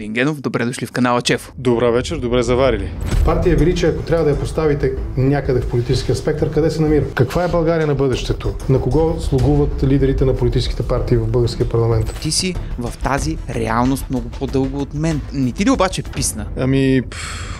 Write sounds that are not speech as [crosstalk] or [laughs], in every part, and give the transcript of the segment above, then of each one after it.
господин Генов. Добре дошли в канала Чефо. Добра вечер, добре заварили. Партия Величие, ако трябва да я поставите някъде в политическия спектър, къде се намира? Каква е България на бъдещето? На кого слугуват лидерите на политическите партии в българския парламент? Ти си в тази реалност много по-дълго от мен. Не ти ли обаче писна? Ами, пфф,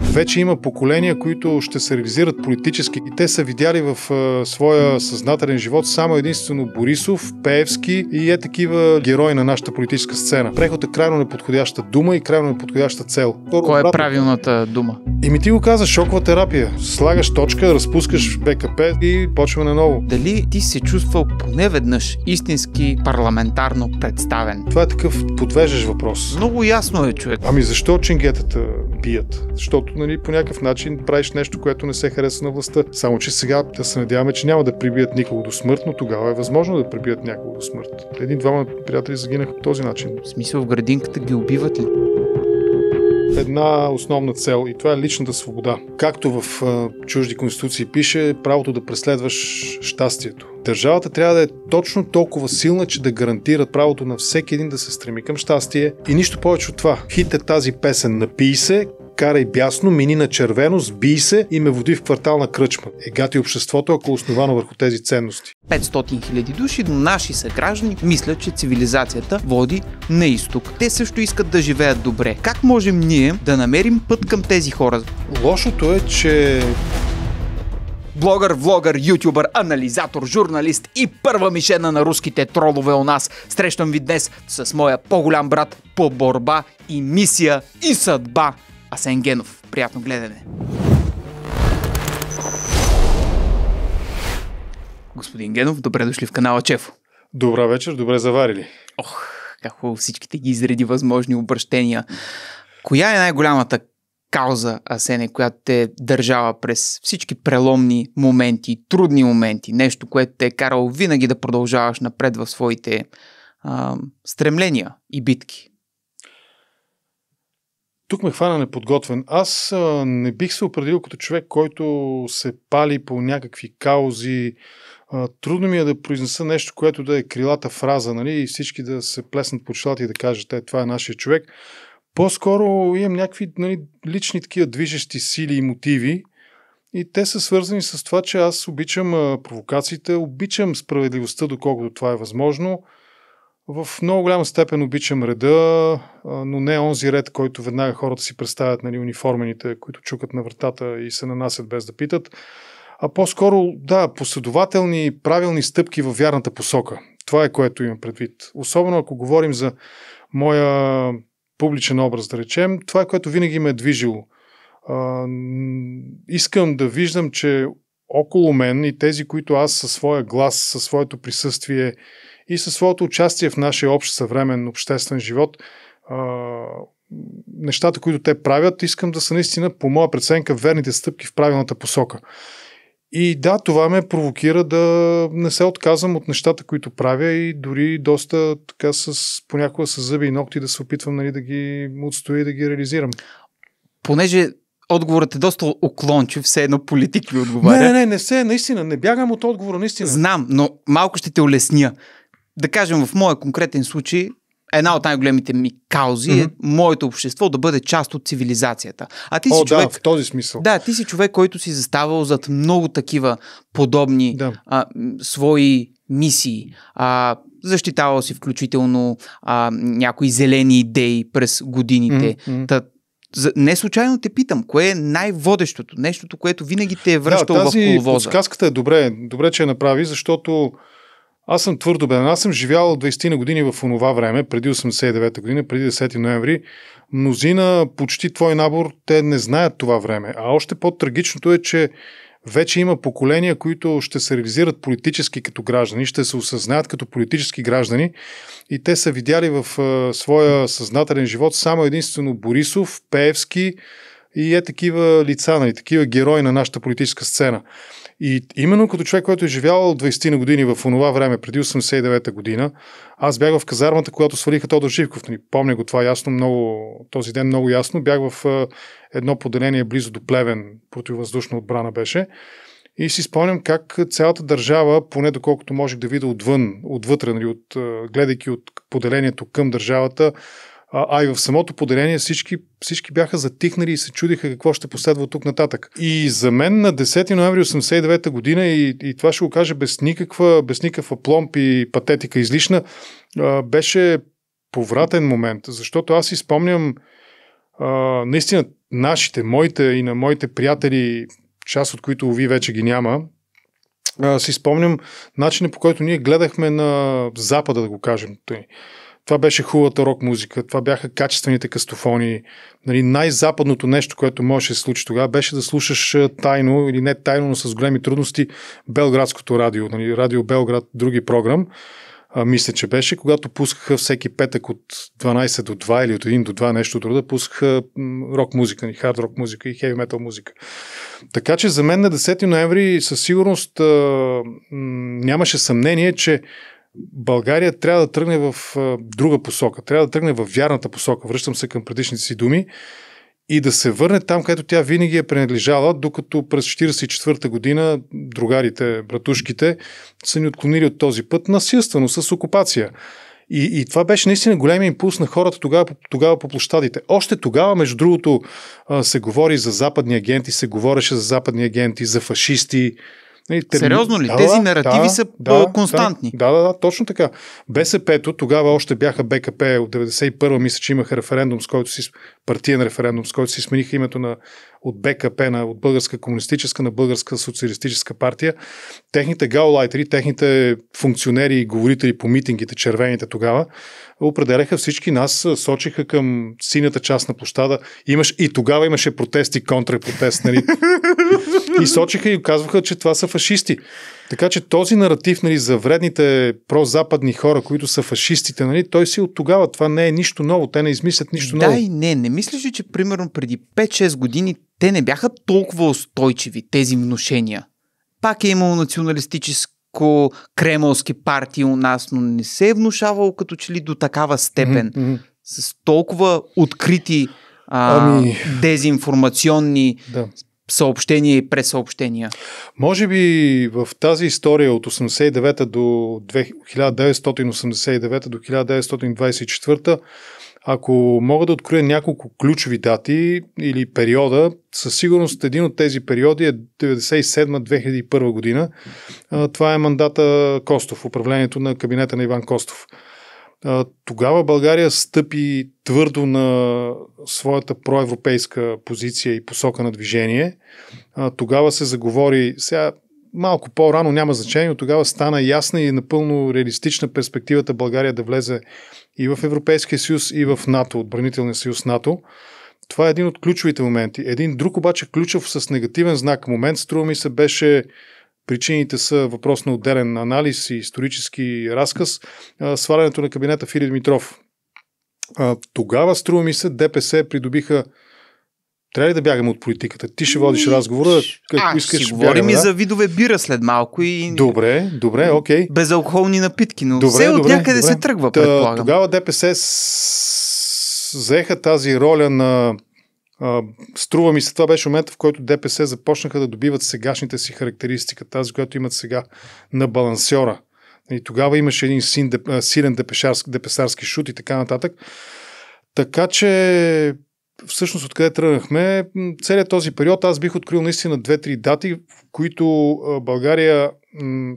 вече има поколения, които ще се реализират политически и те са видяли в а, своя съзнателен живот само единствено Борисов, Пеевски и е такива герои на нашата политическа сцена. Преход е крайно неподходяща дума и крайно неподходяща цел. Кой е обратно, правилната дума? И ми ти го каза, шокова терапия. Слагаш точка, разпускаш БКП и почваме наново. Дали ти се чувствал поне веднъж истински парламентарно представен? Това е такъв подвеждаш въпрос. Много ясно е, човек. Ами защо ченгетата бият? Защо защото нали, по някакъв начин правиш нещо, което не се хареса на властта. Само, че сега да се надяваме, че няма да прибият никого до смърт, но тогава е възможно да прибият някого до смърт. Един-двама приятели загинаха по този начин. В смисъл в градинката ги убиват ли? една основна цел и това е личната свобода. Както в а, чужди конституции пише, правото да преследваш щастието. Държавата трябва да е точно толкова силна, че да гарантира правото на всеки един да се стреми към щастие и нищо повече от това. Хит е тази песен «Напий се», карай бясно, мини на червено, сбий се и ме води в квартал на кръчма. Егати обществото, ако е основано върху тези ценности. 500 хиляди души, но наши съграждани мислят, че цивилизацията води на изток. Те също искат да живеят добре. Как можем ние да намерим път към тези хора? Лошото е, че блогър, влогър, ютубър, анализатор, журналист и първа мишена на руските тролове у нас. Срещам ви днес с моя по-голям брат по борба и мисия и съдба Асен Генов. Приятно гледане! Господин Генов, добре дошли в канала Чефо. Добра вечер, добре заварили. Ох, как хубаво всичките ги изреди възможни обращения. Коя е най-голямата кауза, Асене, която те държава през всички преломни моменти, трудни моменти, нещо, което те е карало винаги да продължаваш напред в своите а, стремления и битки? Тук ме хвана неподготвен. Аз а, не бих се определил като човек, който се пали по някакви каузи. А, трудно ми е да произнеса нещо, което да е крилата фраза, нали? И всички да се плеснат по челата и да кажат, е, това е нашия човек. По-скоро имам някакви нали, лични такива движещи сили и мотиви. И те са свързани с това, че аз обичам провокациите, обичам справедливостта, доколкото това е възможно. В много голяма степен обичам реда, но не онзи ред, който веднага хората си представят, нали, униформените, които чукат на вратата и се нанасят без да питат, а по-скоро, да, последователни, правилни стъпки във вярната посока. Това е което имам предвид. Особено ако говорим за моя публичен образ, да речем, това е което винаги ме е движило. А, искам да виждам, че около мен и тези, които аз със своя глас, със своето присъствие и със своето участие в нашия общ съвремен, обществен живот нещата, които те правят, искам да са наистина, по моя преценка, верните стъпки в правилната посока. И да, това ме провокира да не се отказвам от нещата, които правя и дори доста така с, понякога с зъби и ногти да се опитвам нали, да ги отстоя и да ги реализирам. Понеже отговорът е доста уклончив, все едно политик ви отговаря. Не, не, не, не се, наистина, не бягам от отговора, наистина. Знам, но малко ще те улесня да кажем в моя конкретен случай, една от най-големите ми каузи mm-hmm. е моето общество да бъде част от цивилизацията. А ти О, си О, човек. Да, в този смисъл. Да, ти си човек, който си заставал зад много такива подобни да. а, свои мисии. А, защитавал си включително а, някои зелени идеи през годините. Mm-hmm. Та, не случайно те питам, кое е най-водещото, нещото, което винаги те е връщало да, в коловоза? подсказката е добре, добре, че я направи, защото аз съм твърдо беден. Аз съм живял 20 на години в онова време, преди 89-та година, преди 10 ноември. Мнозина, почти твой набор, те не знаят това време. А още по-трагичното е, че вече има поколения, които ще се реализират политически като граждани, ще се осъзнаят като политически граждани и те са видяли в своя съзнателен живот само единствено Борисов, Пеевски и е такива лица, нали, такива герои на нашата политическа сцена. И именно като човек, който е живял 20 на години в онова време, преди 89-та година, аз бях в казармата, когато свалиха Тодор Живков. Нали, помня го това ясно, много, този ден много ясно. Бях в едно поделение близо до Плевен, противовъздушна отбрана беше. И си спомням как цялата държава, поне доколкото можех да видя отвън, отвътре, нали, от, гледайки от поделението към държавата, а, а и в самото поделение всички, всички бяха затихнали и се чудиха какво ще последва тук нататък. И за мен на 10 ноември 1989 година, и, и това ще го кажа без никаква, без никаква пломп и патетика излишна, а, беше повратен момент, защото аз си спомням а, наистина нашите, моите и на моите приятели, част от които ви вече ги няма, а, си спомням начина по който ние гледахме на Запада, да го кажем. Тъй. Това беше хубавата рок музика, това бяха качествените кастофони. Нали, най-западното нещо, което можеше да се случи тогава, беше да слушаш тайно или не тайно, но с големи трудности Белградското радио, нали, радио Белград, други програм а, мисля, че беше, когато пускаха всеки петък от 12 до 2 или от 1 до 2 нещо друго, пускаха рок музика, и хард рок музика и хеви метал музика. Така че за мен на 10 ноември със сигурност а, нямаше съмнение, че България трябва да тръгне в друга посока, трябва да тръгне в вярната посока. Връщам се към предишните си думи и да се върне там, където тя винаги е принадлежала, докато през 1944 година другарите, братушките са ни отклонили от този път насилствено, с окупация. И, и това беше наистина голям импулс на хората тогава, тогава по площадите. Още тогава, между другото, се говори за западни агенти, се говореше за западни агенти, за фашисти, Нали, терми... Сериозно ли? Да, Тези да, наративи да, са да, константни. Да, да, да, точно така. БСП-то тогава още бяха БКП от 91-а, мисля, че имаха референдум, с който си, партиен референдум, с който си смениха името на, от БКП, на, от Българска комунистическа на Българска социалистическа партия. Техните гаулайтери, техните функционери и говорители по митингите, червените тогава, определяха всички нас, сочиха към синята част на площада. Имаш, и тогава имаше протести, контрапротест, нали? [laughs] и сочиха и казваха, че това са фашисти. Така че този наратив нали, за вредните прозападни хора, които са фашистите, нали, той си от тогава. Това не е нищо ново. Те не измислят нищо ново. Да и не. Не мислиш ли, че примерно преди 5-6 години те не бяха толкова устойчиви тези вношения? Пак е имало националистически кремълски партии у нас, но не се е внушавало като че ли до такава степен. Mm-hmm. С толкова открити а, ами... дезинформационни да. съобщения и пресъобщения. Може би в тази история от 89 до 1989 до 1924 ако мога да откроя няколко ключови дати или периода, със сигурност един от тези периоди е 97-2001 година. Това е мандата Костов, управлението на кабинета на Иван Костов. Тогава България стъпи твърдо на своята проевропейска позиция и посока на движение. Тогава се заговори, сега малко по-рано, няма значение, но тогава стана ясна и напълно реалистична перспективата България да влезе и в Европейския съюз, и в НАТО, отбранителния съюз НАТО. Това е един от ключовите моменти. Един друг обаче ключов с негативен знак момент, струва ми се, беше Причините са въпрос на отделен анализ и исторически разказ. Свалянето на кабинета Фили Дмитров. Тогава, струва ми се, ДПС придобиха трябва ли да бягаме от политиката? Ти ще водиш разговора, ако искаш. Ще говорим бягаме, и за видове бира след малко и. Добре, добре, окей. Безалкохолни напитки, но добре, все добре, от някъде добре. се тръгва, Та, предполагам. Тогава ДПС взеха заеха тази роля на струва ми се, това беше момента, в който ДПС започнаха да добиват сегашните си характеристика, тази, която имат сега на балансьора. И тогава имаше един син, силен депешарски, депесарски шут и така нататък. Така че всъщност откъде тръгнахме, целият този период аз бих открил наистина две-три дати, в които България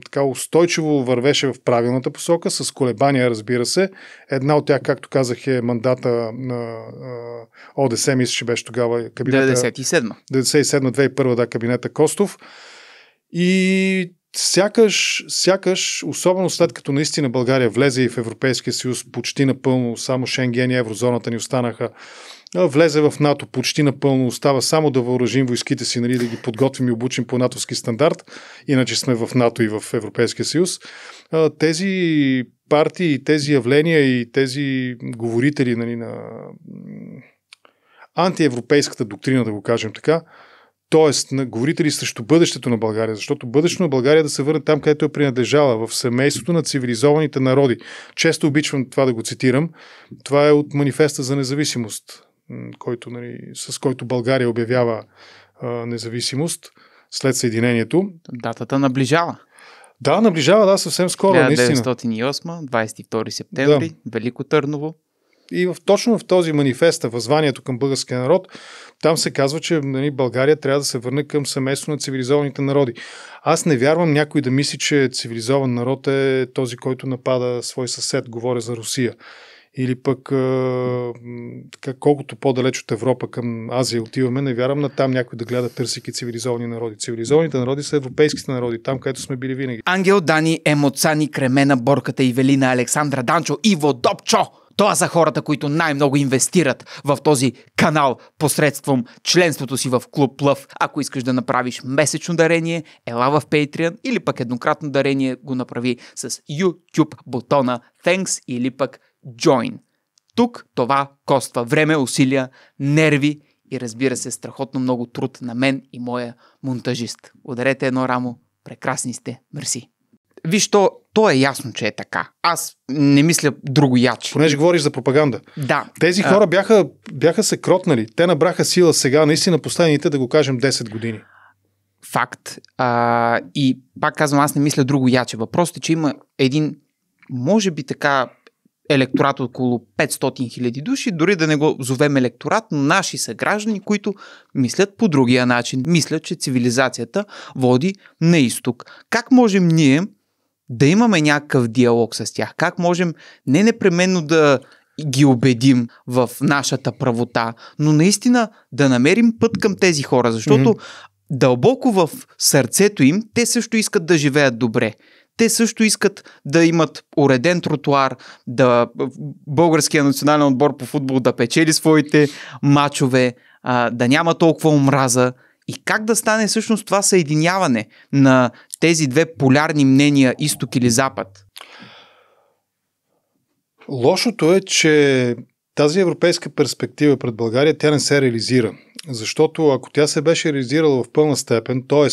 така устойчиво вървеше в правилната посока, с колебания, разбира се. Една от тях, както казах, е мандата на ОДС, мисля, че беше тогава кабинета... 97 97-2001, да, кабинета Костов. И сякаш, сякаш, особено след като наистина България влезе и в Европейския съюз почти напълно, само Шенген и еврозоната ни останаха влезе в НАТО почти напълно, остава само да въоръжим войските си, нали, да ги подготвим и обучим по натовски стандарт, иначе сме в НАТО и в Европейския съюз. Тези партии, тези явления и тези говорители нали, на антиевропейската доктрина, да го кажем така, т.е. на говорители срещу бъдещето на България, защото бъдещето на България е да се върне там, където е принадлежала, в семейството на цивилизованите народи. Често обичвам това да го цитирам. Това е от манифеста за независимост който, нали, с който България обявява а, независимост след съединението. Датата наближава. Да, наближава, да, съвсем скоро. 1908, 22 септември, да. Велико Търново. И в, точно в този манифест, възванието към българския народ, там се казва, че нали, България трябва да се върне към семейство на цивилизованите народи. Аз не вярвам някой да мисли, че цивилизован народ е този, който напада свой съсед, говоря за Русия или пък а, така, колкото по-далеч от Европа към Азия отиваме, не вярвам на там някой да гледа търсики цивилизовани народи. Цивилизованите народи са европейските народи, там където сме били винаги. Ангел Дани, Емоцани, Кремена, Борката, Ивелина, Александра Данчо, Иво Допчо! Това са хората, които най-много инвестират в този канал посредством членството си в Клуб Лъв. Ако искаш да направиш месечно дарение, ела в Patreon или пък еднократно дарение го направи с YouTube бутона Thanks или пък join. Тук това коства време, усилия, нерви и разбира се страхотно много труд на мен и моя монтажист. Ударете едно рамо, прекрасни сте, мерси. Виж, то, то е ясно, че е така. Аз не мисля друго яче. Понеже говориш за пропаганда. Да. Тези хора бяха, бяха се кротнали. Те набраха сила сега, наистина последните, да го кажем, 10 години. Факт. А, и пак казвам, аз не мисля друго яче. Въпросът е, че има един, може би така, електорат около 500 хиляди души, дори да не го зовем електорат, но наши са граждани, които мислят по другия начин. Мислят, че цивилизацията води на изток. Как можем ние да имаме някакъв диалог с тях? Как можем не непременно да ги убедим в нашата правота, но наистина да намерим път към тези хора, защото mm-hmm. дълбоко в сърцето им те също искат да живеят добре те също искат да имат уреден тротуар, да българския национален отбор по футбол да печели своите матчове, а, да няма толкова омраза. И как да стане всъщност това съединяване на тези две полярни мнения, изток или запад? Лошото е, че тази европейска перспектива пред България, тя не се реализира. Защото ако тя се беше реализирала в пълна степен, т.е.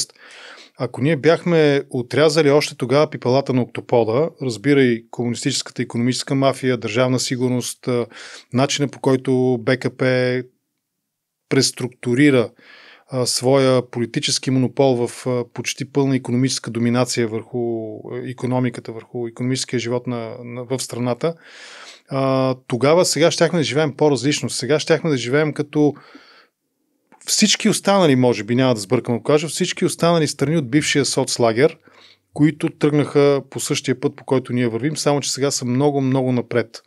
Ако ние бяхме отрязали още тогава пипалата на октопода, разбирай комунистическата економическа мафия, държавна сигурност, начина по който БКП преструктурира а, своя политически монопол в а, почти пълна економическа доминация върху економиката, върху економическия живот на, на, в страната, а, тогава сега щяхме да живеем по-различно. Сега щяхме да живеем като всички останали, може би, няма да сбъркам, кажа, всички останали страни от бившия соцлагер, които тръгнаха по същия път, по който ние вървим, само че сега са много, много напред.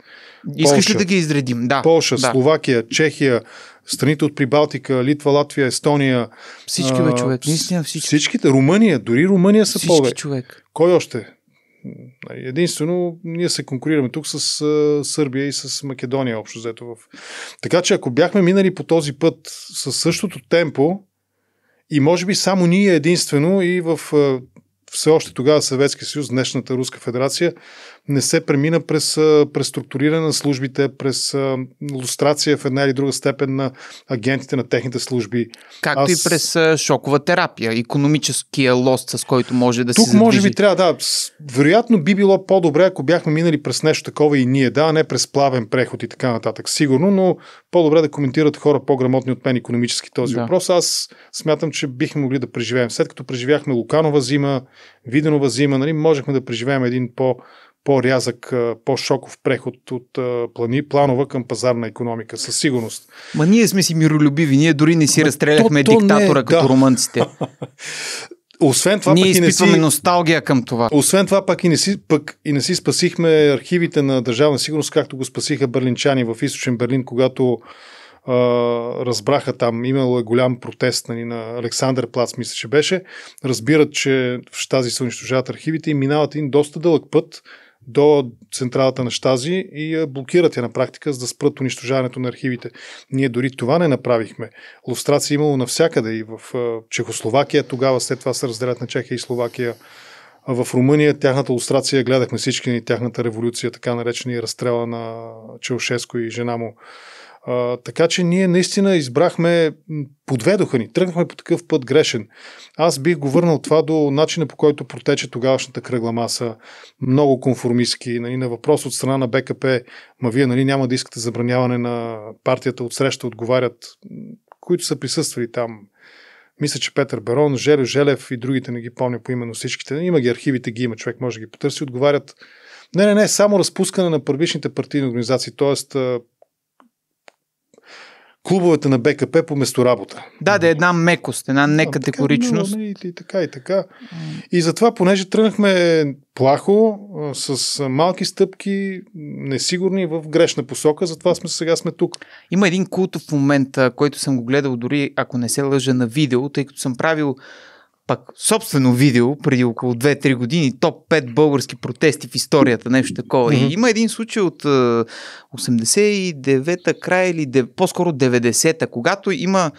Искаш ли да ги изредим? Да. Полша, да. Словакия, Чехия, страните от Прибалтика, Литва, Латвия, Естония. Всички, бе, човек. Наистина всички. Всичките. Румъния, дори Румъния са всички, повече. човек. Кой още? Нали, единствено, ние се конкурираме тук с Сърбия и с Македония общо взето. В... Така че ако бяхме минали по този път със същото темпо и може би само ние единствено и в все още тогава Съветския съюз, днешната Руска федерация, не се премина през преструктуриране на службите, през иллюстрация в една или друга степен на агентите на техните служби. Както Аз... и през шокова терапия, економическия лост, с който може да Тук се Тук може би трябва, да. Вероятно би било по-добре, ако бяхме минали през нещо такова и ние, да, не през плавен преход и така нататък. Сигурно, но по-добре да коментират хора по-грамотни от мен економически този да. въпрос. Аз смятам, че бихме могли да преживеем. След като преживяхме Луканова зима, Виденова зима, нали, можехме да преживеем един по- по-рязък, по-шоков преход от плани, планова към пазарна економика, със сигурност. Ма ние сме си миролюбиви, ние дори не си разстреляхме то, то диктатора не, като да. румънците. [laughs] Освен това, Ние пък изпитваме и не си, носталгия към това. Освен това, пък и, не си, пък и не си спасихме архивите на Държавна сигурност, както го спасиха берлинчани в източен Берлин, когато а, разбраха там, имало е голям протест нали, на Александър Плац, мисля, че беше. Разбират, че в тази се унищожават архивите и минават един доста дълъг път, до централата на Штази и я блокират я на практика, за да спрат унищожаването на архивите. Ние дори това не направихме. Лустрация е имало навсякъде и в Чехословакия, тогава след това се разделят на Чехия и Словакия. В Румъния тяхната лустрация гледахме всички ни, тяхната революция, така наречени разстрела на Челшеско и жена му а, така че ние наистина избрахме, подведоха ни, тръгнахме по такъв път грешен. Аз бих го върнал това до начина по който протече тогавашната кръгла маса, много конформистки, нали, на въпрос от страна на БКП, ма вие нали, няма да искате забраняване на партията от среща, отговарят, които са присъствали там. Мисля, че Петър Барон, Желев, Желев и другите не ги помня по именно всичките. Нали, има ги архивите, ги има човек, може да ги потърси. Отговарят, не, не, не, само разпускане на първичните партийни организации, т.е клубовете на БКП по работа. Да, да е една мекост, една некатегоричност. Да, и, и така, и така. И затова, понеже тръгнахме плахо, с малки стъпки, несигурни в грешна посока, затова сме сега сме тук. Има един култов момент, който съм го гледал дори, ако не се лъжа, на видео, тъй като съм правил пак собствено видео преди около 2-3 години, топ 5 български протести в историята, нещо такова. Mm-hmm. И има един случай от 89-та края или по-скоро 90-та, когато има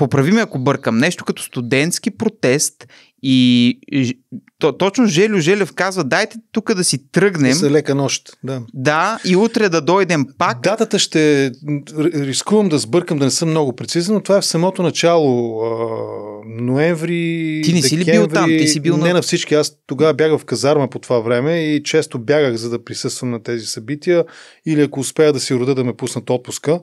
поправи ме ако бъркам, нещо като студентски протест и то, точно Желю Желев казва, дайте тук да си тръгнем. За лека нощ, да. Да, и утре да дойдем пак. Датата ще рискувам да сбъркам, да не съм много прецизен, но това е в самото начало. ноември, Ти не си ли бил там? Ти си бил не на... на всички. Аз тогава бягах в казарма по това време и често бягах, за да присъствам на тези събития или ако успея да си рода да ме пуснат отпуска.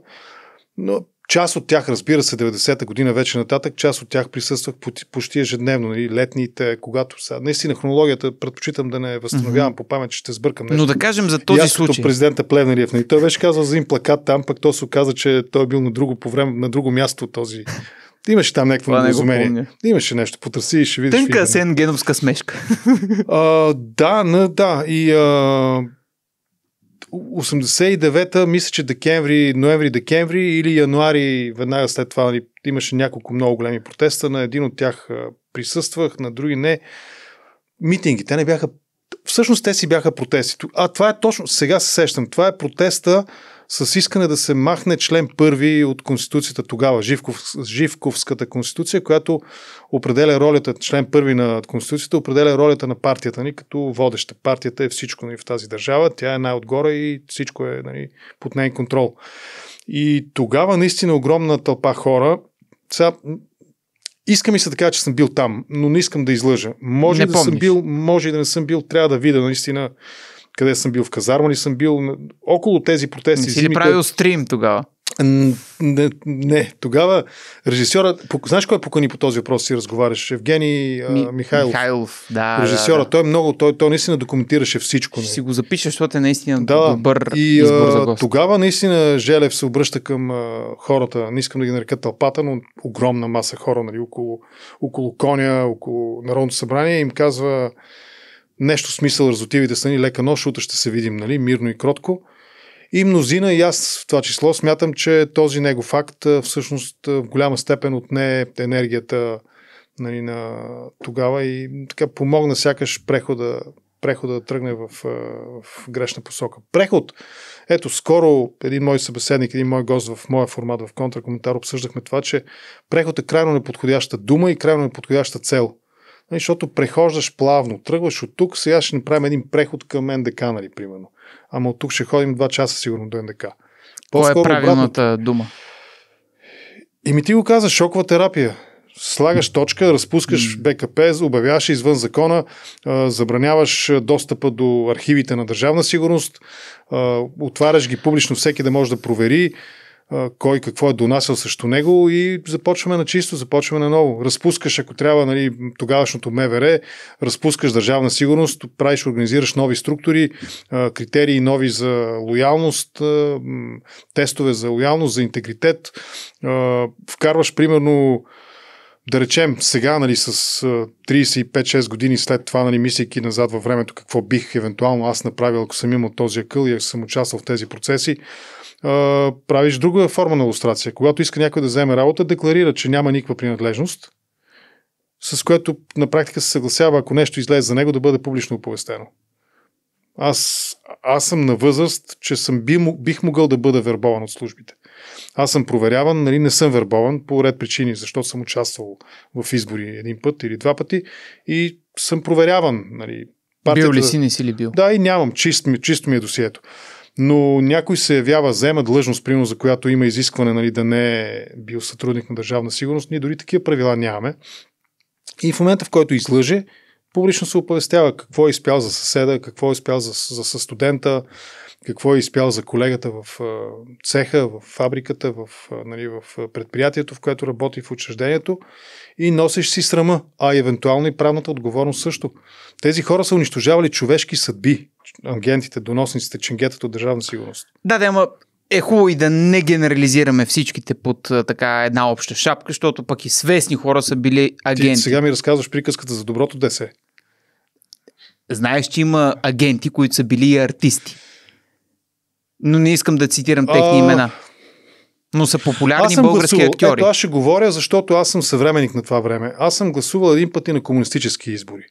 Но Част от тях, разбира се, 90-та година вече нататък, част от тях присъствах почти ежедневно, нали, летните, когато са. Наистина, хронологията предпочитам да не възстановявам mm-hmm. по памет, че ще сбъркам нещо. Но да кажем за този и случай. президента Плевнелиев, нали, той беше казал за един плакат там, пък то се оказа, че той е бил на друго, по време, на друго място този Имаше там някакво недоразумение. Имаше нещо, потърси и ще видиш. Тънка е Сенгеновска смешка. А, да, на, да. И а, 89-та, мисля, че декември, ноември, декември или януари, веднага след това нали, имаше няколко много големи протеста. На един от тях присъствах, на други не. Митинги, те не бяха. Всъщност те си бяха протести. А това е точно, сега се сещам, това е протеста, с искане да се махне член първи от Конституцията тогава, Живков, Живковската Конституция, която определя ролята, член първи на Конституцията, определя ролята на партията ни като водеща. Партията е всичко ни нали, в тази държава, тя е най-отгоре и всичко е нали, под нейния контрол. И тогава наистина огромна тълпа хора, сега Искам и се така, че съм бил там, но не искам да излъжа. Може не да помниш. съм бил, може и да не съм бил, трябва да видя наистина къде съм бил, в казарма ли съм бил, около тези протести. Не си зимите... правил стрим тогава? Не, не, тогава режисьорът, знаеш кой е покани по този въпрос си разговаряш? Евгений Ми, Михайлов. Михайлов, да. Режисьора, да, да. той е много, той, той наистина документираше всичко. Нали? Ще си го запишеш, защото е наистина да, добър и, избор за гост. Тогава наистина Желев се обръща към а, хората, не искам да ги нарека тълпата, но огромна маса хора, нали, около, около коня, около Народното събрание, им казва нещо смисъл разотивите са ни лека нощ, утре ще се видим, нали, мирно и кротко. И мнозина, и аз в това число, смятам, че този него факт всъщност в голяма степен отне енергията нали, на тогава и така помогна сякаш прехода, прехода да тръгне в, в грешна посока. Преход. Ето, скоро един мой събеседник, един мой гост в моя формат в контракоментар обсъждахме това, че преход е крайно неподходяща дума и крайно неподходяща цел – е, защото прехождаш плавно, тръгваш от тук, сега ще направим един преход към НДК, нали, примерно. Ама от тук ще ходим два часа сигурно до НДК. Това е правилната обратно... дума? И ми ти го каза, шокова терапия. Слагаш точка, разпускаш БКП, обявяваш извън закона, забраняваш достъпа до архивите на държавна сигурност, отваряш ги публично, всеки да може да провери кой какво е донасял срещу него и започваме на чисто, започваме на ново. Разпускаш, ако трябва, нали, тогавашното МВР, разпускаш държавна сигурност, правиш, организираш нови структури, критерии нови за лоялност, тестове за лоялност, за интегритет, вкарваш примерно да речем сега, нали, с 35-6 години след това, нали, мислейки назад във времето, какво бих евентуално аз направил, ако съм имал този акъл и съм участвал в тези процеси, а, правиш друга форма на иллюстрация. Когато иска някой да вземе работа, декларира, че няма никаква принадлежност, с което на практика се съгласява, ако нещо излезе за него, да бъде публично оповестено. Аз, аз съм на възраст, че съм би, бих могъл да бъда вербован от службите. Аз съм проверяван, нали, не съм вербован по ред причини, защото съм участвал в избори един път или два пъти и съм проверяван. Нали, партията... Бил ли си, не си ли бил? Да, и нямам. Чист ми, чисто ми е досието но някой се явява, взема длъжност, примерно, за която има изискване нали, да не е бил сътрудник на държавна сигурност, ние дори такива правила нямаме. И в момента, в който излъже, публично се оповестява какво е изпял за съседа, какво е изпял за, за, за студента, какво е изпял за колегата в цеха, в фабриката, в, нали, в предприятието, в което работи в учреждението и носиш си срама, а евентуално и правната отговорност също. Тези хора са унищожавали човешки съдби, агентите, доносниците, ченгетата от държавна сигурност. Да, да, ама е хубаво и да не генерализираме всичките под така една обща шапка, защото пък и свестни хора са били агенти. Ти сега ми разказваш приказката за доброто десе. Знаеш, че има агенти, които са били и артисти. Но не искам да цитирам техни имена. Но са популярни аз съм български гласувал, актьори. Ето, аз ще говоря, защото аз съм съвременник на това време. Аз съм гласувал един път и на комунистически избори.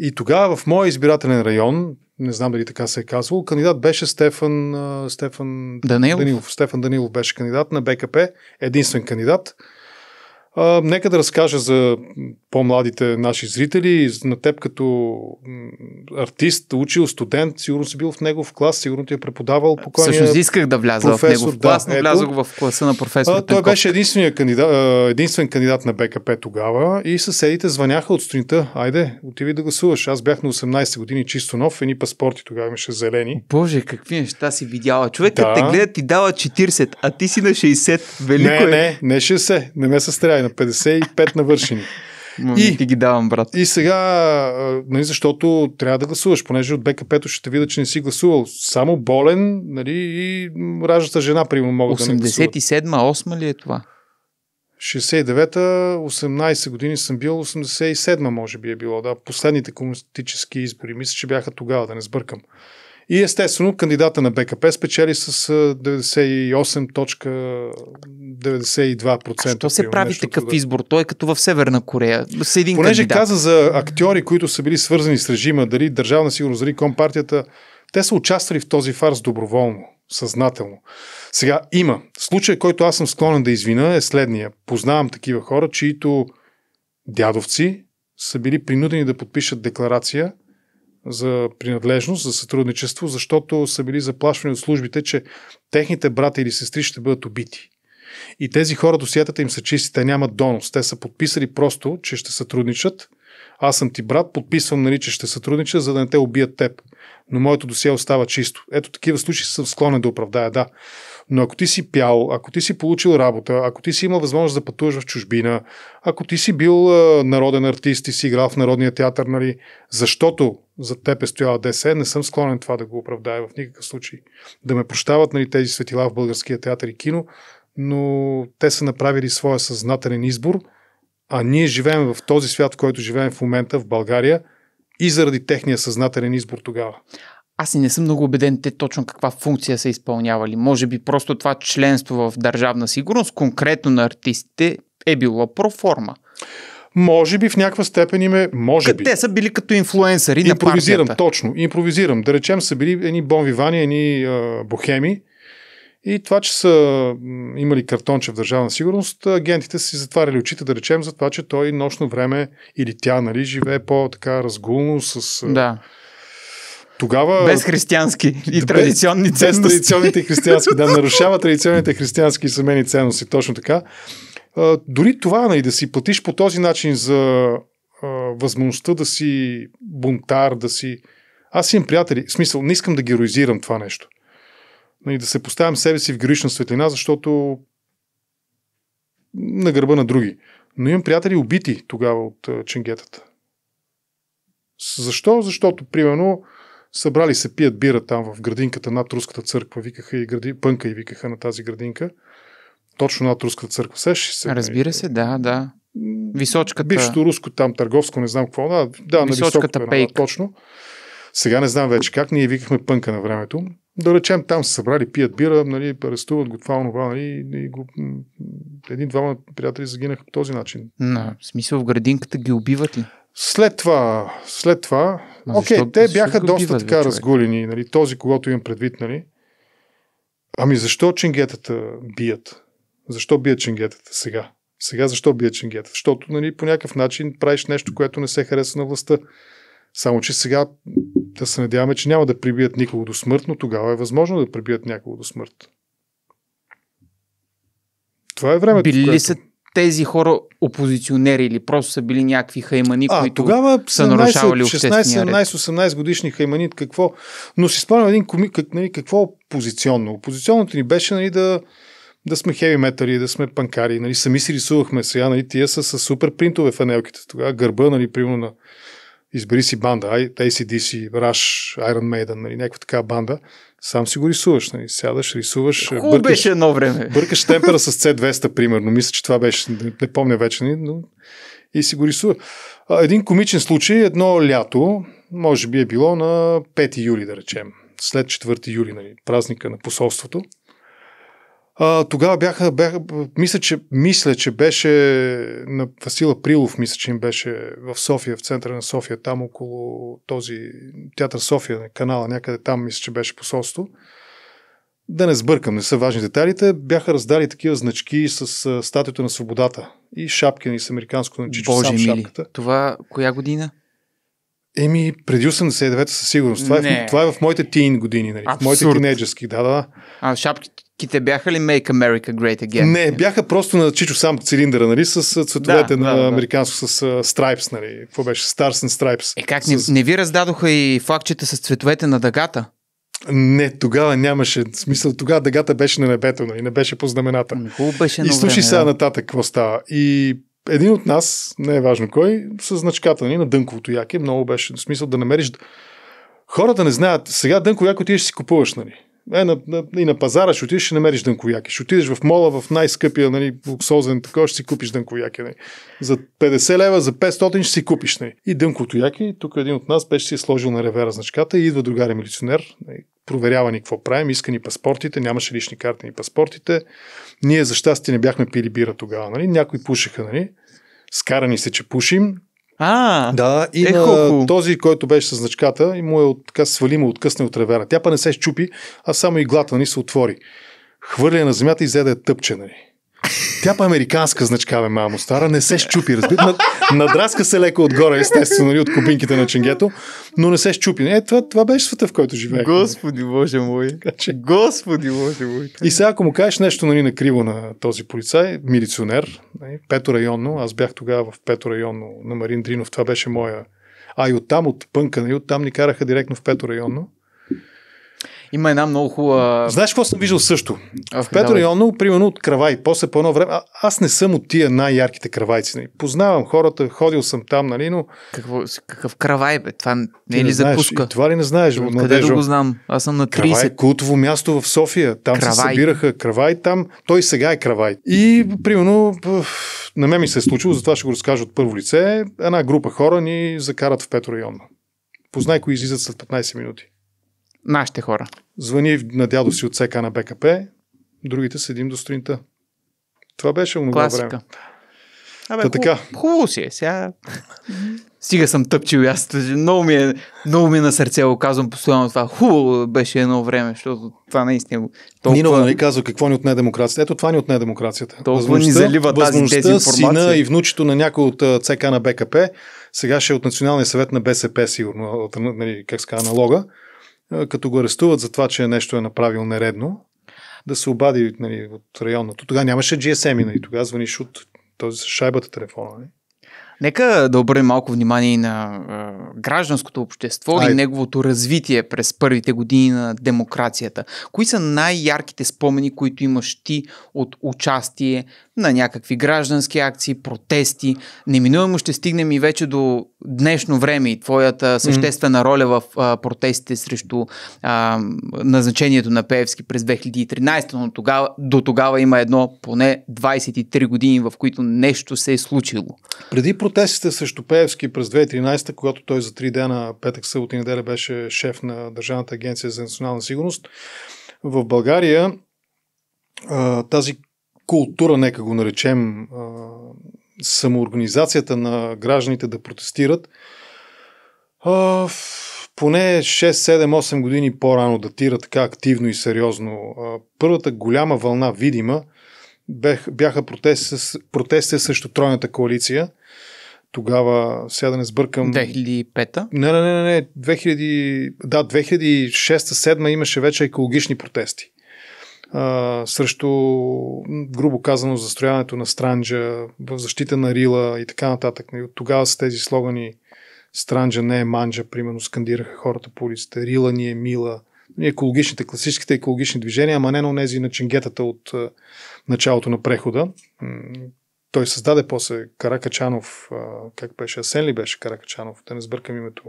И тогава в моя избирателен район, не знам дали така се е казвало, кандидат беше Стефан, Стефан Данилов. Данилов. Стефан Данилов беше кандидат на БКП, единствен кандидат. А, нека да разкажа за по-младите наши зрители, на теб като артист, учил, студент, сигурно си бил в негов клас, сигурно ти е преподавал покойния Също исках да вляза в негов клас, да, но влязох в класа на професор а, Той беше единствения кандидат, единствен кандидат на БКП тогава и съседите звъняха от сутринта, айде, отиви да гласуваш. Аз бях на 18 години чисто нов, едни паспорти тогава имаше зелени. Боже, какви неща си видяла. Човекът да. те гледа ти дава 40, а ти си на 60. Велико не, е. не, не 60, не ме състряй прави, на 55 навършени. И, ти ги давам, брат. И сега, нали, защото трябва да гласуваш, понеже от БКП-то ще видя, че не си гласувал. Само болен нали, и раждата жена, примерно, могат 87, да не 87-ма, 8 ли е това? 69-та, 18 години съм бил, 87-ма може би е било, да. Последните комунистически избори, мисля, че бяха тогава, да не сбъркам. И естествено, кандидата на БКП спечели с 98.92%. Що се прави такъв да... избор? Той е като в Северна Корея. С един Понеже кандидат. каза за актьори, които са били свързани с режима, дали Държавна сигурност, дали Компартията, те са участвали в този фарс доброволно, съзнателно. Сега има. Случай, който аз съм склонен да извина е следния. Познавам такива хора, чието дядовци са били принудени да подпишат декларация – за принадлежност, за сътрудничество, защото са били заплашвани от службите, че техните брата или сестри ще бъдат убити. И тези хора досиятата им са чисти, те нямат донос. Те са подписали просто, че ще сътрудничат. Аз съм ти брат, подписвам, нали, че ще сътруднича, за да не те убият теб. Но моето досие остава чисто. Ето такива случаи съм склонен да оправдая, да. Но ако ти си пял, ако ти си получил работа, ако ти си имал възможност да пътуваш в чужбина, ако ти си бил народен артист и си играл в Народния театър, нали, защото за теб е стояла ДС, не съм склонен това да го оправдая в никакъв случай. Да ме прощават нали, тези светила в българския театър и кино, но те са направили своя съзнателен избор, а ние живеем в този свят, в който живеем в момента в България и заради техния съзнателен избор тогава. Аз и не съм много убеден те точно каква функция са изпълнявали. Може би просто това членство в държавна сигурност, конкретно на артистите, е било проформа може би в някаква степен им е, може би. Те са били като инфлуенсъри на Импровизирам, партията. точно, импровизирам. Да речем са били едни бомвивани, едни а, бохеми, и това, че са имали картонче в държавна сигурност, агентите са си затваряли очите, да речем, за това, че той нощно време или тя, нали, живее по-така разгулно с... Да. Тогава... Без християнски [laughs] и традиционни ценности. Без традиционните християнски, да, [laughs] нарушава традиционните християнски и семейни ценности, точно така дори това, най- нали, да си платиш по този начин за а, възможността да си бунтар, да си... Аз имам приятели, в смисъл, не искам да героизирам това нещо. и нали, да се поставям себе си в героична светлина, защото на гърба на други. Но имам приятели убити тогава от а, ченгетата. Защо? Защото, примерно, събрали се пият бира там в градинката над руската църква, викаха и гради, пънка и викаха на тази градинка – точно над руската църква. Сещаш се? Разбира се, да, да. Височката. Бившето руско там търговско, не знам какво. Да, да на високата е, пейка. точно. Сега не знам вече как. Ние викахме пънка на времето. Да речем, там са събрали, пият бира, нали, арестуват го това, онова, нали, и го... един-двама приятели загинаха по този начин. На, в смисъл в градинката ги убиват ли? След това, след това, окей, те бяха доста убиват, така разгулени, нали, този, когато имам предвид, нали. Ами защо ченгетата бият? Защо бие ченгетата сега? Сега защо бие ченгетата? Защото нали, по някакъв начин правиш нещо, което не се хареса на властта. Само, че сега да се надяваме, че няма да прибият никого до смърт, но тогава е възможно да прибият някого до смърт. Това е времето. Били което... ли са тези хора опозиционери или просто са били някакви хаймани, а, които тогава са нарушавали нарушавали 16, 18 годишни хаймани, какво? Но си спомням един комик, нали, какво е опозиционно? Опозиционното ни беше нали, да, да сме хеви метали, да сме панкари, нали, сами си рисувахме сега, нали, тия са с супер принтове фанелките, тогава гърба, нали, примерно на избери си банда, ACDC, Rush, Iron Maiden, нали, някаква така банда, сам си го рисуваш, нали, сядаш, рисуваш. Хубаво бъркаш, беше едно време. Бъркаш темпера с C200, примерно, мисля, че това беше, не, не помня вече, нали, но и си го рисува. Един комичен случай, едно лято, може би е било на 5 юли, да речем, след 4 юли, нали, празника на посолството. А, тогава бяха, бяха мисля, че, мисля, че беше на Васила Прилов, мисля, че им беше в София, в центъра на София, там около този театър София, канала, някъде там, мисля, че беше посолство. Да не сбъркам, не са важни детайлите. Бяха раздали такива значки с статуята на свободата и шапки и нали, с американско начичо, сам мили. шапката. Това коя година? Еми, преди 89-та със сигурност. Това е, в, това е в моите тин години, нали? в моите тинейджерски, да, да, А шапките бяха ли Make America Great Again? Не, бяха просто на Чичо сам цилиндъра, нали, с цветовете да, на да, да. американско, с uh, Stripes, нали, какво беше, Stars and Stripes. Е, как, с... не, не ви раздадоха и факчета с цветовете на дъгата? Не, тогава нямаше смисъл. Тогава дъгата беше на небето, нали? не беше по знамената. Хубаво беше И слушай сега нататък какво става. И един от нас, не е важно кой, с значката ни на дънковото яке, много беше в смисъл да намериш... Хората не знаят, сега дънково яко ще си купуваш, нали? Е, на, на, и на пазара ще отидеш и намериш дънковяки. Ще отидеш в мола, в най-скъпия, нали, луксозен, такова ще си купиш дънковяки. Нали. За 50 лева, за 500 ще си купиш. Нали. И дънкото яки, тук един от нас беше си е сложил на ревера значката и идва другаря милиционер, нали, проверява ни какво правим, иска ни паспортите, нямаше лични карти ни паспортите. Ние за щастие не бяхме пили бира тогава, нали? Някои пушеха, нали? Скарани се, че пушим. А, да, и е, на този, който беше с значката, и му е от, така свалимо, откъсне от ревера. Тя па не се щупи, а само иглата ни нали, се отвори. Хвърля на земята и взе да е тъпче, нали? Тя па американска значка, бе, мамо, стара, не се щупи, разби. Над, надраска се леко отгоре, естествено, нали, от кубинките на ченгето, но не се щупи. Е, това, това беше света, в който живее. Господи, Боже мой. Че... Господи, Боже мой. И сега, ако му кажеш нещо нали, криво на този полицай, милиционер, нали, пето районно, аз бях тогава в пето районно на Марин Дринов, това беше моя. А и оттам, от пънка, нали, оттам ни караха директно в пето районно. Има една много хубава. Знаеш какво съм виждал също? А, в Петро Йонно, примерно от кравай, после по едно време. А, аз не съм от тия най-ярките кравайци. Нали. Познавам хората, ходил съм там, нали, но. Какво, какъв кравай, бе? Това не е ли запуска? това ли не знаеш? От къде да го знам? Аз съм на 30. Кравай е култово място в София. Там кравай. се събираха кравай, там той сега е кравай. И примерно на мен ми се е случило, затова ще го разкажа от първо лице. Една група хора ни закарат в Петро Йонно. Познай кои излизат след 15 минути. Нашите хора. Звъни на дядо си от СК на БКП, другите седим до сутринта. Това беше много Класика. време. Абе, Та, хуб, Хубаво си е. Сега... Стига съм тъпчил аз. Много ми, е, много ми е на сърце го казвам постоянно това. Хубаво беше едно време, защото това наистина... Е толкова... Нинова нали казва какво ни отне демокрацията. Ето това ни отне демокрацията. Толкова ни залива тази дезинформация. сина и внучето на някой от ЦК на БКП, сега ще е от Националния съвет на БСП, сигурно, нали, как казва, аналога като го арестуват за това, че нещо е направил нередно, да се обади нали, от районното. Тогава нямаше GSM и нали, тогава звъниш от този шайбата телефона. Нали. Нека да обърнем малко внимание на а, гражданското общество Ай. и неговото развитие през първите години на демокрацията. Кои са най-ярките спомени, които имаш ти от участие на някакви граждански акции, протести? Неминуемо ще стигнем и вече до днешно време и твоята съществена роля в а, протестите срещу а, назначението на Певски през 2013, но тогава, до тогава има едно поне 23 години, в които нещо се е случило. Преди протестите срещу Пеевски през 2013, когато той за три дена, петък, събота и неделя беше шеф на Държавната агенция за национална сигурност, в България тази култура, нека го наречем, самоорганизацията на гражданите да протестират, поне 6, 7, 8 години по-рано датира така активно и сериозно. Първата голяма вълна, видима, бяха протести, протести срещу Тройната коалиция, тогава, сега да не сбъркам. 2005-та? Не, не, не, не, 2000, да, 2006-2007 имаше вече екологични протести. А, срещу, грубо казано, застрояването на Странджа, в защита на Рила и така нататък. И от тогава с тези слогани Странджа не е манджа, примерно скандираха хората по улицата, Рила ни е мила, екологичните, класическите екологични движения, ама не на тези на ченгетата от началото на прехода, той създаде после Каракачанов, как беше, Асен ли беше Каракачанов, да не сбъркам името.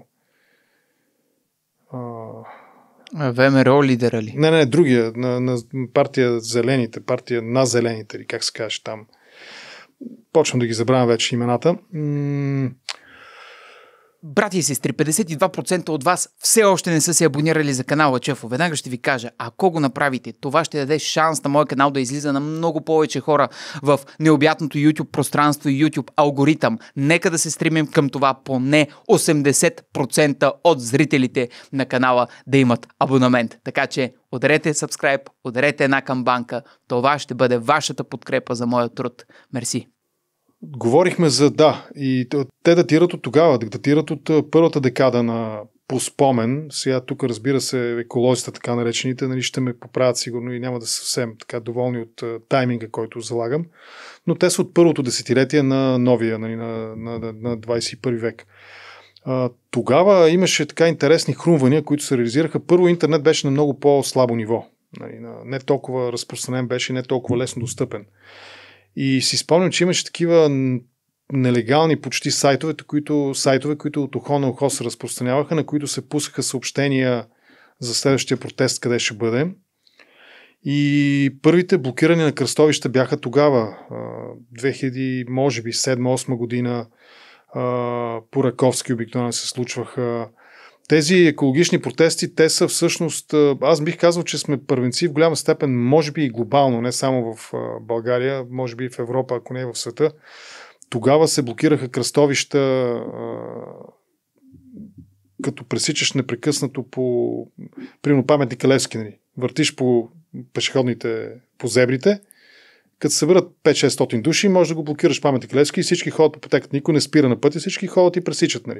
ВМРО лидера ли? Не, не, другия, на, на партия Зелените, партия на Зелените, или как се каже там. Почвам да ги забравям вече имената. М- Брати и сестри, 52% от вас все още не са се абонирали за канала Чефо. Веднага ще ви кажа, ако го направите, това ще даде шанс на моя канал да излиза на много повече хора в необятното YouTube пространство и YouTube алгоритъм. Нека да се стремим към това поне 80% от зрителите на канала да имат абонамент. Така че ударете subscribe, ударете една камбанка. Това ще бъде вашата подкрепа за моя труд. Мерси! Говорихме за да, и те датират от тогава, датират от първата декада на по спомен. Сега тук, разбира се, еколозите, така наречените, нали, ще ме поправят сигурно и няма да са съвсем така доволни от а, тайминга, който залагам. Но те са от първото десетилетие на новия, нали, на, на, на, на 21 век. А, тогава имаше така интересни хрумвания, които се реализираха. Първо, интернет беше на много по-слабо ниво. Нали, не толкова разпространен беше, не толкова лесно достъпен. И си спомням, че имаше такива нелегални почти сайтове, които, сайтове, които от ухо на ухо се разпространяваха, на които се пускаха съобщения за следващия протест, къде ще бъде. И първите блокирани на кръстовища бяха тогава, 2007 може би, 7 Раковски година. Пораковски обикновено се случваха тези екологични протести, те са всъщност, аз бих казал, че сме първенци в голяма степен, може би и глобално, не само в България, може би и в Европа, ако не и в света. Тогава се блокираха кръстовища, като пресичаш непрекъснато по, примерно, паметника Левски, нали? въртиш по пешеходните, по зебрите като се съберат 5-600 души, може да го блокираш паметник Левски и всички ходят по пътеката. Никой не спира на пътя, всички ходят и пресичат. Нали?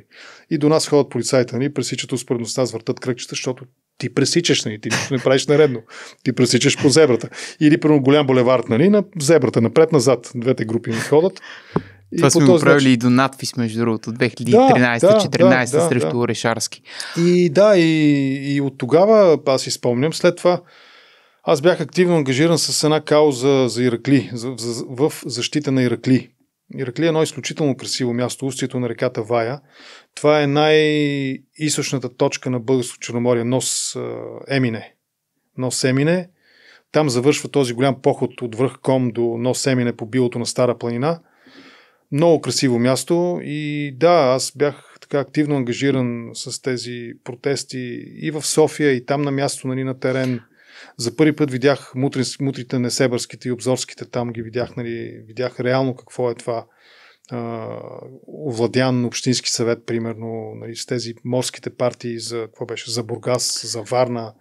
И до нас ходят полицаите, нали? пресичат успоредността, свъртат кръгчета, защото ти пресичаш, нали? ти нищо не правиш наредно. Ти пресичаш по зебрата. Или примерно голям булевард, нали? на зебрата, напред-назад. Двете групи ми ходят. И Това сме го правили начин... и до надпис, между другото, 2013-2014 да, да, да, срещу да. Орешарски. И да, и, и от тогава, аз си спомням, след това аз бях активно ангажиран с една кауза за Иракли, за, за, в защита на Иракли. Иракли е едно изключително красиво място, устието на реката Вая. Това е най-източната точка на Българско Черноморие, нос Емине. Нос Емине. Там завършва този голям поход от връх Ком до нос Емине по билото на Стара планина. Много красиво място и да, аз бях така активно ангажиран с тези протести и в София, и там на място, нали, на терен. За първи път видях мутри, мутрите несебърските и обзорските там, ги видях, нали, видях реално какво е това овладян общински съвет, примерно, нали, с тези морските партии за, какво беше, за Бургас, за Варна,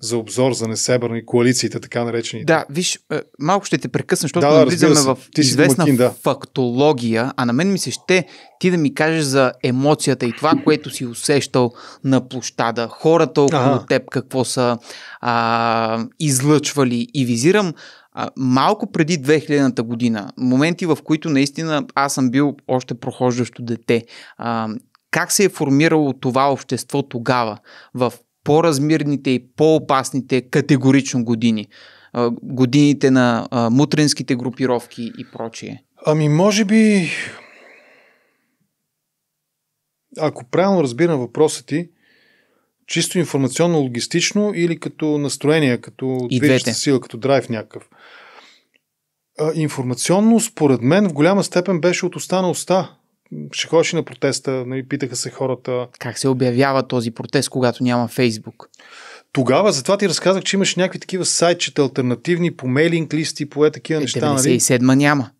за обзор за несебърни коалициите, така наречени. Да, виж, е, малко ще те прекъсна, защото да, да, влизаме в ти известна домакин, да. фактология, а на мен ми се ще ти да ми кажеш за емоцията и това, което си усещал на площада, хората около ага. теб, какво са а, излъчвали и визирам а, малко преди 2000-та година, моменти в които наистина аз съм бил още прохождащо дете. А, как се е формирало това общество тогава? В по-размирните и по-опасните категорично години. Годините на мутринските групировки и прочие. Ами, може би. Ако правилно разбирам въпроса ти, чисто информационно-логистично или като настроение, като движеща сила, като драйв някакъв. Информационно, според мен, в голяма степен беше от уста на уста ще ходиш на протеста, нали, питаха се хората. Как се обявява този протест, когато няма Фейсбук? Тогава, затова ти разказах, че имаш някакви такива сайтчета, альтернативни, по мейлинг листи, по е такива е, неща. 97-ма нали? няма.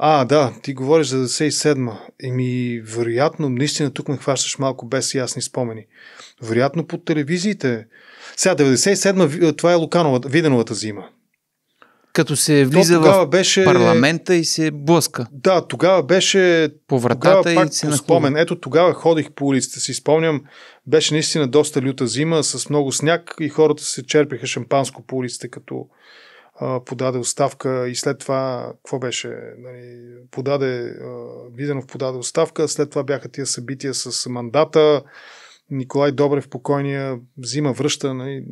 А, да, ти говориш за 97-ма. Еми, вероятно, наистина тук ме хващаш малко без ясни спомени. Вероятно по телевизиите. Сега, 97-ма, това е Лукановата, Виденовата зима като се влиза в беше... парламента и се блъска. Да, тогава беше по вратата тогава и се спомен. Ето тогава ходих по улицата, си спомням, беше наистина доста люта зима, с много сняг и хората се черпиха шампанско по улицата, като а, подаде оставка и след това, какво беше, нали, подаде, а, Виденов подаде оставка, след това бяха тия събития с мандата, Николай Добрев покойния взима, връща, нали,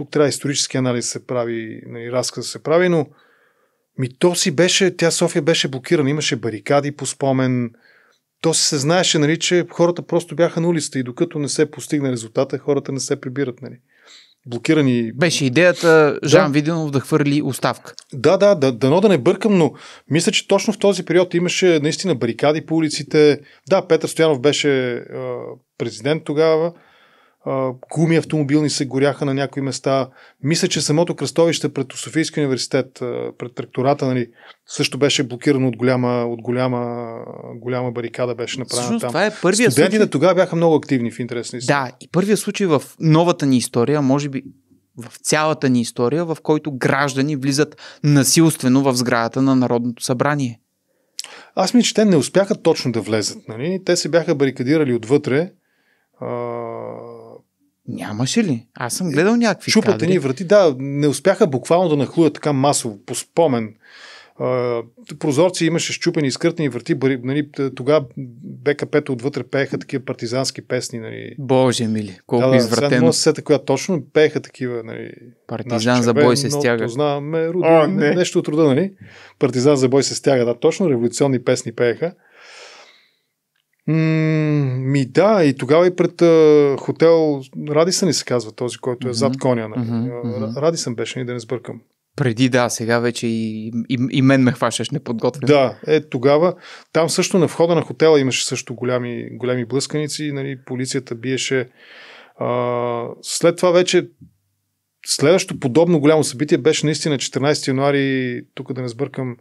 тук трябва исторически анализ се прави, нали, разказ да се прави, но ми то си беше, тя София беше блокирана, имаше барикади по спомен, то се знаеше, нали, че хората просто бяха на улицата и докато не се постигне резултата, хората не се прибират. Нали. Блокирани. Беше идеята Жан да. Виденов да хвърли оставка. Да, да, да, дано да не бъркам, но мисля, че точно в този период имаше наистина барикади по улиците. Да, Петър Стоянов беше президент тогава гуми автомобилни се горяха на някои места. Мисля, че самото кръстовище пред Софийския университет, пред тректората, нали, също беше блокирано от голяма, от голяма, голяма барикада, беше направена Всъщност, там. Това е първия Студентите случай... тогава бяха много активни в интересни си. Да, и първия случай в новата ни история, може би в цялата ни история, в който граждани влизат насилствено в сградата на Народното събрание. Аз мисля, че те не успяха точно да влезат. Нали? Те се бяха барикадирали отвътре, Нямаше ли? Аз съм е, гледал някакви Чупата кадри. ни врати, да, не успяха буквално да нахлуят така масово, по спомен. Uh, прозорци имаше щупени, изкъртени врати. Нали, тогава БКП-то отвътре пееха такива партизански песни. Нали. Боже мили, колко да, извратено. Да, сета, която точно пееха такива. Нали, Партизан за бой се стяга. Знаме, рода, О, не. нещо от рода, нали? Партизан за бой се стяга, да, точно революционни песни пееха ми да, и тогава и пред а, хотел Радисън ни се казва този, който е зад коня. Нали? Mm-hmm. Радисън беше, ни да не сбъркам. Преди, да, сега вече и, и, и мен ме хващаш неподготвен. Да, е тогава. Там също на входа на хотела имаше също голями, големи блъсканици, нали, полицията биеше. А, след това вече следващото подобно голямо събитие беше наистина 14 януари, тук да не сбъркам,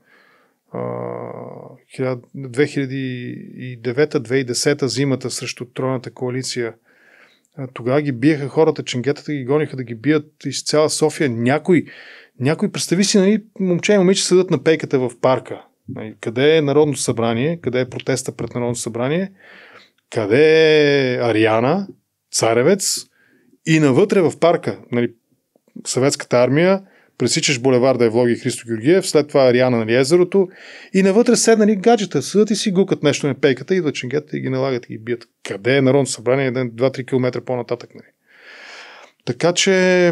2009-2010 зимата срещу Тройната коалиция. Тогава ги биеха хората, ченгетата ги гониха да ги бият из цяла София. Някой, някой представи си, нали, момче и момиче седат на пейката в парка. Нали, къде е Народното събрание? Къде е протеста пред Народното събрание? Къде е Ариана, Царевец? И навътре в парка, нали, съветската армия, пресичаш булеварда влоги Христо Георгиев, след това Ариана на езерото и навътре седнали гаджета, съдат и си гукат нещо на пейката, идват ченгета и ги налагат и ги бият. Къде е народно събрание 2-3 км по-нататък? Нали? Така че...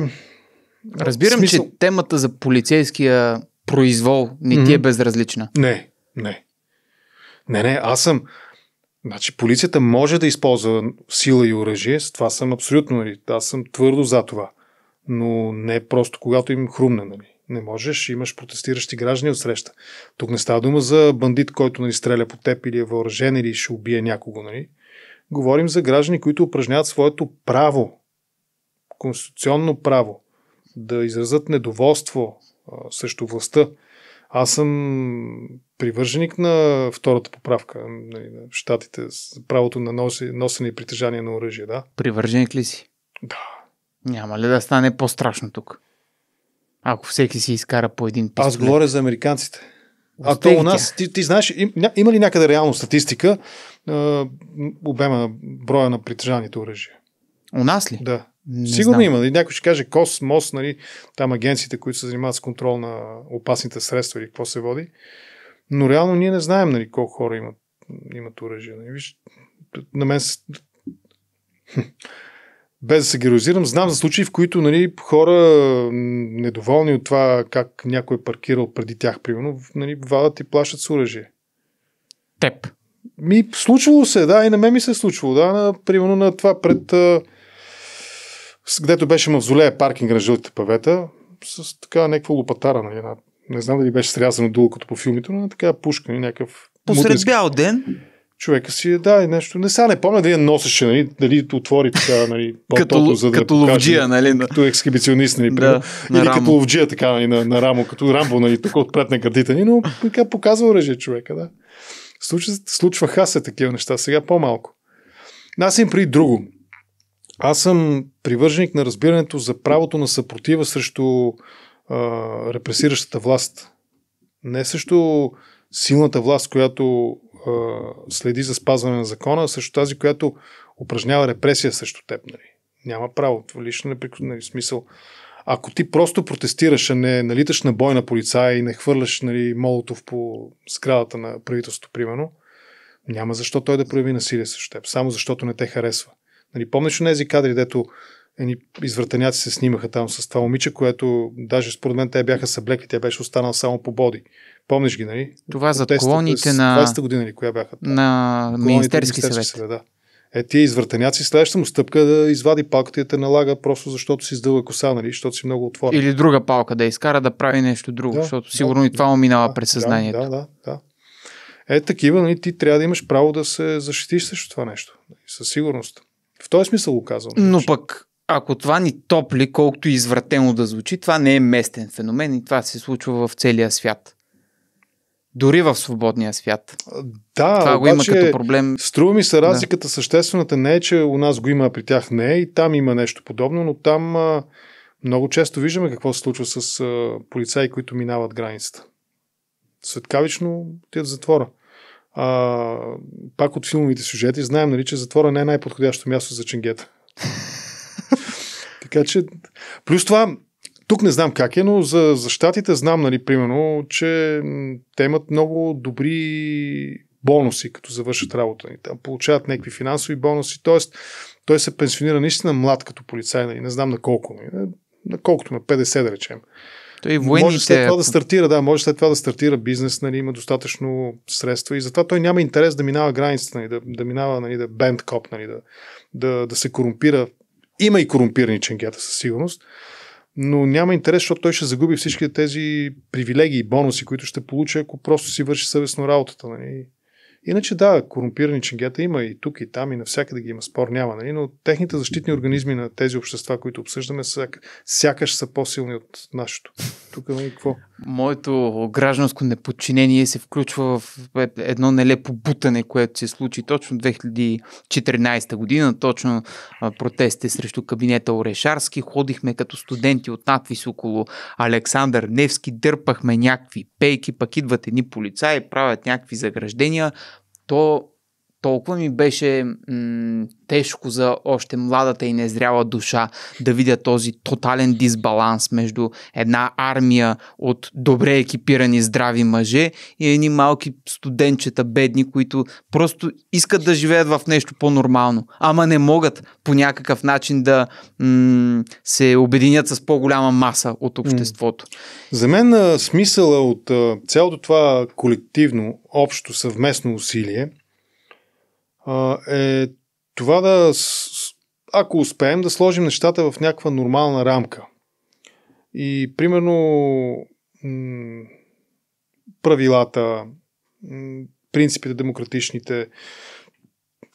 Разбирам, смисъл... че темата за полицейския произвол не ти е безразлична. Не, не. Не, не, аз съм... Значи полицията може да използва сила и оръжие, с това съм абсолютно, нали, аз съм твърдо за това но не е просто когато им хрумне. Нали. Не можеш, имаш протестиращи граждани от среща. Тук не става дума за бандит, който нали, стреля по теб или е въоръжен или ще убие някого. Нали. Говорим за граждани, които упражняват своето право, конституционно право, да изразят недоволство а, срещу властта. Аз съм привърженик на втората поправка нали, на щатите, правото на носене и притежание на оръжие. Да? Привърженик ли си? Да, няма ли да стане по-страшно тук? Ако всеки си изкара по един пистолет. Аз говоря за американците. А то у нас, ти, ти знаеш, има ли някъде реална статистика е, обема на броя на притежаните оръжия? У нас ли? Да. Не Сигурно знам. има. някой ще каже Космос, нали, там агенциите, които се занимават с контрол на опасните средства или какво се води. Но реално ние не знаем нали, колко хора имат, имат оръжие. Нали. Виж, на мен [laughs] без да се героизирам, знам за случаи, в които нали, хора недоволни от това как някой е паркирал преди тях, примерно, нали, вадат и плашат с оръжие. Теп. Ми, случвало се, да, и на мен ми се е случвало, да, на, примерно на това пред където беше мавзолея паркинг на жълтите павета, с така някаква лопатара, нали, една, не знам дали беше срязано долу като по филмите, но така пушка, нали, някакъв Посред бял ден? човека си е да и нещо. Не сега не помня дали я носеше, нали, дали отвори така, нали, като, за да като ловджия, нали, като ексхибиционист, нали, да, или рамо. като ловджия, така, нали, на, на, рамо, като рамбо, нали, тук отпред на гърдите ни, но така показва оръжие човека, да. Случва, случваха се такива неща, сега по-малко. Аз им при друго. Аз съм привърженик на разбирането за правото на съпротива срещу а, репресиращата власт. Не също силната власт, която следи за спазване на закона, също тази, която упражнява репресия срещу теб. Нали. Няма право. Това лично неприкосновено нали, смисъл. Ако ти просто протестираш, а не налиташ на бой на полицая и не хвърляш нали, молотов по сградата на правителството, примерно, няма защо той да прояви насилие срещу теб, само защото не те харесва. Нали, помниш тези кадри, дето едни извратеняци се снимаха там с това момиче, което даже според мен те бяха съблекли, тя беше останала само по боди. Помниш ги, нали? Това за колоните на... 20-та година ли, коя бяха? На Министерски съвет. съвет да. Е, тия извъртаняци, следващата му стъпка е да извади палката и да те налага, просто защото си с коса, нали? Защото си много отворен. Или друга палка да изкара да прави нещо друго, да, защото сигурно да, и това му минава да, през съзнанието. Да, да, да. Е, такива, нали, ти трябва да имаш право да се защитиш срещу това нещо. Нали, със сигурност. В този смисъл го казвам. Но пък, ако това ни топли, колкото извратено да звучи, това не е местен феномен и това се случва в целия свят. Дори в свободния свят. Да, Това обаче, го има като проблем. Струва ми се разликата да. съществената не е, че у нас го има, а при тях не е и там има нещо подобно, но там а, много често виждаме какво се случва с а, полицаи, които минават границата. Светкавично отиват в затвора. А, пак от филмовите сюжети знаем, нали, че затвора не е най-подходящо място за ченгета. [laughs] така че, плюс това, тук не знам как е, но за, за щатите знам, нали, примерно, че те имат много добри бонуси, като завършат работа ни. Нали. Там получават някакви финансови бонуси, т.е. той се пенсионира наистина млад като полицай, нали, не знам на колко, нали, на колкото, на 50 да речем. Той военните... Може след това да е- стартира, да, може след това да стартира бизнес, нали, има достатъчно средства и затова той няма интерес да минава границата, нали, да, да минава, нали, да бенд коп, нали, да, да, да се корумпира. Има и корумпирани ченгета със сигурност, но няма интерес, защото той ще загуби всички тези привилегии и бонуси, които ще получи, ако просто си върши съвестно работата. Нали? Иначе да, корумпирани ченгета има и тук, и там, и навсякъде ги има спор, няма, нали? но техните защитни организми на тези общества, които обсъждаме, са, сякаш са по-силни от нашето. Тук и нали, какво? Моето гражданско неподчинение се включва в едно нелепо бутане, което се случи точно 2014 година, точно протестите срещу кабинета Орешарски. Ходихме като студенти от надвис около Александър Невски, дърпахме някакви пейки, пък идват едни полицаи, правят някакви заграждения, 都。толкова ми беше м- тежко за още младата и незряла душа да видя този тотален дисбаланс между една армия от добре екипирани здрави мъже и едни малки студенчета бедни, които просто искат да живеят в нещо по-нормално, ама не могат по някакъв начин да м- се обединят с по-голяма маса от обществото. За мен смисъла от цялото това колективно, общо, съвместно усилие – е това да, ако успеем, да сложим нещата в някаква нормална рамка. И примерно правилата, принципите демократичните,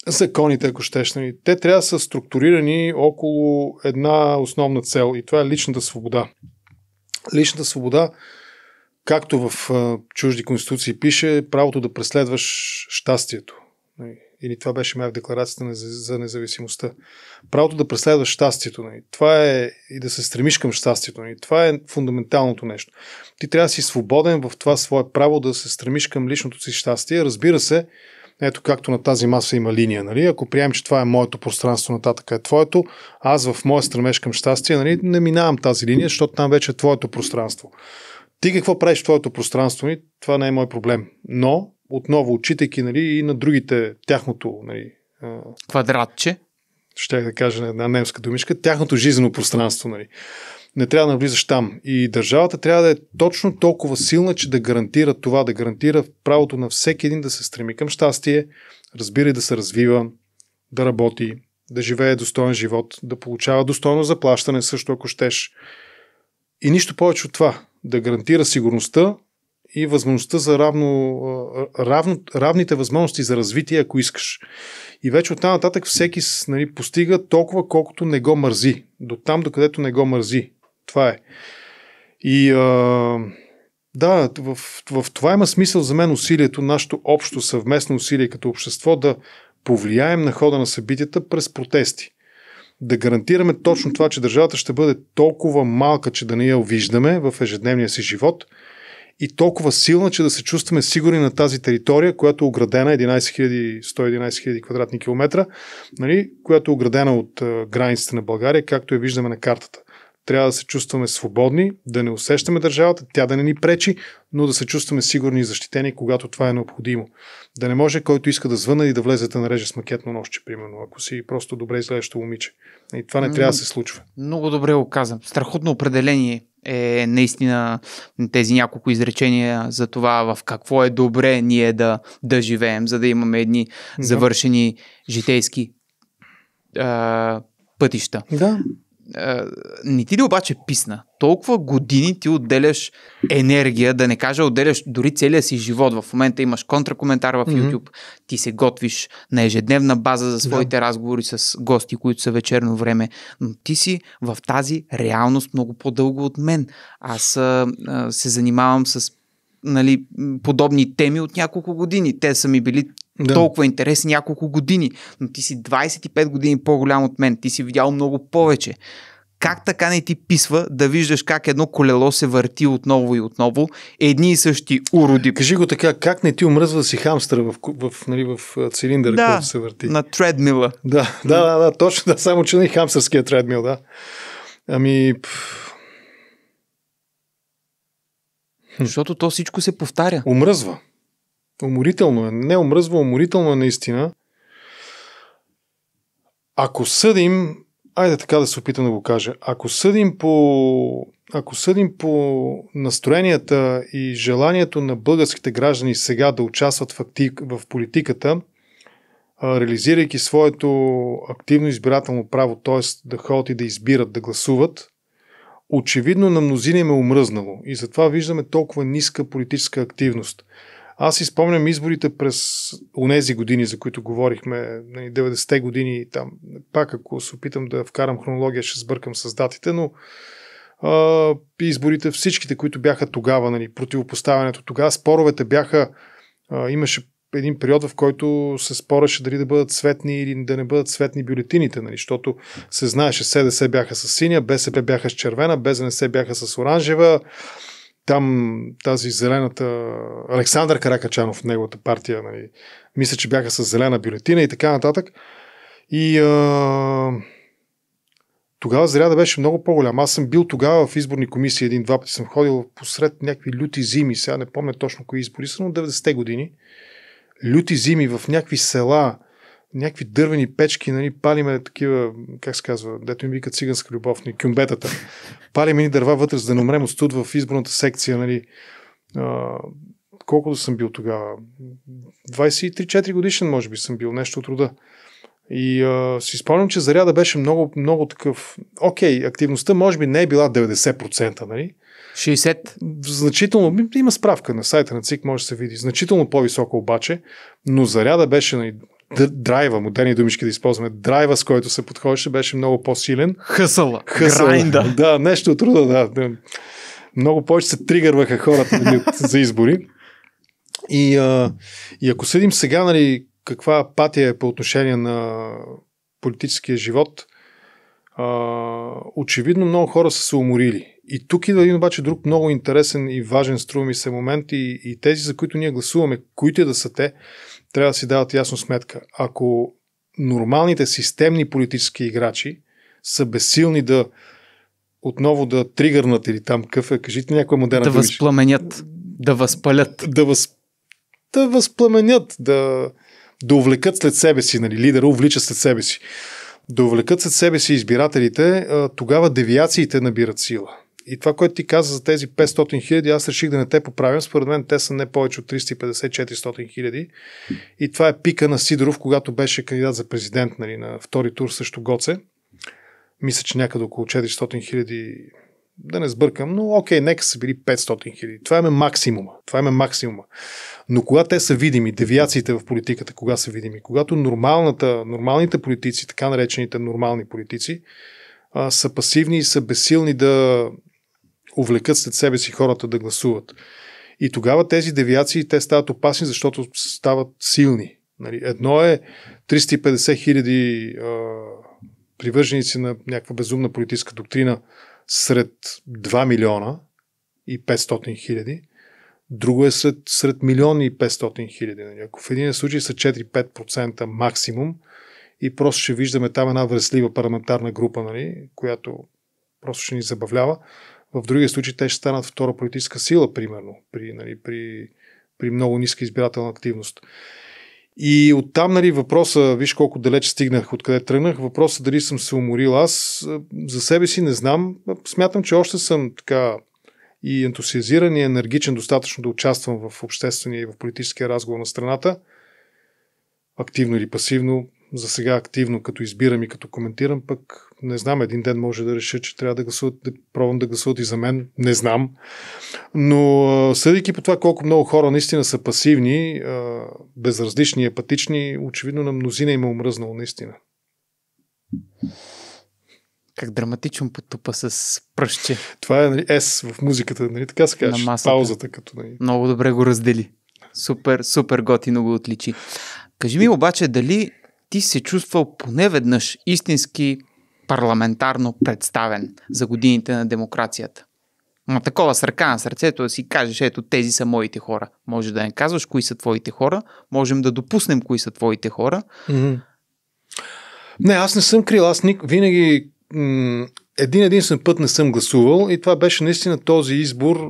законите, ако щеш, нали, те трябва да са структурирани около една основна цел и това е личната свобода. Личната свобода, както в чужди конституции пише, правото да преследваш щастието. Нали или това беше май в декларацията за независимостта. Правото да преследваш щастието, ни. Нали, това е и да се стремиш към щастието, ни. Нали, това е фундаменталното нещо. Ти трябва да си свободен в това свое право да се стремиш към личното си щастие. Разбира се, ето както на тази маса има линия. Нали? Ако приемем, че това е моето пространство, нататък е твоето, аз в моя стремеж към щастие нали, не минавам тази линия, защото там вече е твоето пространство. Ти какво правиш в твоето пространство, нали, това не е мой проблем. Но отново отчитайки нали, и на другите тяхното нали, квадратче. Ще да кажа на една немска думичка, тяхното жизнено пространство. Нали. Не трябва да навлизаш там. И държавата трябва да е точно толкова силна, че да гарантира това, да гарантира правото на всеки един да се стреми към щастие, разбира и да се развива, да работи, да живее достоен живот, да получава достойно заплащане също, ако щеш. И нищо повече от това. Да гарантира сигурността и възможността за равно, равно, равните възможности за развитие, ако искаш. И вече оттам нататък всеки нали, постига толкова, колкото не го мързи. До там, докъдето не го мързи. Това е. И а, да, в, в това има смисъл за мен усилието, нашето общо съвместно усилие като общество да повлияем на хода на събитията през протести. Да гарантираме точно това, че държавата ще бъде толкова малка, че да не я виждаме в ежедневния си живот – и толкова силна, че да се чувстваме сигурни на тази територия, която е оградена 11 111 000 квадратни километра, нали, която е оградена от а, границите на България, както я виждаме на картата. Трябва да се чувстваме свободни, да не усещаме държавата, тя да не ни пречи, но да се чувстваме сигурни и защитени, когато това е необходимо. Да не може който иска да звъне и да влезе да нареже с макетно нощче, примерно, ако си просто добре изглеждащо момиче. И това не трябва да се случва. Много добре го казвам. Страхотно определение е наистина тези няколко изречения за това в какво е добре ние да, да живеем, за да имаме едни завършени житейски е, пътища. Да. Е, не ти ли обаче писна? Толкова години ти отделяш енергия, да не кажа отделяш дори целия си живот. В момента имаш контракоментар в YouTube, mm-hmm. ти се готвиш на ежедневна база за своите yeah. разговори с гости, които са вечерно време. Но ти си в тази реалност много по-дълго от мен. Аз а, се занимавам с нали, подобни теми от няколко години. Те са ми били да. толкова интерес няколко години, но ти си 25 години по-голям от мен, ти си видял много повече. Как така не ти писва да виждаш как едно колело се върти отново и отново, едни и същи уроди? Кажи го така, как не ти омръзва си хамстра в, в, нали, в цилиндър, да, който се върти? на тредмила. Да, да, да, да, точно, да, само че не хамстърския тредмил, да. Ами... Защото то всичко се повтаря. Омръзва. Уморително е. Не омръзва, уморително е наистина. Ако съдим, айде така да се опитам да го кажа, ако съдим по, ако съдим по настроенията и желанието на българските граждани сега да участват в, актив, в политиката, реализирайки своето активно избирателно право, т.е. да ходят и да избират, да гласуват, очевидно на мнозина им е омръзнало и затова виждаме толкова ниска политическа активност – аз си спомням изборите през онези години, за които говорихме, 90-те нали, години, там, пак ако се опитам да вкарам хронология, ще сбъркам с датите, но а, изборите, всичките, които бяха тогава, нали, противопоставянето тогава, споровете бяха, а, имаше един период, в който се спореше дали да бъдат светни или да не бъдат светни бюлетините, нали? защото се знаеше СДС бяха с синя, БСП бяха с червена, БЗНС бяха с оранжева, там тази зелената Александър Каракачанов, неговата партия, нали, мисля, че бяха с зелена бюлетина и така нататък. И а, тогава заряда беше много по-голям. Аз съм бил тогава в изборни комисии един-два пъти, съм ходил посред някакви люти зими, сега не помня точно кои избори са, но 90-те години. Люти зими в някакви села, някакви дървени печки, нали, палиме такива, как се казва, дето им викат циганска любов, ни кюмбетата. Палиме ни дърва вътре, за да не умрем от студ в изборната секция, нали. А, колкото съм бил тогава? 23-4 годишен, може би, съм бил, нещо от рода. И а, си спомням, че заряда беше много, много такъв. Окей, активността може би не е била 90%, нали? 60. Значително, има справка на сайта на ЦИК, може да се види. Значително по-високо обаче, но заряда беше нали, драйва, модерни думички да използваме, драйва, с който се подходеше, беше много по-силен. Хъсъла. Хъсъла. [laughs] Да, нещо от труда, да. Много повече се тригърваха хората нали, за избори. И, а, и ако съдим сега, нали, каква апатия е по отношение на политическия живот, а, очевидно много хора са се уморили. И тук идва един обаче друг много интересен и важен струми се момент и, и тези, за които ние гласуваме, които да са те, трябва да си дават ясно сметка. Ако нормалните системни политически играчи са безсилни да отново да тригърнат или там какъв е, кажите някоя модерна Да думичка. възпламенят, да възпалят. Да, въз... да възпламенят, да, да увлекат след себе си, нали, лидера увлича след себе си. Да увлекат след себе си избирателите, тогава девиациите набират сила. И това, което ти каза за тези 500 хиляди, аз реших да не те поправям. Според мен те са не повече от 350-400 хиляди. И това е пика на Сидоров, когато беше кандидат за президент нали, на втори тур срещу Гоце. Мисля, че някъде около 400 хиляди да не сбъркам, но окей, нека са били 500 хиляди. Това е максимума. Това е максимума. Но кога те са видими, девиациите в политиката, кога са видими? Когато нормалната, нормалните политици, така наречените нормални политици, са пасивни и са безсилни да, увлекат след себе си хората да гласуват. И тогава тези девиации, те стават опасни, защото стават силни. Нали, едно е 350 хиляди привърженици на някаква безумна политическа доктрина сред 2 милиона и 500 хиляди. Друго е сред, сред милиони и 500 хиляди. Нали. Ако в един случай са 4-5% максимум и просто ще виждаме там една връзлива парламентарна група, нали, която просто ще ни забавлява. В другия случай те ще станат втора политическа сила, примерно, при, нали, при, при много ниска избирателна активност. И оттам, нали, въпроса, виж колко далеч стигнах, откъде тръгнах, въпроса дали съм се уморил аз, за себе си не знам. Смятам, че още съм така и ентусиазиран и енергичен достатъчно да участвам в обществения и в политическия разговор на страната, активно или пасивно, за сега активно, като избирам и като коментирам, пък не знам, един ден може да реша, че трябва да гласуват, да пробвам да гласуват и за мен, не знам. Но съдейки по това колко много хора наистина са пасивни, безразлични, апатични, очевидно на мнозина има е омръзнало наистина. Как драматично потупа с пръще. Това е нали, S в музиката, нали така се кажеш, паузата. Като, нали... Много добре го раздели. Супер, супер готино го отличи. Кажи ми обаче дали ти се чувствал поне веднъж истински парламентарно представен за годините на демокрацията? Ма такова с ръка на сърцето да си кажеш, ето тези са моите хора. Може да не казваш кои са твоите хора, можем да допуснем кои са твоите хора. Не, аз не съм крил, аз ник... винаги един единствен път не съм гласувал и това беше наистина този избор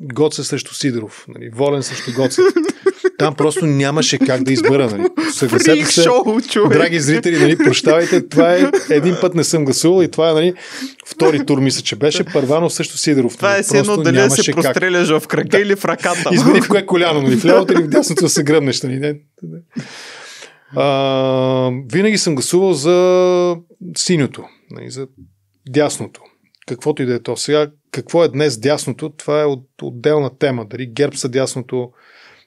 Гоце срещу Сидоров, нали, Волен срещу Гоце. [laughs] Там просто нямаше как да избера. Нали. Съгласете се, шоу, драги зрители, нали, прощавайте, това е един път не съм гласувал и това е нали, втори тур, мисля, че беше. Първано също Сидоров. Това е си нали, едно дали се простреляш в крака да. или в ръката. Избери в кое коляно, нали, в лявото или в дясното да се гръмнеш. Нали. Не, не. А, винаги съм гласувал за синьото, нали, за дясното каквото и да е то. Сега, какво е днес дясното, това е от, отделна тема. Дали ГЕРБ са дясното,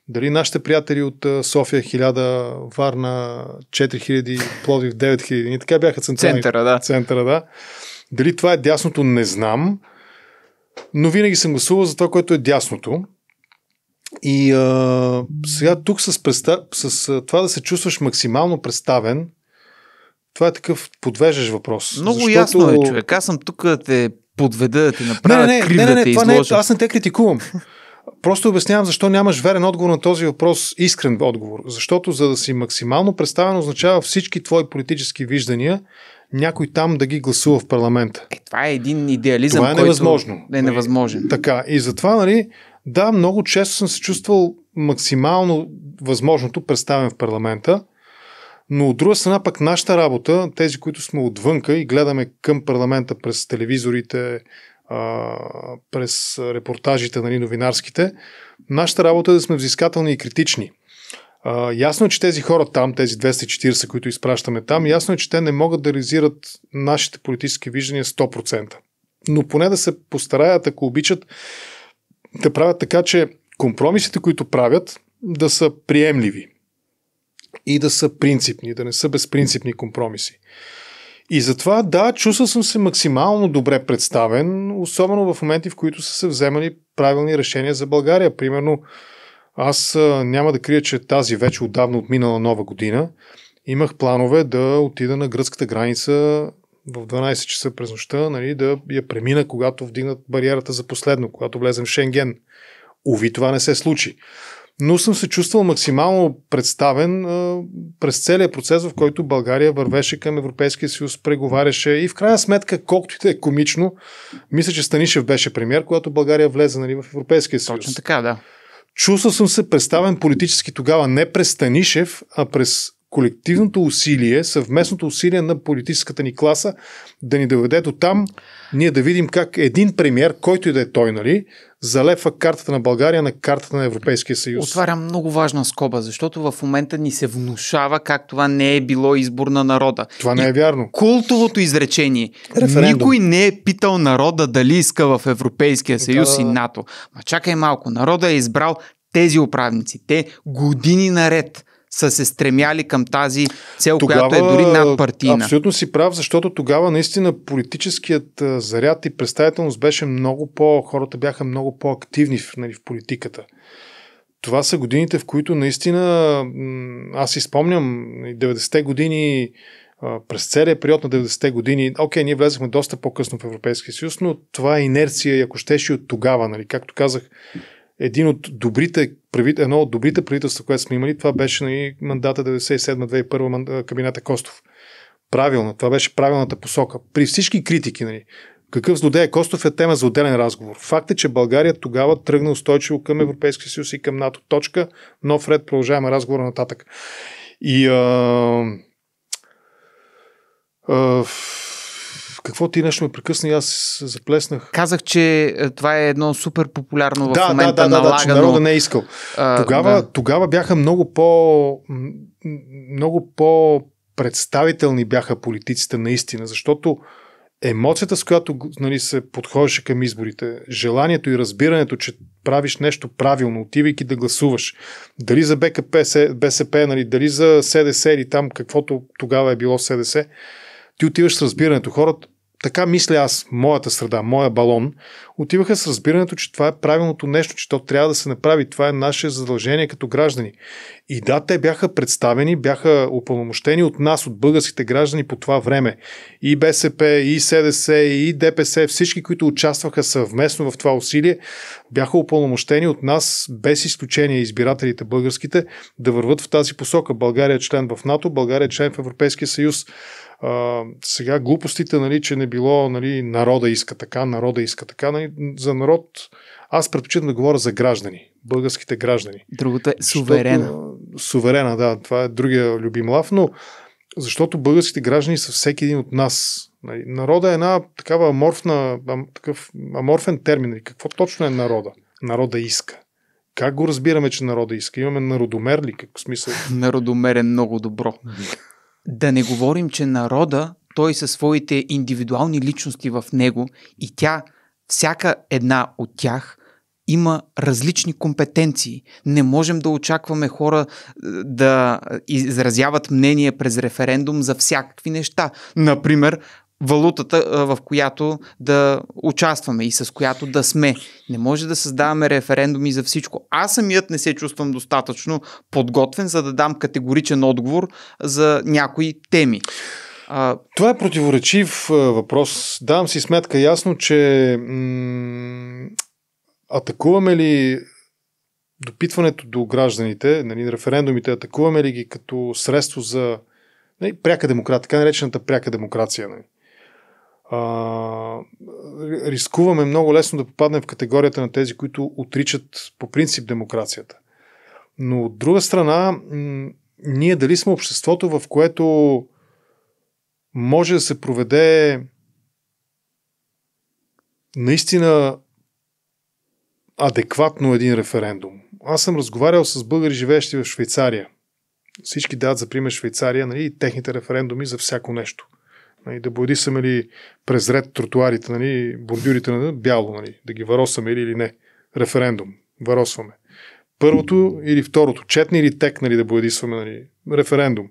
дали нашите приятели от София 1000, Варна 4000, Плодив 9000, така бяха централни. Центъра, да. Центъра, да. Дали това е дясното, не знам. Но винаги съм гласувал за това, което е дясното. И а, сега тук с, преста... с това да се чувстваш максимално представен, това е такъв подвеждаш въпрос. Много защото... ясно е, човек. Аз съм тук да те подведа, да те направя не, не, не, кривда, не, не, не, това изложа. не, аз не те критикувам. [laughs] Просто обяснявам защо нямаш верен отговор на този въпрос, искрен отговор. Защото за да си максимално представен означава всички твои политически виждания някой там да ги гласува в парламента. Е, това е един идеализъм, това е невъзможно. Който е невъзможен. Така, и затова, нали, да, много често съм се чувствал максимално възможното представен в парламента, но от друга страна пък нашата работа, тези, които сме отвънка и гледаме към парламента през телевизорите, а, през репортажите, нали, новинарските, нашата работа е да сме взискателни и критични. А, ясно е, че тези хора там, тези 240, които изпращаме там, ясно е, че те не могат да реализират нашите политически виждания 100%. Но поне да се постараят, ако обичат, да правят така, че компромисите, които правят, да са приемливи и да са принципни, да не са безпринципни компромиси. И затова, да, чувствал съм се максимално добре представен, особено в моменти, в които са се вземали правилни решения за България. Примерно, аз няма да крия, че тази вече отдавна отминала нова година имах планове да отида на гръцката граница в 12 часа през нощта, нали, да я премина, когато вдигнат бариерата за последно, когато влезем в Шенген. Ови, това не се случи но съм се чувствал максимално представен а, през целия процес, в който България вървеше към Европейския съюз, преговаряше и в крайна сметка, колкото и да е комично, мисля, че Станишев беше премьер, когато България влезе нали, в Европейския съюз. Точно така, да. Чувствал съм се представен политически тогава не през Станишев, а през колективното усилие, съвместното усилие на политическата ни класа да ни доведе до там, ние да видим как един премьер, който и да е той, нали, залепва картата на България на картата на Европейския съюз. Отварям много важна скоба, защото в момента ни се внушава как това не е било избор на народа. Това не е вярно. И култовото изречение. Референдум. Никой не е питал народа дали иска в Европейския съюз да. и НАТО. Ма чакай малко, народа е избрал тези управници. Те години наред са се стремяли към тази цел, тогава, която е дори надпартийна. Абсолютно си прав, защото тогава наистина политическият заряд и представителност беше много по... хората бяха много по-активни в, нали, в политиката. Това са годините, в които наистина аз си спомням 90-те нали, години през целия период на 90-те години, окей, ние влезахме доста по-късно в Европейския съюз, но това е инерция, ако щеше и от тогава, нали, както казах, един от добрите, едно от добрите правителства, което сме имали, това беше нали, и мандата 97-2001 кабината Костов. Правилно, това беше правилната посока. При всички критики, нали, какъв злодей е Костов е тема за отделен разговор. Факт е, че България тогава тръгна устойчиво към Европейския съюз и към НАТО. Точка, но вред продължаваме разговора нататък. И а, а, какво ти нещо ме прекъсна и аз се заплеснах. Казах, че е, това е едно супер популярно в да, момента да, да, налагано. Да, че народа не е искал. А, тогава, да. тогава бяха много по... много по представителни бяха политиците наистина, защото емоцията, с която нали, се подходеше към изборите, желанието и разбирането, че правиш нещо правилно, отивайки да гласуваш, дали за БКП, БСП, нали, дали за СДС или там каквото тогава е било СДС, ти отиваш с разбирането. Хората, така мисля аз, моята среда, моя балон, отиваха с разбирането, че това е правилното нещо, че то трябва да се направи. Това е наше задължение като граждани. И да, те бяха представени, бяха упълномощени от нас, от българските граждани по това време. И БСП, и СДС, и ДПС, всички, които участваха съвместно в това усилие, бяха упълномощени от нас, без изключение избирателите българските, да върват в тази посока. България е член в НАТО, България е член в Европейския съюз. А, сега глупостите, нали, че не било нали, народа иска така, народа иска така. Нали, за народ аз предпочитам да говоря за граждани, българските граждани. Другото е суверена. Защото, суверена, да, това е другия любим лав, но защото българските граждани са всеки един от нас. Нали, народа е една такава аморфна, ам, такъв аморфен термин. Нали, какво точно е народа? Народа иска. Как го разбираме, че народа иска? Имаме народомер ли? Какво смисъл? Народомер е много добро. Да не говорим, че народа, той със своите индивидуални личности в него и тя, всяка една от тях – има различни компетенции. Не можем да очакваме хора е, да е, изразяват мнение през референдум за всякакви неща. Например, валутата, в която да участваме и с която да сме. Не може да създаваме референдуми за всичко. Аз самият не се чувствам достатъчно подготвен, за да дам категоричен отговор за някои теми. А... Това е противоречив въпрос. Давам си сметка ясно, че м- атакуваме ли допитването до гражданите, нали, референдумите, атакуваме ли ги като средство за нали, пряка демокрация, така наречената пряка демокрация. Нали? а, рискуваме много лесно да попаднем в категорията на тези, които отричат по принцип демокрацията. Но от друга страна, ние дали сме обществото, в което може да се проведе наистина адекватно един референдум. Аз съм разговарял с българи, живеещи в Швейцария. Всички дадат за пример Швейцария нали, и техните референдуми за всяко нещо. Нали, да бладисаме ли нали, през ред тротуарите, нали, бордюрите на бяло, нали, да ги варосаме или, или не. Референдум. Варосваме. Първото или второто. Четни или тек, нали, да бладисваме. Нали, референдум.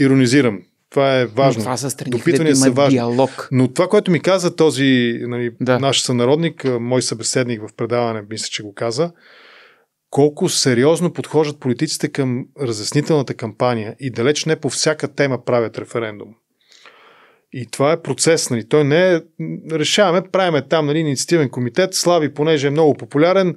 Иронизирам. Това е важно. Но това са страни, Допитвания са важни. Диалог. Но това, което ми каза този нали, да. наш сънародник, мой събеседник в предаване, мисля, че го каза, колко сериозно подхождат политиците към разяснителната кампания и далеч не по всяка тема правят референдум. И това е процес. Нали. Той не е... Решаваме, правиме там нали, инициативен комитет. Слави, понеже е много популярен,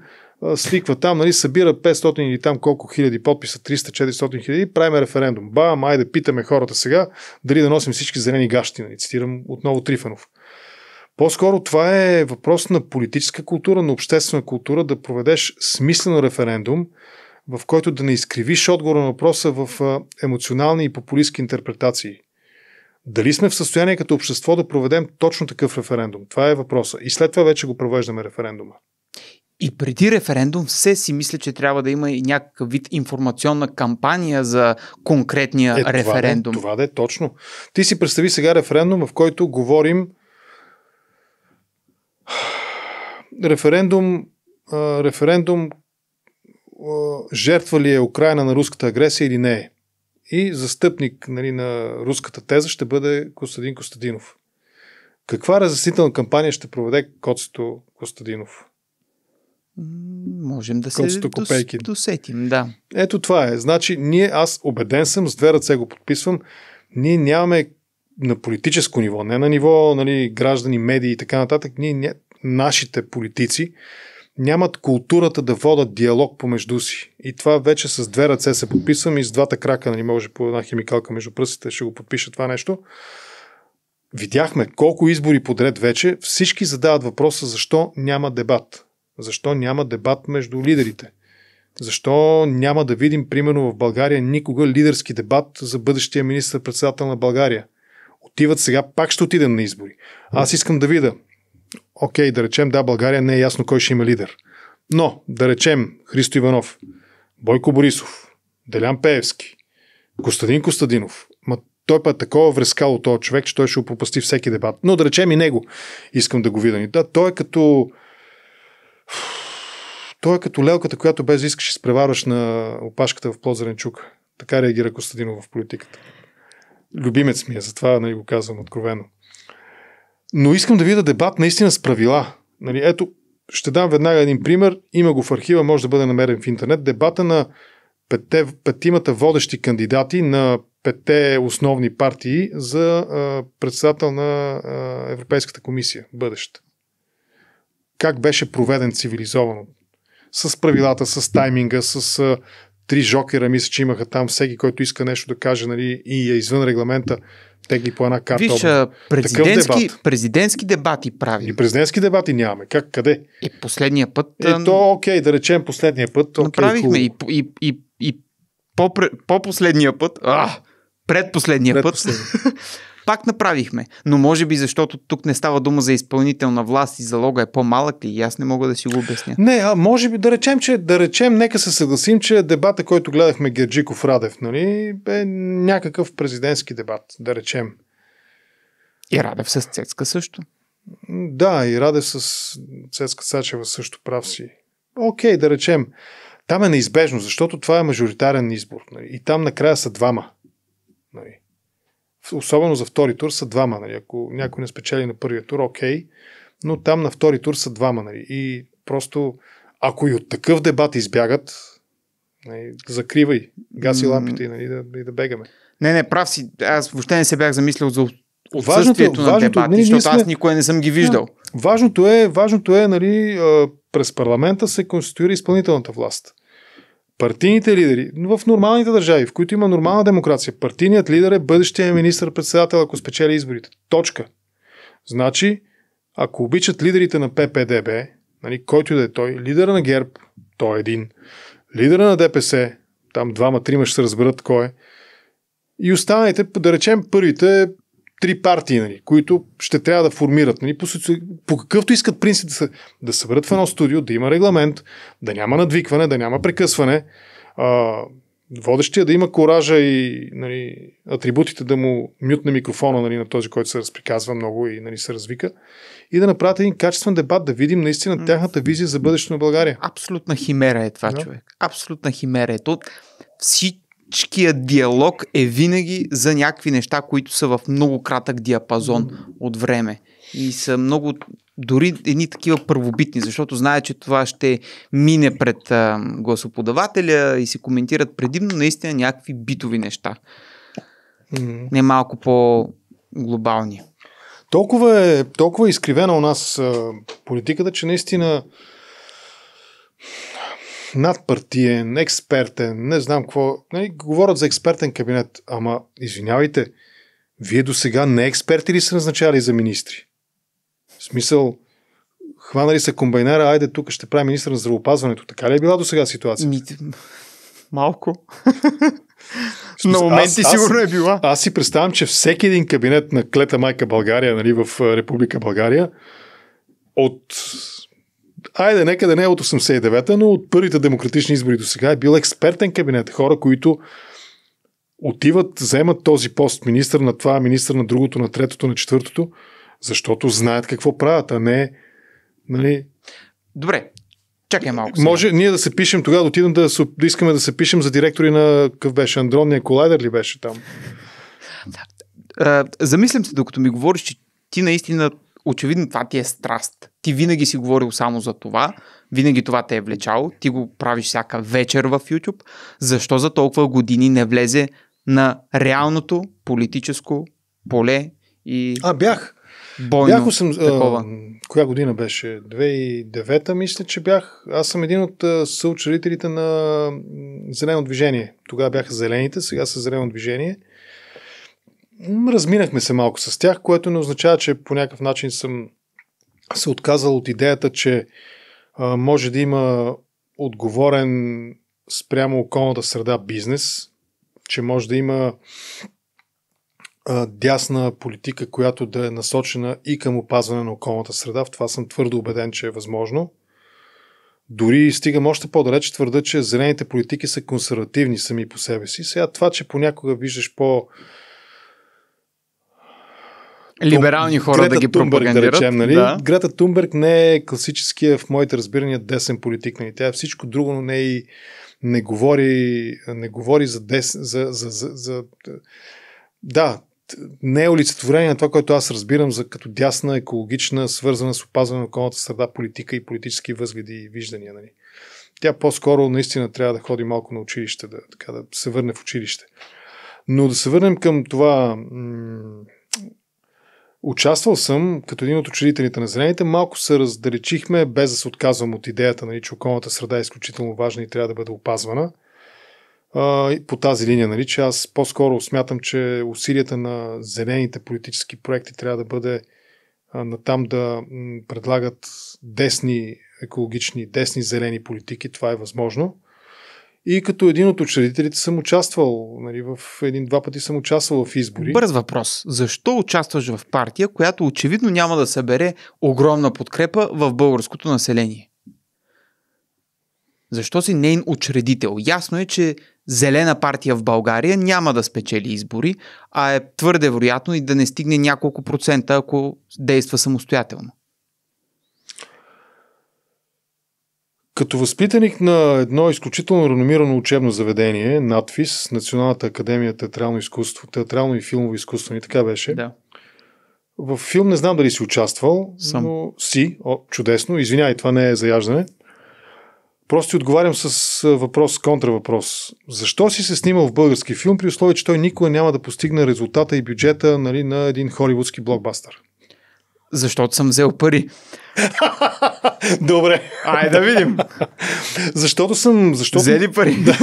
свиква там, нали, събира 500 или там колко хиляди подписа, 300-400 хиляди, правим референдум. Ба, май да питаме хората сега, дали да носим всички зелени гащи, нали, цитирам отново Трифанов. По-скоро това е въпрос на политическа култура, на обществена култура, да проведеш смислено референдум, в който да не изкривиш отговора на въпроса в емоционални и популистски интерпретации – дали сме в състояние като общество да проведем точно такъв референдум? Това е въпроса. И след това вече го провеждаме референдума. И преди референдум все си мисля, че трябва да има и някакъв вид информационна кампания за конкретния е, референдум. Това да, е, това да е точно. Ти си представи сега референдум, в който говорим референдум, референдум жертва ли е Украина на руската агресия или не е. И застъпник нали, на руската теза ще бъде Костадин Костадинов. Каква разяснителна кампания ще проведе Коцето Костадинов? Можем да се Копейкин. досетим, да. Ето това е. Значи, ние, аз убеден съм, с две ръце го подписвам, ние нямаме на политическо ниво, не на ниво нали, граждани, медии и така нататък, ние, нашите политици нямат културата да водат диалог помежду си. И това вече с две ръце се подписвам и с двата крака, нали, може по една химикалка между пръстите ще го подпиша това нещо. Видяхме колко избори подред вече всички задават въпроса защо няма дебат. Защо няма дебат между лидерите? Защо няма да видим, примерно в България, никога лидерски дебат за бъдещия министър-председател на България? Отиват сега, пак ще отидем на избори. Аз искам да видя окей, да речем, да, България не е ясно кой ще има лидер. Но, да речем, Христо Иванов, Бойко Борисов, Делян Пеевски, Костадин Костадинов, ма той път такова врескало този човек, че той ще опропасти всеки дебат. Но да речем и него, искам да го видя. Да, той е като... Той е като лелката, която без искаш изпреварваш на опашката в Плозаренчук. Така реагира Костадинов в политиката. Любимец ми е, затова не нали, го казвам откровено. Но искам да видя дебат наистина с правила. Нали, ето, ще дам веднага един пример. Има го в архива, може да бъде намерен в интернет. Дебата на петте, петимата водещи кандидати на петте основни партии за а, председател на а, Европейската комисия, бъдеща. Как беше проведен цивилизовано? С правилата, с тайминга, с а, три жокера, мисля, че имаха там всеки, който иска нещо да каже нали, и е извън регламента, тегли по една карта. Виж, президентски, дебат. президентски дебати правим. И президентски дебати нямаме. Как, къде? И е, последния път... Е, то окей, да речем последния път. Окей, направихме и, и, и, и по-последния път, а, предпоследния, предпоследния. път, [laughs] пак направихме. Но може би защото тук не става дума за изпълнителна власт и залога е по-малък и аз не мога да си го обясня. Не, а може би да речем, че да речем, нека се съгласим, че дебата, който гледахме Герджиков Радев, нали, е някакъв президентски дебат, да речем. И Радев с Цецка също. Да, и Радев с Цецка Сачева също прав си. Окей, да речем. Там е неизбежно, защото това е мажоритарен избор. Нали, и там накрая са двама особено за втори тур, са двама. Нали? Ако някой не спечели на първия тур, окей, но там на втори тур са двама. Нали? И просто, ако и от такъв дебат избягат, нали, закривай, гаси лампите нали? и да, и да бегаме. Не, не, прав си. Аз въобще не се бях замислил за отсъствието важното, на важното, дебати, защото аз никой не съм ги виждал. Да. Важното е, важното е нали, през парламента се конституира изпълнителната власт. Партийните лидери, в нормалните държави, в които има нормална демокрация, партийният лидер е бъдещия министр-председател, ако спечели изборите. Точка. Значи, ако обичат лидерите на ППДБ, нали, който да е той, лидера на ГЕРБ, той е един, лидера на ДПС, там двама-трима ще се разберат кой е, и останалите, да речем, първите три партии, нали, които ще трябва да формират. Нали, по, по какъвто искат принцип да се да съберат в едно студио, да има регламент, да няма надвикване, да няма прекъсване, а, водещия да има коража и нали, атрибутите да му мютне микрофона нали, на този, който се разприказва много и нали, се развика, и да направят един качествен дебат, да видим наистина тяхната визия за бъдещето на България. Абсолютна химера е това, да. човек. Абсолютна химера е. То, всич, всичкият диалог е винаги за някакви неща, които са в много кратък диапазон от време. И са много, дори едни такива първобитни, защото знаят, че това ще мине пред а, гласоподавателя и се коментират предимно наистина някакви битови неща. Не малко по-глобални. Толкова е, толкова е изкривена у нас а, политиката, че наистина надпартиен, експертен, не знам какво. Нали, говорят за експертен кабинет. Ама, извинявайте, вие до сега не експерти ли са назначали за министри? В смисъл, хванали са комбайнера, айде тук ще прави министър на здравеопазването. Така ли е била до сега ситуацията? Малко. малко. На моменти аз, сигурно аз, е била. Аз си представям, че всеки един кабинет на клета майка България, нали, в е, Република България, от Айде, нека да не е от 89-та, но от първите демократични избори до сега е бил експертен кабинет. Хора, които отиват, вземат този пост, министър на това, министър на другото, на третото, на четвъртото, защото знаят какво правят, а не нали... Добре, чакай малко. Сега. Може ние да се пишем тогава, да отидем да, да искаме да се пишем за директори на какъв беше, Андронния колайдер ли беше там? Е, замислям се, докато ми говориш, че ти наистина очевидно това ти е страст. Ти винаги си говорил само за това, винаги това те е влечало, ти го правиш всяка вечер в YouTube. Защо за толкова години не влезе на реалното политическо поле и... А, бях. Бойно, бях 8, А, коя година беше? 2009 мисля, че бях. Аз съм един от съучредителите на Зелено движение. Тогава бяха зелените, сега са Зелено движение – разминахме се малко с тях, което не означава, че по някакъв начин съм се отказал от идеята, че а, може да има отговорен спрямо околната среда бизнес, че може да има а, дясна политика, която да е насочена и към опазване на околната среда. В това съм твърдо убеден, че е възможно. Дори стигам още по-далеч, твърда, че зелените политики са консервативни сами по себе си. Сега това, че понякога виждаш по- либерални хора Грета да ги Тунберг, Да речем, нали? да. Грета Тунберг не е класическия в моите разбирания десен политик. Нали? Тя е всичко друго, но не е и не говори, не говори за, дес, за, за, за, за... Да, не е олицетворение на това, което аз разбирам за като дясна, екологична, свързана с опазване на околната среда, политика и политически възгледи и виждания. Нали? Тя по-скоро наистина трябва да ходи малко на училище, да, така, да се върне в училище. Но да се върнем към това м- Участвал съм като един от учредителите на Зелените. Малко се раздалечихме, без да се отказвам от идеята, нали, че околната среда е изключително важна и трябва да бъде опазвана. А, по тази линия, нали, че аз по-скоро смятам, че усилията на зелените политически проекти трябва да бъде на там да предлагат десни екологични, десни зелени политики. Това е възможно и като един от учредителите съм участвал, нали, в един-два пъти съм участвал в избори. Бърз въпрос. Защо участваш в партия, която очевидно няма да събере огромна подкрепа в българското население? Защо си нейн учредител? Ясно е, че зелена партия в България няма да спечели избори, а е твърде вероятно и да не стигне няколко процента, ако действа самостоятелно. Като възпитаник на едно изключително реномирано учебно заведение, Натфис Националната академия театрално изкуство, театрално и филмово изкуство, и нали така беше. Да. В филм не знам дали си участвал, Съм. но си, о, чудесно, извинявай, това не е заяждане. Просто ти отговарям с въпрос, контравъпрос. Защо си се снимал в български филм при условие, че той никога няма да постигне резултата и бюджета нали, на един холивудски блокбастър? Защото съм взел пари. [laughs] Добре. Айде да видим. [laughs] защото съм... Защото... Взели пари. [laughs] Да.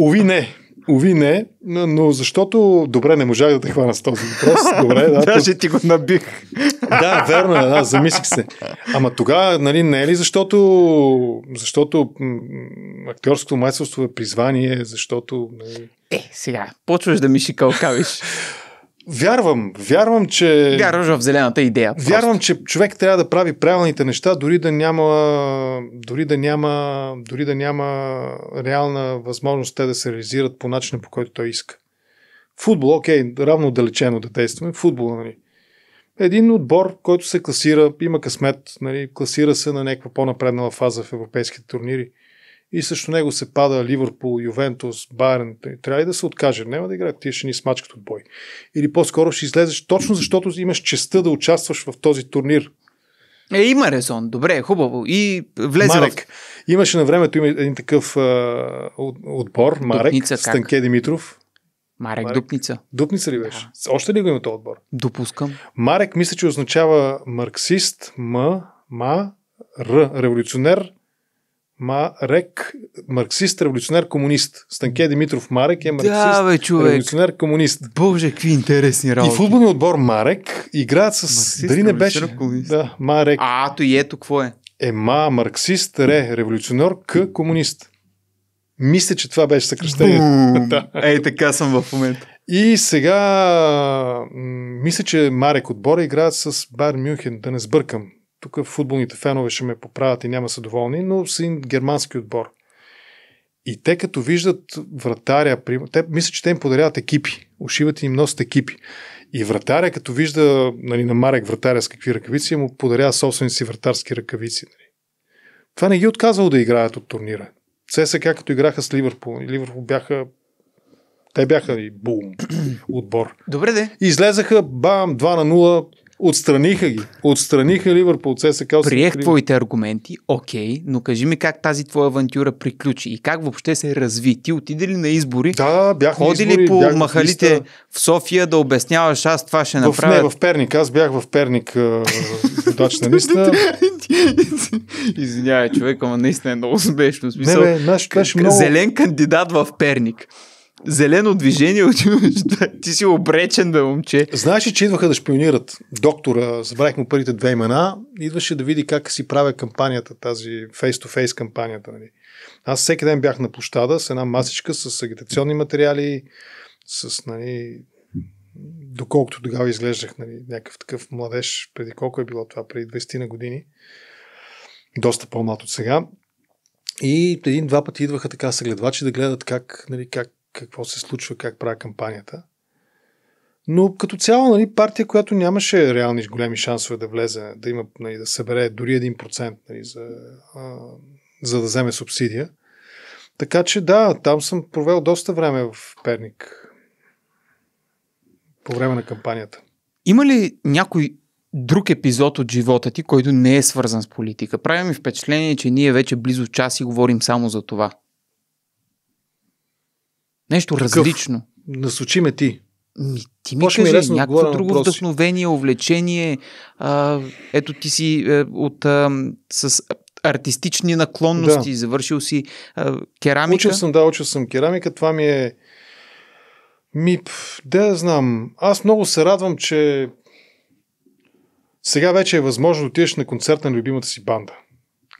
Ови не. Ови не, но защото... Добре, не можах да те хвана с този въпрос. Добре, да. Даже ти го набих. да, верно, е, да, замислих се. Ама тогава, нали, не е ли защото... Защото актьорското майсторство е призвание, защото... Нали... Е, сега, почваш да ми шикалкавиш. Вярвам, вярвам, че... Вярваш в зелената идея. Просто. Вярвам, че човек трябва да прави правилните неща, дори да няма, дори да няма, дори да няма реална възможност те да се реализират по начина, по който той иска. Футбол, окей, равно отдалечено да действаме. Футбол, нали? Един отбор, който се класира, има късмет, нали, класира се на някаква по-напреднала фаза в европейските турнири и също него се пада Ливърпул, Ювентус, Байерн, трябва и да се откаже. Няма да играе, ти ще ни смачкат от бой. Или по-скоро ще излезеш точно защото имаш честа да участваш в този турнир. Е, има резон, добре, хубаво. И влезе Марек. В... Имаше на времето има един такъв а, отбор, Марек, Дупница, Станке как? Димитров. Марек, Марек Дупница. Дупница ли беше? Да. Още ли го има този отбор? Допускам. Марек мисля, че означава марксист, м, ма, р, революционер, Марек, марксист, революционер, комунист. Станке Димитров Марек е марксист, да, бе, революционер, комунист. Боже, какви интересни работи. И футболния отбор Марек играят с... Марксист, дали не беше? Да, Марек. А, то и ето какво е. Ема, марксист, ре, революционер, к, комунист. Мисля, че това беше съкръщението. [laughs] да. Ей, така съм в момента. И сега, мисля, че Марек отбора играят с Бар Мюнхен, да не сбъркам тук футболните фенове ще ме поправят и няма са доволни, но са им германски отбор. И те като виждат вратаря, те мисля, че те им подаряват екипи, ушиват и им носят екипи. И вратаря, като вижда нали, на Марек вратаря с какви ръкавици, му подарява собствените си вратарски ръкавици. Нали. Това не ги е отказвало да играят от турнира. ЦСКА като играха с Ливърпул. И Ливърпул бяха те бяха и бум [clears throat] отбор. Добре де. Излезаха бам 2 на Отстраниха ги. Отстраниха Ливърпул ССК. Приех твоите аргументи, окей, но кажи ми как тази твоя авантюра приключи и как въобще се разви. Ти отиде ли на избори? Да, бях на избори. по бях махалите листа... в София да обясняваш, аз това ще направя? В, не, в Перник. Аз бях в Перник водач на листа. [laughs] Извинявай, човек, ама наистина е много смешно. Смисъл, не, бе, наш, наш много... Зелен кандидат в Перник зелено движение, отиваш, ти си обречен да момче. Знаеш, че идваха да шпионират доктора, забравих му първите две имена, идваше да види как си правя кампанията, тази face-to-face кампанията. Нали. Аз всеки ден бях на площада с една масичка с агитационни материали, с нали, доколкото тогава изглеждах нали, някакъв такъв младеж, преди колко е било това, преди 20 на години, доста по-млад от сега. И един-два пъти идваха така съгледвачи да гледат как, нали, как какво се случва, как правя кампанията. Но като цяло, нали, партия, която нямаше реални големи шансове да влезе, да има, нали, да събере дори 1% нали, за, а, за да вземе субсидия. Така че да, там съм провел доста време в Перник по време на кампанията. Има ли някой друг епизод от живота ти, който не е свързан с политика? Прави ми впечатление, че ние вече близо час и говорим само за това. Нещо различно. Насочи ме ти. Ми, ти ми е кажи, ми някакво друго въпроси. вдъхновение, увлечение. А, ето ти си е, от, а, с артистични наклонности, да. завършил си а, керамика. Учил съм, да, учил съм керамика. Това ми е... Ми, да знам. Аз много се радвам, че сега вече е възможно да отидеш на концерт на любимата си банда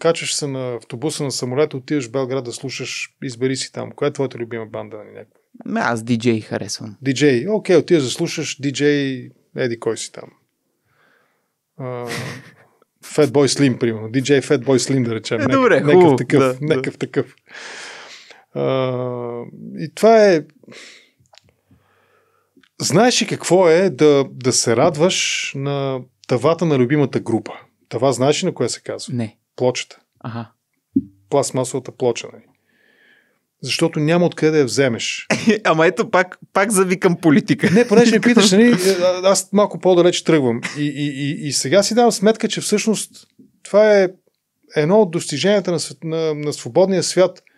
качваш се на автобуса, на самолета, отиваш в Белград да слушаш, избери си там. Коя е твоята любима банда? Нали, някаква? Ами аз диджей харесвам. Диджей, окей, okay, отиваш да слушаш диджей, еди кой си там. Uh, Слим, примерно. Диджей Фетбой слим да речем. Е, добре, Нека, хубав, такъв, да, някакъв да. такъв. Uh, и това е... Знаеш ли какво е да, да се радваш на тавата на любимата група? Това знаеш ли на кое се казва? Не плочата. Ага. Пластмасовата плоча. Нали? Защото няма откъде да я вземеш. [laughs] Ама ето пак, пак завикам политика. Не, понеже ме питаш, нали, [laughs] аз малко по-далеч тръгвам. И, и, и, и сега си давам сметка, че всъщност това е едно от достиженията на, на, на свободния свят –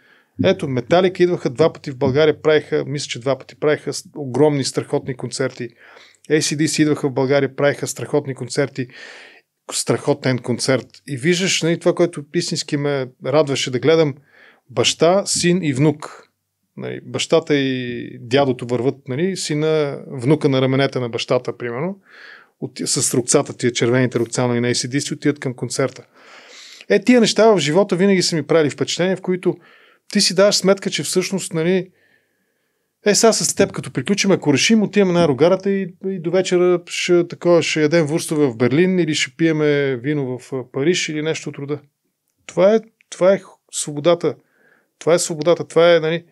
ето, Металика идваха два пъти в България, правиха, мисля, че два пъти правиха огромни страхотни концерти. си идваха в България, правиха страхотни концерти страхотен концерт. И виждаш нали, това, което истински ме радваше да гледам баща, син и внук. Нали, бащата и дядото върват, нали, сина, внука на раменете на бащата, примерно, от, с рукцата, тия червените рукца нали, на си отиват към концерта. Е, тия неща в живота винаги са ми правили впечатление, в които ти си даваш сметка, че всъщност нали, е, сега с теб, като приключим, ако решим, отиваме на рогарата и, и до вечера ще, такова, ще ядем вурстове в Берлин или ще пиеме вино в Париж или нещо от рода. Това е, това е свободата. Това е свободата. Това е, нали...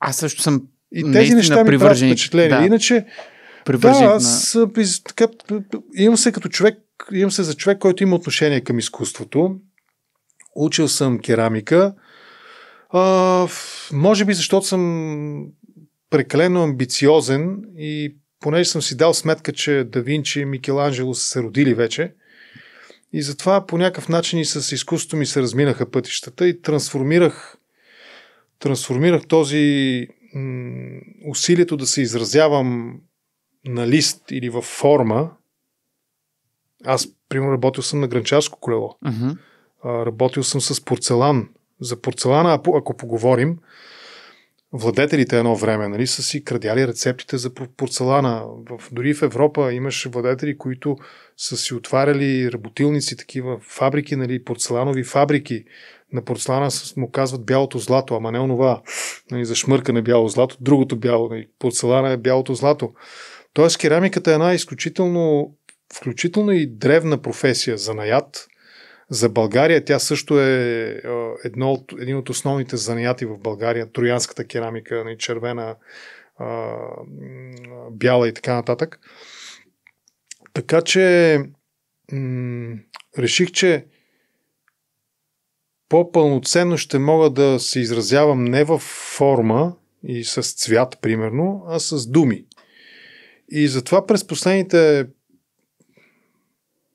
Аз също съм и тези неща ми правят впечатление. Да. Иначе, да, аз на... така, имам се като човек, имам се за човек, който има отношение към изкуството. Учил съм керамика. А, може би защото съм прекалено амбициозен и понеже съм си дал сметка, че Да Винчи и Микеланджело са се родили вече, и затова по някакъв начин и с изкуството ми се разминаха пътищата и трансформирах, трансформирах този м- усилието да се изразявам на лист или във форма. Аз, примерно, работил съм на гранчарско колело. Uh-huh. Работил съм с порцелан. За порцелана, ако поговорим, владетелите едно време нали, са си крадяли рецептите за порцелана. В, дори в Европа имаше владетели, които са си отваряли работилници, такива фабрики, нали, порцеланови фабрики. На порцелана му казват бялото злато, ама не онова нали, за шмъркане бяло злато, другото бяло. Нали, порцелана е бялото злато. Тоест керамиката е една изключително включително и древна професия за наят, за България тя също е, е едно от, един от основните занаяти в България. Троянската керамика, нали, червена, бяла и така нататък. Така че м- реших, че по-пълноценно ще мога да се изразявам не в форма и с цвят, примерно, а с думи. И затова през последните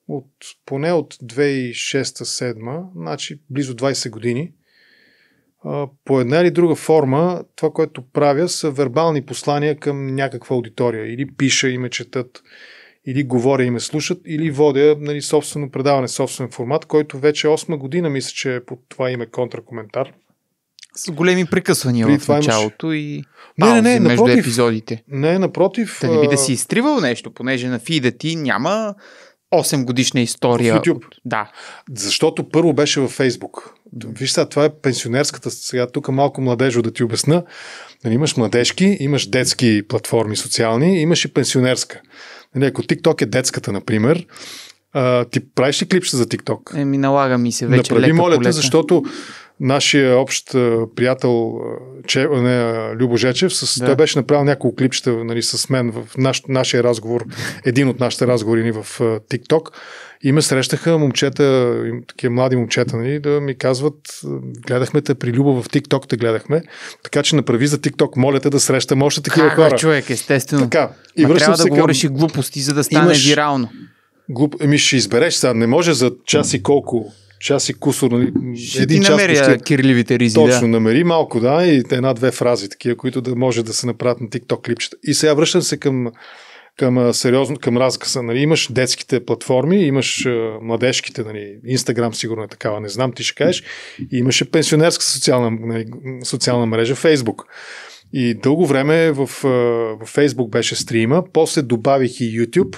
от, поне от 2006-2007, значи близо 20 години, по една или друга форма това, което правя, са вербални послания към някаква аудитория. Или пиша и ме четат, или говоря и ме слушат, или водя нали, собствено предаване, собствен формат, който вече 8 година мисля, че е под това име контракоментар. С големи прекъсвания При в началото имаш... и не, не, не, между напротив, епизодите. Не, напротив. Да не би да си изтривал нещо, понеже на фида ти няма 8 годишна история. В YouTube. От, да. Защото първо беше във Фейсбук. Виж сега, това е пенсионерската сега, тук малко младежо да ти обясна. Нали, имаш младежки, имаш детски платформи социални, имаш и пенсионерска. Нали, ако TikTok е детската, например, а, ти правиш ли клипче за TikTok? Еми, налага ми се вече. Направи, моля те, защото нашия общ приятел че, не, Любо Жечев, с, да. той беше направил няколко клипчета нали, с мен в наш, нашия разговор, един от нашите разговори ни в Тикток. И ме срещаха момчета, такива млади момчета, нали, да ми казват, гледахме те при Любо в Тикток те гледахме, така че направи за Тикток, моля те да срещам още такива Хара, хора. човек, естествено. Така, и Ма трябва да към... говориш и глупости, за да стане Имаш... вирално. Глуп... Еми ще избереш сега, не може за час и колко час и кусор. Нали, Ще един ти намеря ще... кирливите ризи. Точно, да. намери малко, да, и една-две фрази, такива, които да може да се направят на TikTok клипчета. И сега връщам се към към сериозно, към разказа. Нали, имаш детските платформи, имаш а, младежките, нали, Инстаграм сигурно е такава, не знам, ти ще кажеш. И имаше пенсионерска социална, нали, социална мрежа, Фейсбук. И дълго време в, в Фейсбук беше стрима, после добавих и YouTube,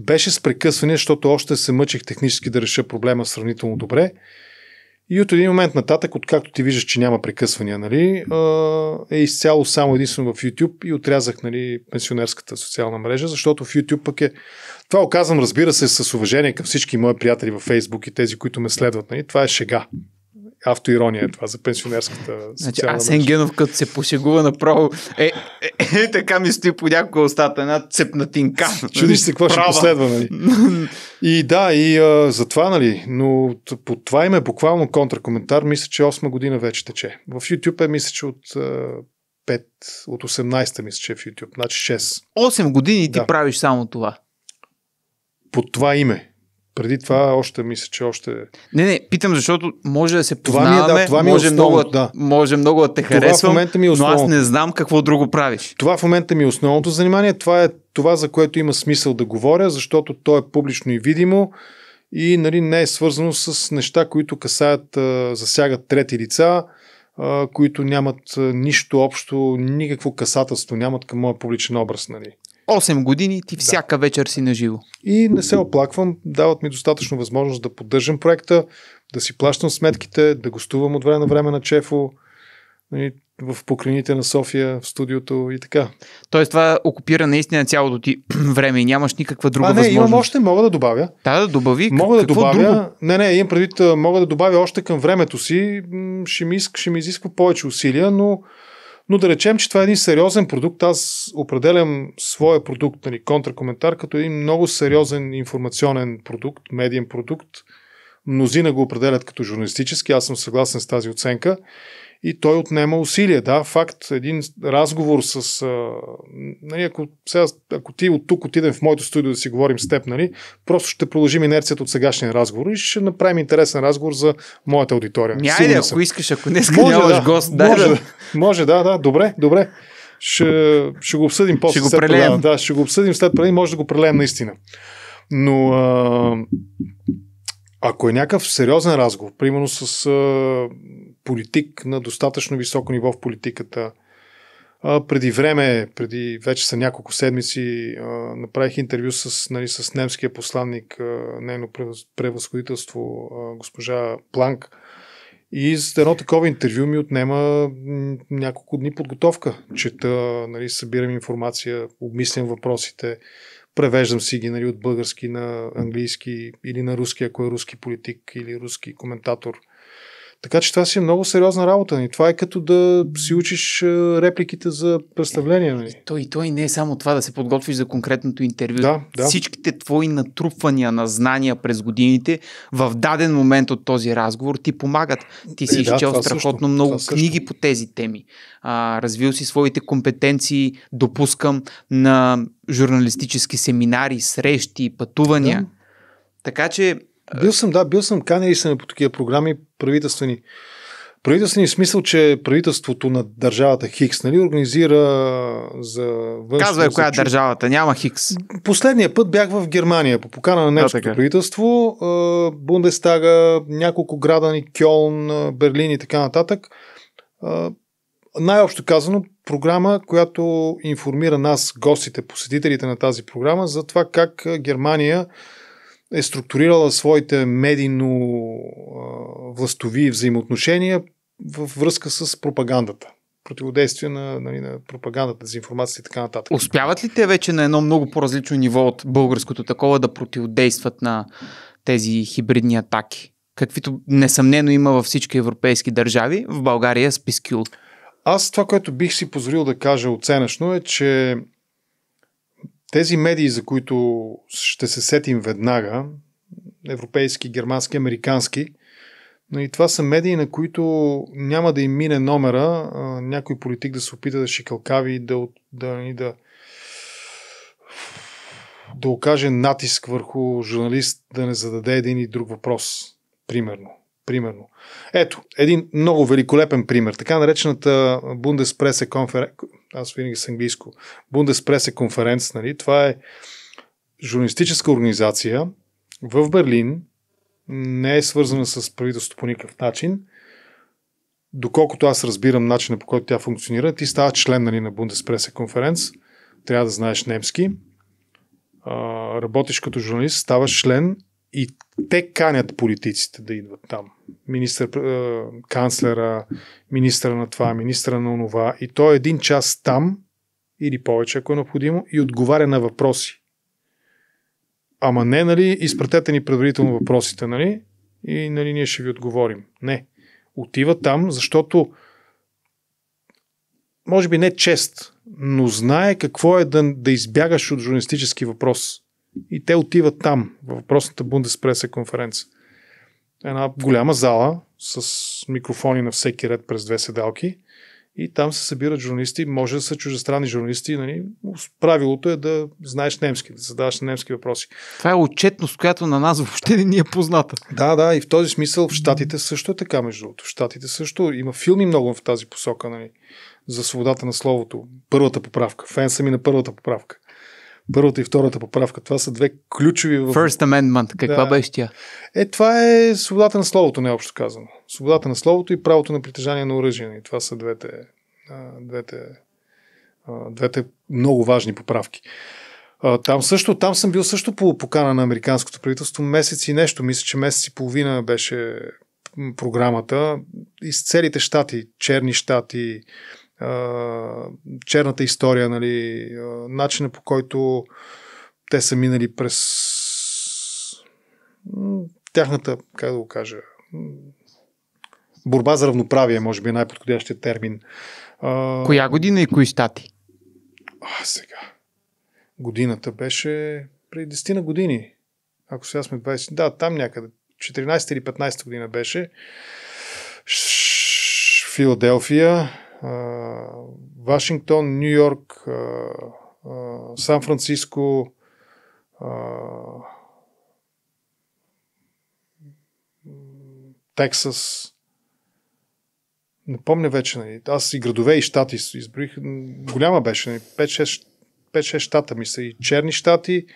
беше с прекъсване, защото още се мъчих технически да реша проблема сравнително добре. И от един момент нататък, откакто ти виждаш, че няма прекъсвания, нали, е изцяло само единствено в YouTube и отрязах нали, пенсионерската социална мрежа, защото в YouTube пък е... Това оказвам, разбира се, с уважение към всички мои приятели във Facebook и тези, които ме следват. Нали, това е шега автоирония е това за пенсионерската значи, Асен Генов като се посегува направо е, е, е, е така ми стои по някоя остата, една цепнатинка. Чудиш се какво ще последва. Нали? И да, и а, това, нали, но по това име е буквално контракоментар, мисля, че 8 година вече тече. В YouTube е, мисля, че от а, 5, от 18-та мисля, че е в YouTube, значи 6. 8 години да. ти правиш само това. По това име. Преди това още мисля, че още... Не, не, питам, защото може да се е- познаваме, това ми е, да, това ми е може, основно, много, да. може много да те харесвам, това в ми е но аз не знам какво друго правиш. Това в момента ми е основното занимание, това е това, за което има смисъл да говоря, защото то е публично и видимо и нали, не е свързано с неща, които касаят, засягат трети лица, които нямат нищо общо, никакво касателство нямат към моя публичен образ. Нали. 8 години ти всяка да. вечер си на живо. И не се оплаквам, дават ми достатъчно възможност да поддържам проекта, да си плащам сметките, да гостувам от време на време на Чефо нали, в поклините на София, в студиото и така. Тоест това окупира наистина цялото ти [clears throat] време и нямаш никаква друга а, не, възможност. имам още, мога да добавя. Да, да добави. Мога да добавя. Друго? Не, не, имам предвид, мога да добавя още към времето си. Ще ми, ще ми изисква повече усилия, но но да речем, че това е един сериозен продукт. Аз определям своя продукт, нали, контракоментар, като един много сериозен информационен продукт, медиен продукт. Мнозина го определят като журналистически. Аз съм съгласен с тази оценка и той отнема усилия. Да, факт, един разговор с... А, нали, ако, сега, ако ти от тук отидем в моето студио да си говорим с теб, нали, просто ще продължим инерцията от сегашния разговор и ще направим интересен разговор за моята аудитория. Няма ако искаш, ако не искаш, да, гост. Да, може, да, да, може, да, да, добре, добре. Ще, ще го обсъдим после. Ще го прелеем. Да, ще го обсъдим след преди, може да го прелеем наистина. Но а, ако е някакъв сериозен разговор, примерно с а, политик на достатъчно високо ниво в политиката. А, преди време, преди вече са няколко седмици, а, направих интервю с, нали, с немския посланник, а, нейно превъзходителство, а, госпожа Планк. И за едно такова интервю ми отнема няколко дни подготовка. Чета, нали, събирам информация, обмислям въпросите, превеждам си ги нали, от български на английски или на руски, ако е руски политик или руски коментатор – така че това си е много сериозна работа. И нали? това е като да си учиш е, репликите за представление. Нали? Е, и той не е само това да се подготвиш за конкретното интервю. Да, да. Всичките твои натрупвания на знания през годините в даден момент от този разговор ти помагат. Ти си е, да, изчел страхотно също, много книги също. по тези теми. А, развил си своите компетенции, допускам, на журналистически семинари, срещи, пътувания. Да. Така че бил съм, да, бил съм канели и съм по такива програми правителствени. Правителствени в смисъл, че правителството на държавата Хикс, нали, организира за външно... Казва е коя е държавата, няма Хикс. Последния път бях в Германия по покана на немското да, е. правителство, Бундестага, няколко града ни, Кьолн, Берлин и така нататък. Най-общо казано, програма, която информира нас, гостите, посетителите на тази програма, за това как Германия е структурирала своите медийно-властови взаимоотношения във връзка с пропагандата противодействие на, нали, на пропагандата, дезинформация и така нататък. Успяват ли те вече на едно много по-различно ниво от българското такова да противодействат на тези хибридни атаки? Каквито несъмнено има във всички европейски държави, в България списки от. Аз това, което бих си позволил да кажа оценъчно е, че тези медии, за които ще се сетим веднага, европейски, германски, американски, но и това са медии, на които няма да им мине номера някой политик да се опита да шикалкави, да, да, нали, да, да окаже натиск върху журналист да не зададе един и друг въпрос, примерно примерно. Ето, един много великолепен пример. Така наречената Бундеспресе конференция, аз винаги с английско, Бундеспресе конференц, нали? това е журналистическа организация в Берлин, не е свързана с правителството по никакъв начин. Доколкото аз разбирам начина по който тя функционира, ти става член нали, на Бундеспресе конференц, трябва да знаеш немски, а, работиш като журналист, ставаш член и те канят политиците да идват там. Министър, е, канцлера, министра на това, министра на онова. И той е един час там, или повече, ако е необходимо, и отговаря на въпроси. Ама не, нали, изпратете ни предварително въпросите, нали, и нали, ние ще ви отговорим. Не. Отива там, защото може би не чест, но знае какво е да, да избягаш от журналистически въпрос. И те отиват там, във въпросната Бундеспреса конференция. Една голяма зала с микрофони на всеки ред през две седалки и там се събират журналисти, може да са чужестранни журналисти. Нали? Правилото е да знаеш немски, да задаваш немски въпроси. Това е отчетност, която на нас въобще не ни е позната. Да, да, и в този смисъл в Штатите също е така, между другото. В Штатите също има филми много в тази посока, нали? за свободата на словото. Първата поправка. Фен съм и на първата поправка. Първата и втората поправка. Това са две ключови... В... First Amendment. Каква да. беше тя? Е, това е свободата на словото, необщо казано. Свободата на словото и правото на притежание на оръжие. И това са двете, двете, двете много важни поправки. Там също, там съм бил също по покана на американското правителство. Месец и нещо, мисля, че месец и половина беше програмата. И с целите щати, черни щати, черната история, нали, начина по който те са минали през тяхната, как да го кажа, борба за равноправие, може би е най-подходящия термин. Коя година и кои стати? А, сега. Годината беше преди 10 на години. Ако сега сме 20, да, там някъде. 14 или 15 година беше. Филаделфия, Вашингтон, Нью Йорк, Сан Франциско, Тексас. Не помня вече. Нали. Аз и градове и щати изброих. Голяма беше. Нали. 5-6 5-6 щата ми са и черни щати,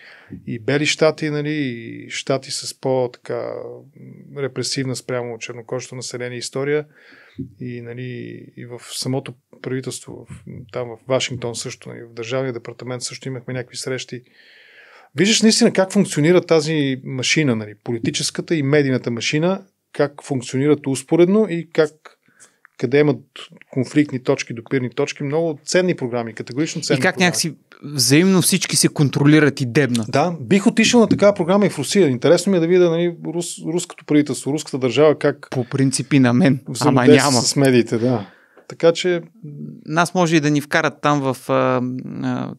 и бели щати, нали, и щати с по-така репресивна спрямо чернокожото население история и, нали, и в самото правителство, в, там в Вашингтон също, и нали, в Държавния департамент също имахме някакви срещи. Виждаш наистина как функционира тази машина, нали, политическата и медийната машина, как функционират успоредно и как къде имат конфликтни точки, допирни точки, много ценни програми, категорично ценни. И как програми. някакси взаимно всички се контролират и дебнат. Да, бих отишъл на такава програма и в Русия. Интересно ми е да видя нали, рус, руското правителство, руската държава как. По принципи на мен. Ама няма. С медиите, да. Така че. Нас може и да ни вкарат там в. А, а,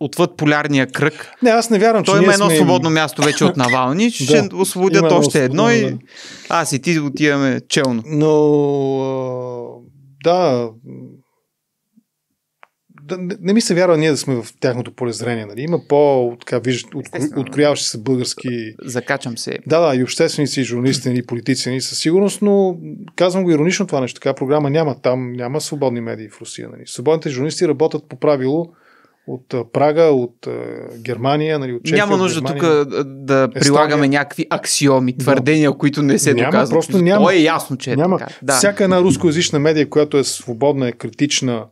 отвъд полярния кръг. Не, аз не вярвам, Той че. Той има едно сме... свободно място вече от [laughs] Навални. ще да, освободят още едно и. Аз и ти отиваме челно. Но. А, да да, не, не ми се вярва ние да сме в тяхното поле зрение. Нали? Има по така, виж, се български... Закачам се. Да, да, и общественици, и журналисти, и политици и нали, със сигурност, но казвам го иронично това нещо. Така програма няма там, няма свободни медии в Русия. Нали? Свободните журналисти работят по правило от Прага, от Германия, нали, от Чехия. Няма нужда тук да Естония. прилагаме някакви аксиоми, твърдения, да. които не се няма, доказват. Просто няма, То е ясно, че няма. е няма. така. Да. Всяка една рускоязична медия, която е свободна, е критична,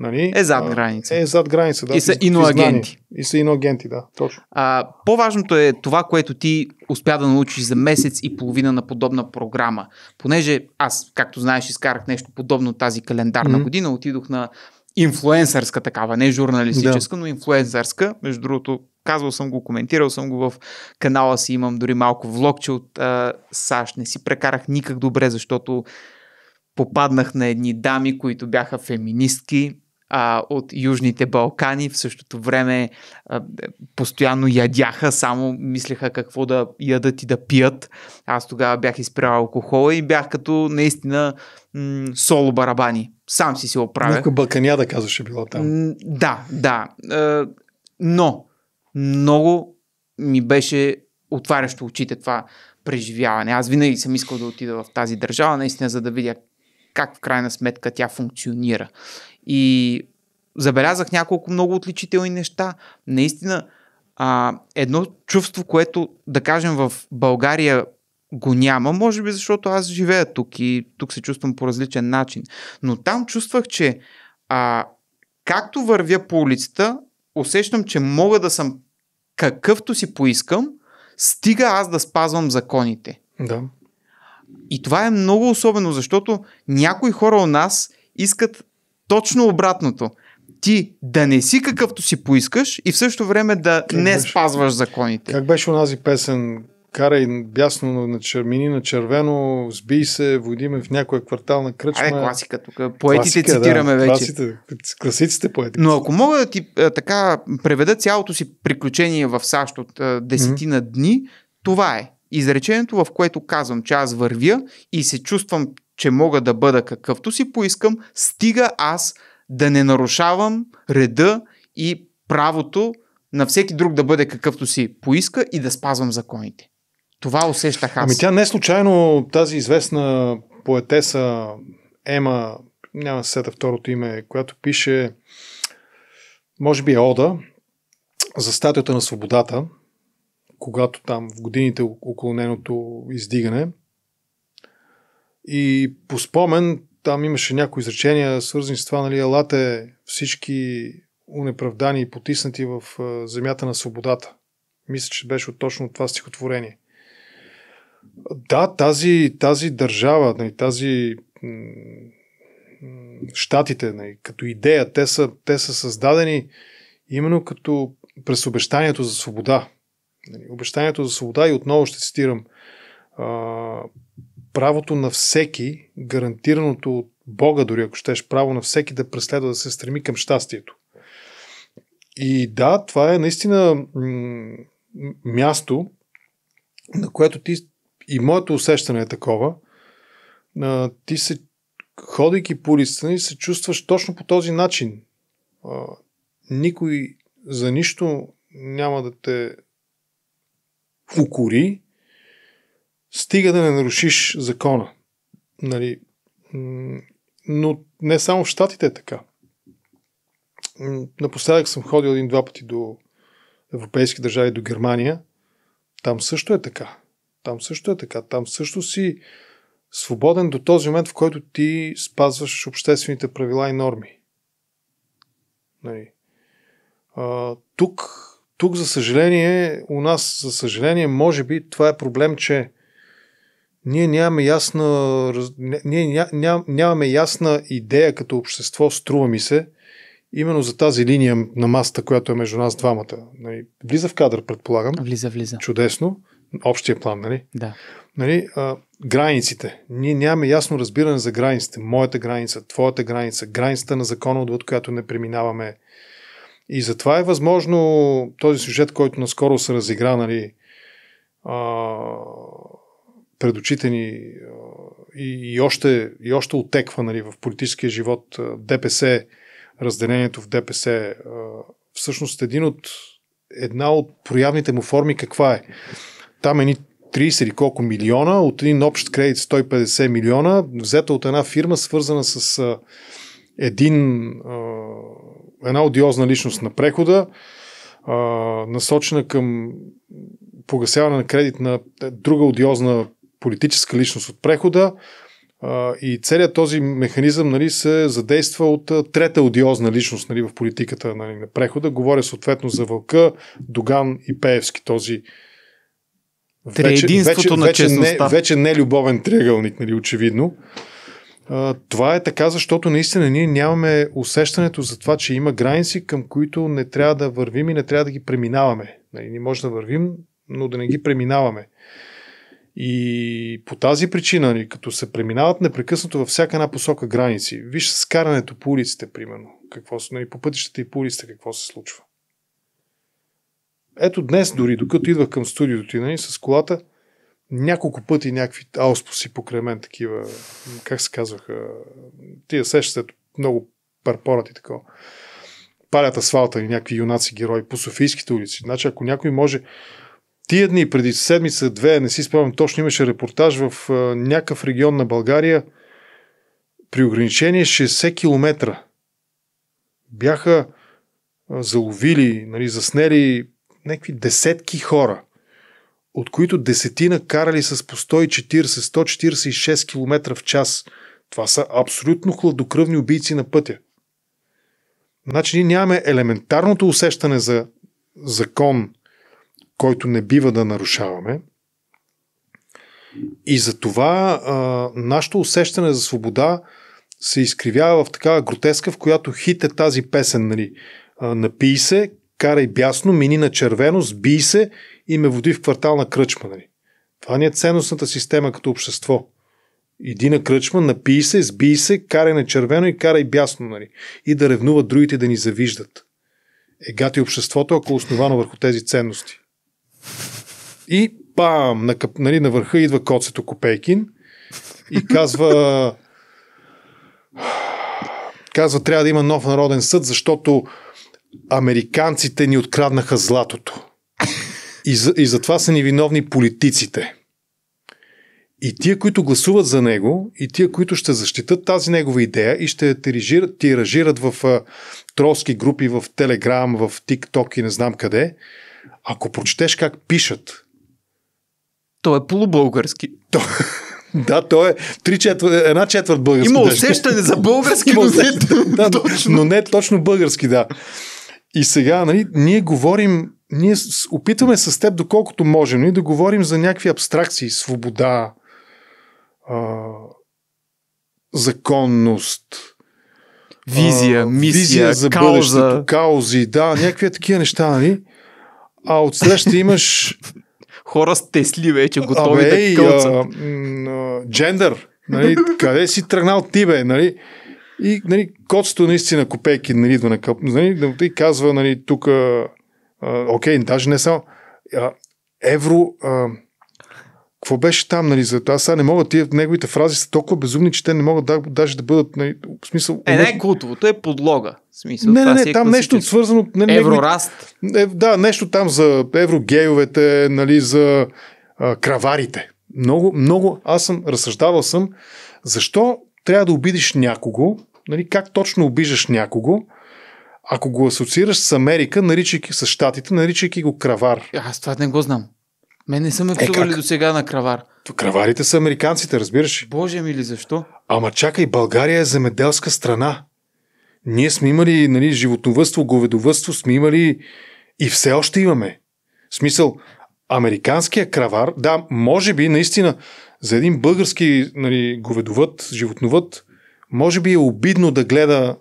Нали? Е зад граница. Е зад граница, да. И са иноагенти. И са иноагенти, да, точно. А, по-важното е това, което ти успя да научиш за месец и половина на подобна програма. Понеже аз, както знаеш, изкарах нещо подобно тази календарна mm-hmm. година, отидох на инфлуенсърска такава, не журналистическа, да. но инфлуенсърска. Между другото, казвал съм го, коментирал съм го в канала си, имам дори малко влогче от а, САЩ. Не си прекарах никак добре, защото попаднах на едни дами, които бяха феминистки а, от Южните Балкани. В същото време а, постоянно ядяха, само мислеха какво да ядат и да пият. Аз тогава бях изпрял алкохола и бях като наистина м- соло барабани. Сам си се оправя. Някой да казваше било там. М- да, да. А, но много ми беше отварящо очите това преживяване. Аз винаги съм искал да отида в тази държава, наистина, за да видя как в крайна сметка тя функционира. И забелязах няколко много отличителни неща. Наистина, а, едно чувство, което, да кажем, в България го няма, може би защото аз живея тук и тук се чувствам по различен начин. Но там чувствах, че а, както вървя по улицата, усещам, че мога да съм какъвто си поискам, стига аз да спазвам законите. Да. И това е много особено, защото някои хора у нас искат точно обратното. Ти да не си какъвто си поискаш и в същото време да как не беше? спазваш законите. Как беше онази песен, карай бясно на чермини, на червено, сбий се, води ме в някоя квартална кръчма. Абе, класика тук. Поетите класика, цитираме да, вече. Класите, класиците поети. Но ако мога да ти е, така преведа цялото си приключение в САЩ от е, десетина mm-hmm. дни, това е. Изречението, в което казвам, че аз вървя и се чувствам, че мога да бъда какъвто си поискам, стига аз да не нарушавам реда и правото на всеки друг да бъде какъвто си поиска и да спазвам законите. Това усещах аз. Ами тя не е случайно тази известна поетеса Ема, няма да второто име, която пише, може би е Ода, за статията на свободата, когато там в годините около нейното издигане. И по спомен там имаше някои изречения, свързани с това, нали, елате всички унеправдани и потиснати в земята на свободата. Мисля, че беше от точно от това стихотворение. Да, тази, тази държава, нали, тази щатите, нали, като идея, те са, те са създадени именно като през обещанието за свобода. Нали, обещанието за свобода и отново ще цитирам правото на всеки, гарантираното от Бога дори, ако щеш, право на всеки да преследва, да се стреми към щастието. И да, това е наистина място, на което ти, и моето усещане е такова, ти се, ходейки по листа и се чувстваш точно по този начин. Никой за нищо няма да те укори, стига да не нарушиш закона. Нали? Но не само в Штатите е така. Напоследък съм ходил един-два пъти до европейски държави, до Германия. Там също е така. Там също е така. Там също си свободен до този момент, в който ти спазваш обществените правила и норми. Нали? А, тук тук, за съжаление, у нас, за съжаление, може би това е проблем, че ние нямаме ясна, ние ням, нямаме ясна идея като общество, струва ми се, именно за тази линия на масата, която е между нас двамата. Нали, влиза в кадър, предполагам. Влиза, влиза. Чудесно. Общия план, нали? Да. Нали, а, границите. Ние нямаме ясно разбиране за границите. Моята граница, твоята граница, границата на закона, от която не преминаваме. И затова е възможно този сюжет, който наскоро се разигра, нали, а, пред очите ни и, и, още, и още отеква нали, в политическия живот ДПС, разделението в ДПС, а, всъщност един от, една от проявните му форми каква е? Там едни 30 или колко милиона, от един общ кредит 150 милиона, взета от една фирма, свързана с а, един а, една одиозна личност на прехода, а, насочена към погасяване на кредит на друга одиозна политическа личност от прехода. А, и целият този механизъм нали, се задейства от трета одиозна личност нали, в политиката нали, на прехода. Говоря съответно за Вълка, Доган и Пеевски, този вече, вече, вече, на вече, не, вече не любовен триъгълник, нали, очевидно. Това е така, защото наистина ние нямаме усещането за това, че има граници, към които не трябва да вървим и не трябва да ги преминаваме. Ние нали, не може да вървим, но да не ги преминаваме. И по тази причина, нали, като се преминават непрекъснато във всяка една посока граници, виж с карането по улиците, примерно, какво са нали, по пътищата и по улиците, какво се случва. Ето днес дори, докато идвах към студиото ти, с колата, няколко пъти някакви ауспуси покрай мен, такива, как се казваха, тия сещат много парпорът и такова. Палят асфалта и някакви юнаци герои по Софийските улици. Значи, ако някой може Тия дни, преди седмица-две, не си спомням точно, имаше репортаж в някакъв регион на България при ограничение 60 км. Бяха заловили, нали, заснели някакви десетки хора от които десетина карали с по 140-146 км в час. Това са абсолютно хладокръвни убийци на пътя. Значи ние нямаме елементарното усещане за закон, който не бива да нарушаваме. И за това нашето усещане за свобода се изкривява в такава гротеска, в която хит е тази песен. Нали? А, напий се, карай бясно, мини на червено, сбий се и ме води в квартал на кръчма. Нали. Това ни е ценностната система като общество. Иди на кръчма, напий се, сбий се, карай на червено и карай бясно. Нали. И да ревнуват другите да ни завиждат. Е гати обществото, ако е основано върху тези ценности. И пам, на, нали, на върха идва коцето Копейкин и казва казва, трябва да има нов народен съд, защото американците ни откраднаха златото. И, за, и затова са невиновни политиците. И тия, които гласуват за него, и тия, които ще защитат тази негова идея и ще тиражират, тиражират в а, тролски групи, в Телеграм, в ТикТок и не знам къде, ако прочетеш как пишат. То е полубългарски. То... [laughs] Да, то е три четвър... една четвърт български. Има усещане за български, но не, да, но, но не точно български, да. И сега, нали, ние говорим ние опитваме с теб доколкото можем и да говорим за някакви абстракции, свобода, а, законност, визия, а, мисия, визия за кауза. бъдещето, каузи, да, някакви такива неща, нали? А отсреща имаш... [laughs] Хора с Тесли вече, готови Абе, да кълцат. Джендър, нали? къде си тръгнал ти, бе, нали? И нали, котсто наистина копейки нали, идва на къп, нали, и казва, нали, тук окей, даже не само. А, евро. А, какво беше там, нали, за това. Аз сега не мога, тия неговите фрази са толкова безумни, че те не могат да, даже да бъдат, нали, в смисъл... Е, не, е култовото е подлога. В смисъл, не, не, не, е там нещо свързано... Не, Еврораст. Негови, да, нещо там за еврогейовете, нали, за а, краварите. Много, много, аз съм, разсъждавал съм, защо трябва да обидиш някого, нали, как точно обижаш някого, ако го асоциираш с Америка, наричайки с щатите, наричайки го кравар. Е, аз това не го знам. Мен не са ме е, до сега на кравар. Краварите са американците, разбираш. Боже ми ли, защо? Ама чакай, България е земеделска страна. Ние сме имали нали, животновътство, говедовътство, сме имали и все още имаме. В смисъл, американския кравар, да, може би наистина за един български нали, говедовът, животновът, може би е обидно да гледа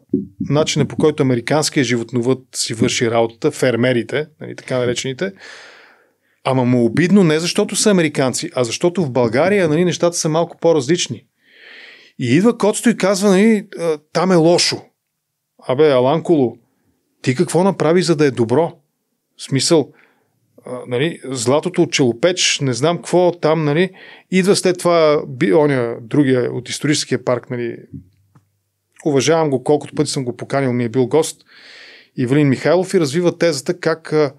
начина по който американският животновът си върши работата, фермерите, нали, така наречените, ама му е обидно не защото са американци, а защото в България нали, нещата са малко по-различни. И идва Коцто и казва, нали, там е лошо. Абе, Аланколо, ти какво направи, за да е добро? В смисъл, нали, златото от Челопеч, не знам какво там, нали, идва след това оня, другия от историческия парк, нали, уважавам го, колкото пъти съм го поканил, ми е бил гост, Ивелин Михайлов и развива тезата как а,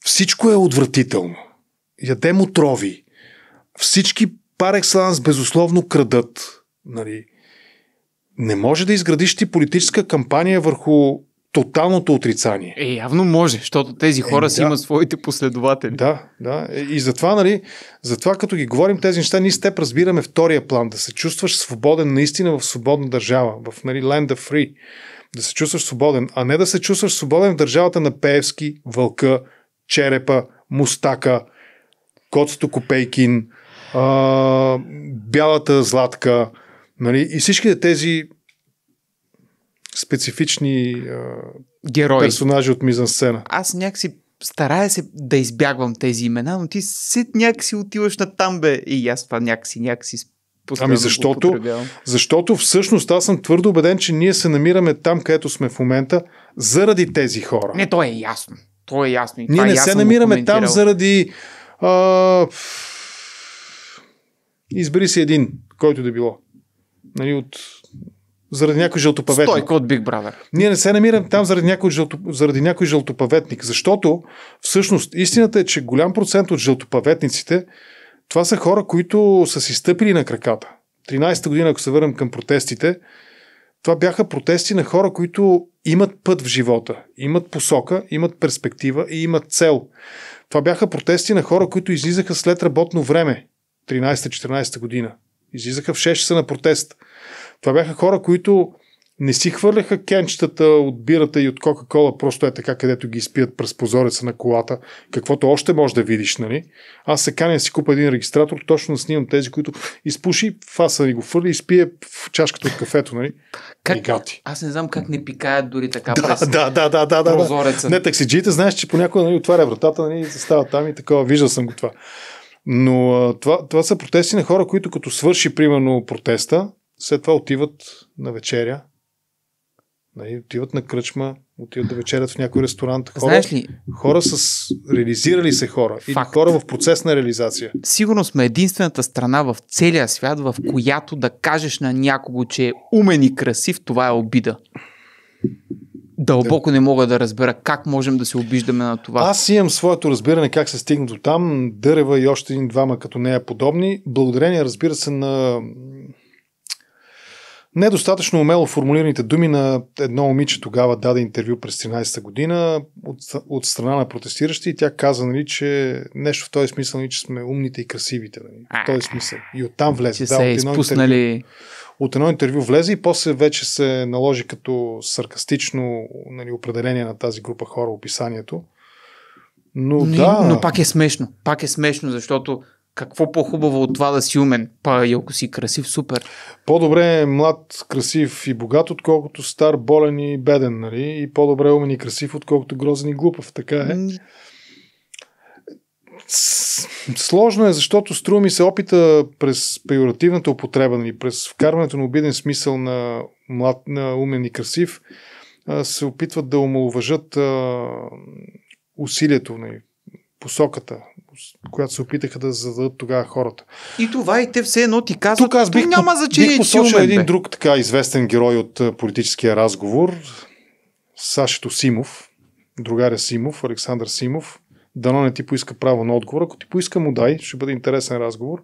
всичко е отвратително. Ядем отрови. Всички пар екселанс безусловно крадат. Нали. Не може да изградиш ти политическа кампания върху тоталното отрицание. Е, явно може, защото тези е, хора е, си имат своите последователи. Да, да. И затова, нали, затова като ги говорим тези неща, ние с теб разбираме втория план. Да се чувстваш свободен наистина в свободна държава, в нали, land of free. Да се чувстваш свободен, а не да се чувстваш свободен в държавата на Пеевски, Вълка, Черепа, Мустака, Коцто Копейкин, а, Бялата Златка, нали, и всичките тези специфични а, герои. персонажи от мизансцена. Аз някакси старая се да избягвам тези имена, но ти си някакси отиваш на там, бе. И аз това някакси, някакси Ами защото, защото всъщност аз съм твърдо убеден, че ние се намираме там, където сме в момента, заради тези хора. Не, то е ясно. То е ясно. И ние не се намираме там заради... А, избери си един, който да било. Нали, от заради някой жълтопаветник. Стойко от Биг Брадър. Ние не се намираме там заради някой, жълто, заради някой жълтопаветник, защото всъщност истината е, че голям процент от жълтопаветниците това са хора, които са си стъпили на краката. 13-та година, ако се върнем към протестите, това бяха протести на хора, които имат път в живота, имат посока, имат перспектива и имат цел. Това бяха протести на хора, които излизаха след работно време, 13-14 година. Излизаха в 6 часа на протест – това бяха хора, които не си хвърляха кенчетата от бирата и от Кока-Кола, просто е така, където ги изпият през позореца на колата, каквото още може да видиш, нали? Аз се каня си купа един регистратор, точно да снимам тези, които изпуши, фаса ни го фърли, изпие в чашката от кафето, нали? Как? И гати. Аз не знам как не пикаят дори така да, през да, да, да, да, да, прозореца. Не, таксиджиите, знаеш, че понякога нали, отваря вратата, нали, застава там и такова, виждал съм го това. Но това, това са протести на хора, които като свърши, примерно, протеста, след това отиват на вечеря, нали, отиват на кръчма, отиват да вечерят в някой ресторант. Хора, Знаеш ли? Хора с реализирали се хора. Факт. И хора в процес на реализация. Сигурно сме единствената страна в целия свят, в която да кажеш на някого, че е умен и красив, това е обида. Дълбоко да. не мога да разбера как можем да се обиждаме на това. Аз имам своето разбиране как се стигна до там. Дърева и още един-двама като нея подобни. Благодарение, разбира се, на недостатъчно умело формулираните думи на едно момиче тогава даде интервю през 13-та година от, от страна на протестиращи и тя каза, нали, че нещо в този смисъл, нали, че сме умните и красивите. Нали, в този смисъл. И оттам влезе. да, се от едно изпуснали... интервю, от едно интервю влезе и после вече се наложи като саркастично нали, определение на тази група хора описанието. Но, но, да. но пак е смешно. Пак е смешно, защото какво по-хубаво от това да си умен? Па и ако си красив, супер. По-добре е млад, красив и богат, отколкото стар, болен и беден, нали? И по-добре е умен и красив, отколкото грозен и глупав, така е. Сложно е, защото струва ми се опита през пеоративната употреба, нали, през вкарването на обиден смисъл на, млад, на умен и красив, се опитват да омалуважат усилието. Нали посоката, която се опитаха да зададат тогава хората. И това и те все едно ти казват, Тук аз бих, няма значение, бих посочил един бе. друг така известен герой от политическия разговор, Сашето Симов, другаря Симов, Александър Симов. Дано не ти поиска право на отговор. Ако ти поиска му дай, ще бъде интересен разговор.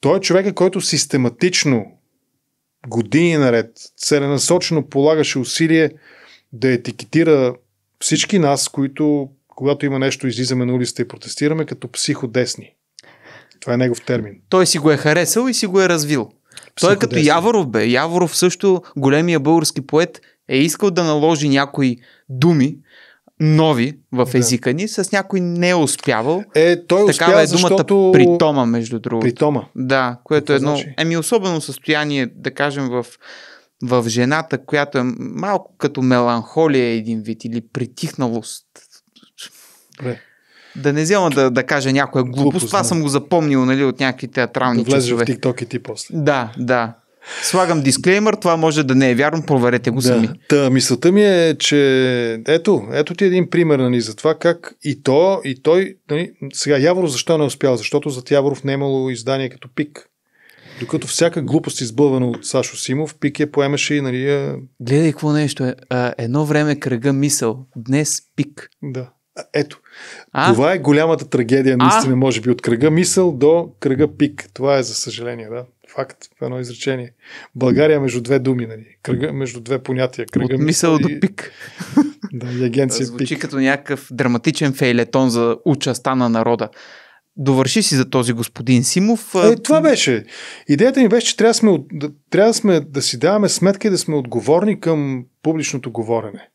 Той е човека, който систематично години наред целенасочено полагаше усилие да етикетира всички нас, които когато има нещо, излизаме на улицата и протестираме като психодесни. Това е негов термин. Той си го е харесал и си го е развил. Той е като Яворов бе. Яворов също, големия български поет, е искал да наложи някои думи, нови в езика да. ни, с някой не е успявал. Е, той е Такава успя, е думата защото... притома, между другото. Притома. Да, което е едно, значи? еми особено състояние, да кажем, в, в жената, която е малко като меланхолия един вид или притихналост. Добре. Да не взема да, да кажа някоя глупост, глупост това съм го запомнил нали, от някакви театрални да влезеш в TikTok и ти после. Да, да. Слагам дисклеймер, това може да не е вярно, проверете го да. сами. Та, мисълта ми е, че ето, ето ти един пример нали, за това как и то, и той, нали, сега Яворов защо не е успял? Защото за Яворов не е имало издание като пик. Докато всяка глупост избълвана от Сашо Симов, пик я поемаше и нали... Гледай какво нещо е. А, едно време кръга мисъл, днес пик. Да. Ето. А? Това е голямата трагедия, наистина, а? може би, от кръга мисъл до кръга пик. Това е, за съжаление, да. Факт, в едно изречение. България е между две думи, нали? Кръга, между две понятия. Кръга от мисъл и... до пик. [laughs] Да, и агенция Звучи пик. като някакъв драматичен фейлетон за участа на народа. Довърши си за този господин Симов. Е, това беше. Идеята ми беше, че трябва, сме, да, трябва сме да си даваме сметка и да сме отговорни към публичното говорене.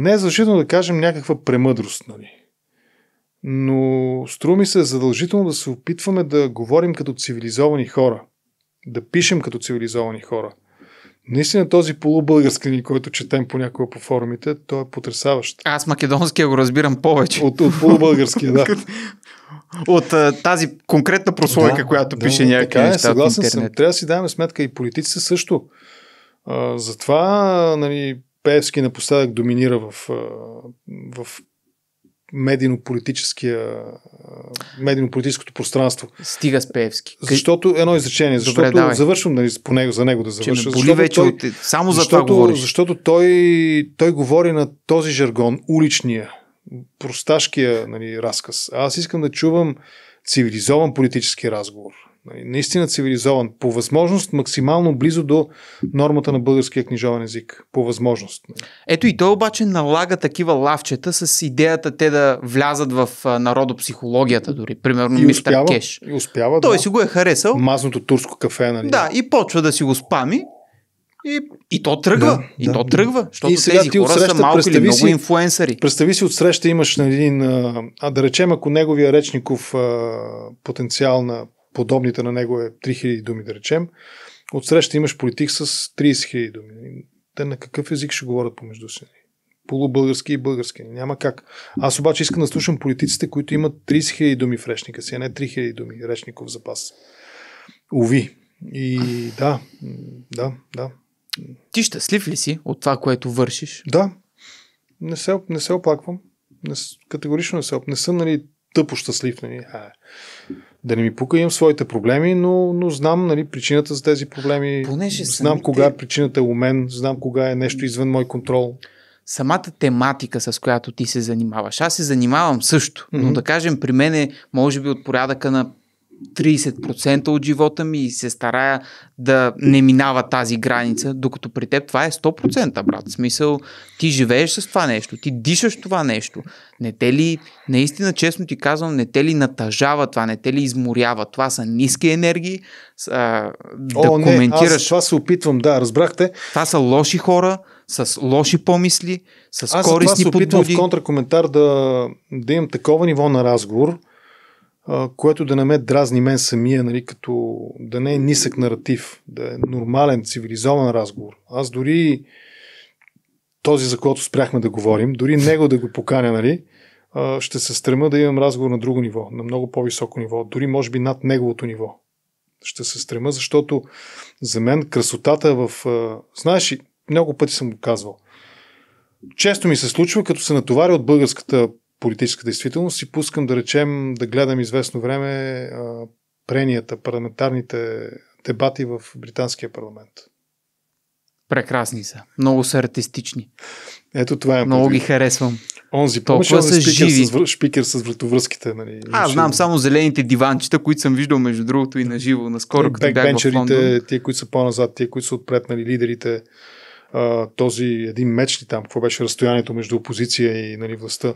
Не е задължително да кажем някаква премъдрост, нали? Но струва ми се задължително да се опитваме да говорим като цивилизовани хора. Да пишем като цивилизовани хора. Наистина този полубългарски, който четем понякога по форумите, то е потрясаващ. Аз македонския го разбирам повече. От, от полубългарския, да. [laughs] От а, тази конкретна прослойка, да, която да, пише да, някакви е, съгласен съм. Трябва да си даваме сметка и политиците също. А, затова нали, Пеевски напоследък доминира в, в медийно-политическия, медийно-политическото пространство. Стига с Пеевски. Защото едно изречение, защото Добре, давай. завършвам нали, по него, за него да завърша. Че защото вече той, от... само за защото, това говориш. Защото той, той говори на този жаргон, уличния, просташкия нали, разказ. А аз искам да чувам цивилизован политически разговор. Нали, наистина цивилизован, по възможност максимално близо до нормата на българския книжовен език. По възможност. Ето и той обаче налага такива лавчета с идеята те да влязат в народопсихологията дори. Примерно и мистер успява, Кеш. И успява, той да. си го е харесал. Мазното турско кафе, нали? Да, и почва да си го спами. И, и то тръгва. Да, и да. то тръгва. Защото и сега тези ти хора отсреща, са малко или много си, инфуенсъри. Представи си отсреща имаш на нали, един, а да речем, ако неговия речников а, потенциал на подобните на него е 3000 думи, да речем. Отсреща имаш политик с 30 000 думи. Те на какъв език ще говорят помежду си? полубългарски и български. Няма как. Аз обаче искам да слушам политиците, които имат 30 000 думи в речника си, а не 3000 думи речников запас. Ови. И да, да, да. Ти щастлив ли си от това, което вършиш? Да. Не се, не се оплаквам. Не, категорично не се оплаквам. Не съм нали, тъпо щастлив. Нали. А, да не ми пука, имам своите проблеми, но, но знам нали, причината за тези проблеми. Понеже знам самите... кога причината е у мен, знам кога е нещо извън мой контрол. Самата тематика, с която ти се занимаваш. Аз се занимавам също, но mm-hmm. да кажем, при мен е, може би, от порядъка на 30% от живота ми и се старая да не минава тази граница, докато при теб това е 100%, брат. В смисъл, ти живееш с това нещо, ти дишаш това нещо. Не те ли, наистина честно ти казвам, не те ли натъжава това, не те ли изморява? Това са ниски енергии, а, да О, коментираш. Не, аз това се опитвам, да, разбрахте. Това са лоши хора, с лоши помисли, с аз корисни подбуди. Аз се опитвам подбуди. в контракоментар да, да имам такова ниво на разговор, което да не ме дразни мен самия, нали, като да не е нисък наратив, да е нормален, цивилизован разговор. Аз дори този, за който спряхме да говорим, дори него да го поканя, нали, ще се стрема да имам разговор на друго ниво, на много по-високо ниво, дори може би над неговото ниво. Ще се стрема, защото за мен красотата е в... Знаеш, много пъти съм го казвал. Често ми се случва, като се натоваря от българската политическа действителност и пускам да речем да гледам известно време а, пренията, парламентарните дебати в британския парламент. Прекрасни са. Много са артистични. Ето това е. Много ги харесвам. Онзи, помниш онзи шпикер, живи. С, шпикер с вратовръзките? Нали, а, знам само зелените диванчета, които съм виждал между другото и на живо. Наскоро, като бях в Лондон. тия, които са по-назад, тия, които са отпред, нали, лидерите а, този един меч ли там, какво беше разстоянието между опозиция и нали, властта.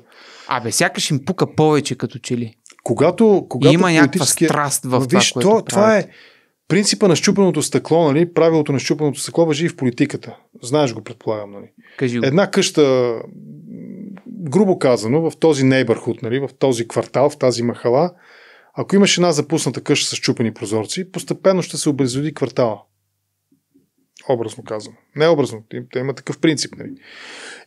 Абе, сякаш им пука повече като че ли. Когато, когато има някаква страст в това, виж, което това, това е принципа на щупеното стъкло, нали, правилото на щупеното стъкло въжи и в политиката. Знаеш го, предполагам. Нали. Кажи го. Една къща, грубо казано, в този нейбърхуд, нали, в този квартал, в тази махала, ако имаш една запусната къща с щупени прозорци, постепенно ще се обезводи квартала. Образно казано. Не образно, те има такъв принцип. Нали.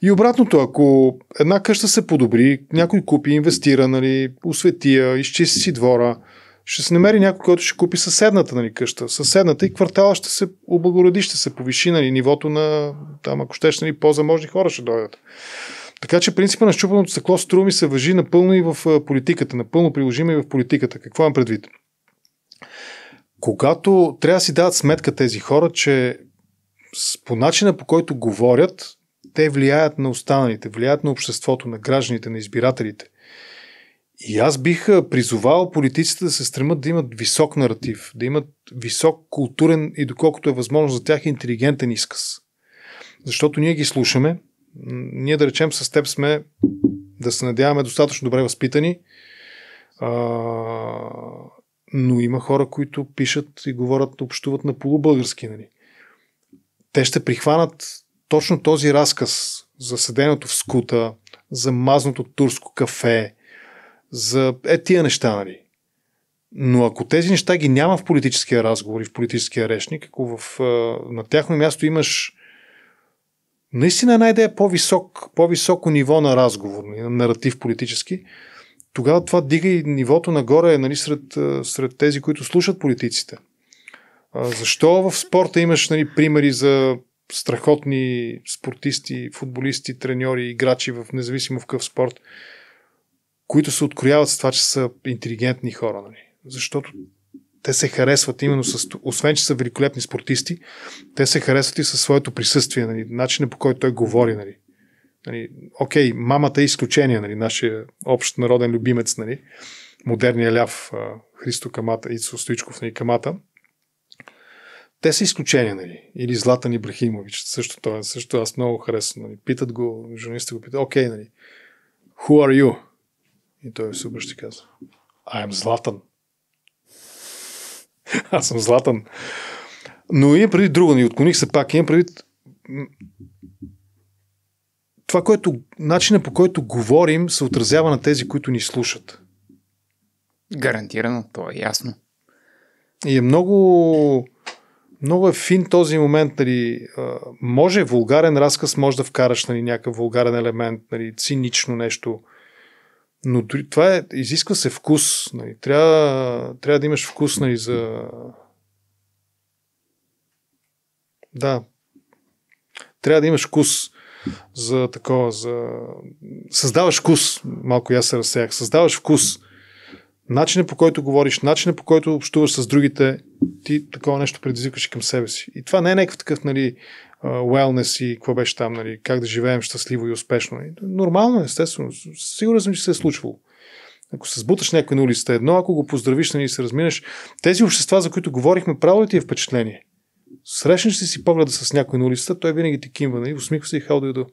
И обратното, ако една къща се подобри, някой купи, инвестира, нали, осветия, изчисти си двора, ще се намери някой, който ще купи съседната нали, къща. Съседната и квартала ще се облагороди, ще се повиши нали, нивото на, там, ако щеш, нали, по-заможни хора ще дойдат. Така че принципа на щупаното стъкло струми се въжи напълно и в политиката, напълно приложима и в политиката. Какво имам предвид? Когато трябва да си дадат сметка тези хора, че по начина по който говорят, те влияят на останалите, влияят на обществото, на гражданите, на избирателите. И аз бих призовал политиците да се стремат да имат висок наратив, да имат висок културен и доколкото е възможно за тях интелигентен изказ. Защото ние ги слушаме, ние да речем с теб сме да се надяваме достатъчно добре възпитани, а, но има хора, които пишат и говорят, общуват на полубългарски, нали? те ще прихванат точно този разказ за седеното в скута, за мазното турско кафе, за е тия неща, нали? Но ако тези неща ги няма в политическия разговор и в политическия речник, ако в, на тяхно място имаш наистина една идея по-висок, по-високо ниво на разговор, на наратив политически, тогава това дига и нивото нагоре нали, сред, сред тези, които слушат политиците. Защо в спорта имаш нали, примери за страхотни спортисти, футболисти, треньори, играчи в независимо в какъв спорт, които се открояват с това, че са интелигентни хора. Нали? Защото те се харесват именно с, освен че са великолепни спортисти, те се харесват и със своето присъствие, нали, начина по който той говори. Нали. Нали, окей, мамата е изключение, нали, нашия общ народен любимец, нали, модерния ляв Христо Камата, Ицо Стоичков, нали, Камата те са изключения, нали? Или Златан Ибрахимович, също това, също аз много харесвам. Нали? Питат го, журналистите го питат, окей, нали? Who are you? И той се обръща и казва, I am Златан. [laughs] аз съм Златан. Но и преди друго, ни нали? отклоних се пак, имам преди това, което, начина по който говорим, се отразява на тези, които ни слушат. Гарантирано, то е ясно. И е много много е фин този момент, нали, може вулгарен разказ, може да вкараш нали, някакъв вулгарен елемент, нали, цинично нещо, но това е, изисква се вкус. Нали, трябва, трябва да имаш вкус нали, за... Да. Трябва да имаш вкус за такова, за... Създаваш вкус, малко я се разсеях, създаваш вкус начинът по който говориш, начинът по който общуваш с другите, ти такова нещо предизвикваш към себе си. И това не е някакъв такъв, нали, wellness и какво беше там, нали, как да живеем щастливо и успешно. Нормално, е, естествено. Сигурен съм, че се е случвало. Ако се сбуташ някой на улицата едно, ако го поздравиш нали, и се разминеш, тези общества, за които говорихме, право ли ти е впечатление? Срещнеш ли си погледа с някой на улицата, той винаги ти кимва, нали, усмихва се и how да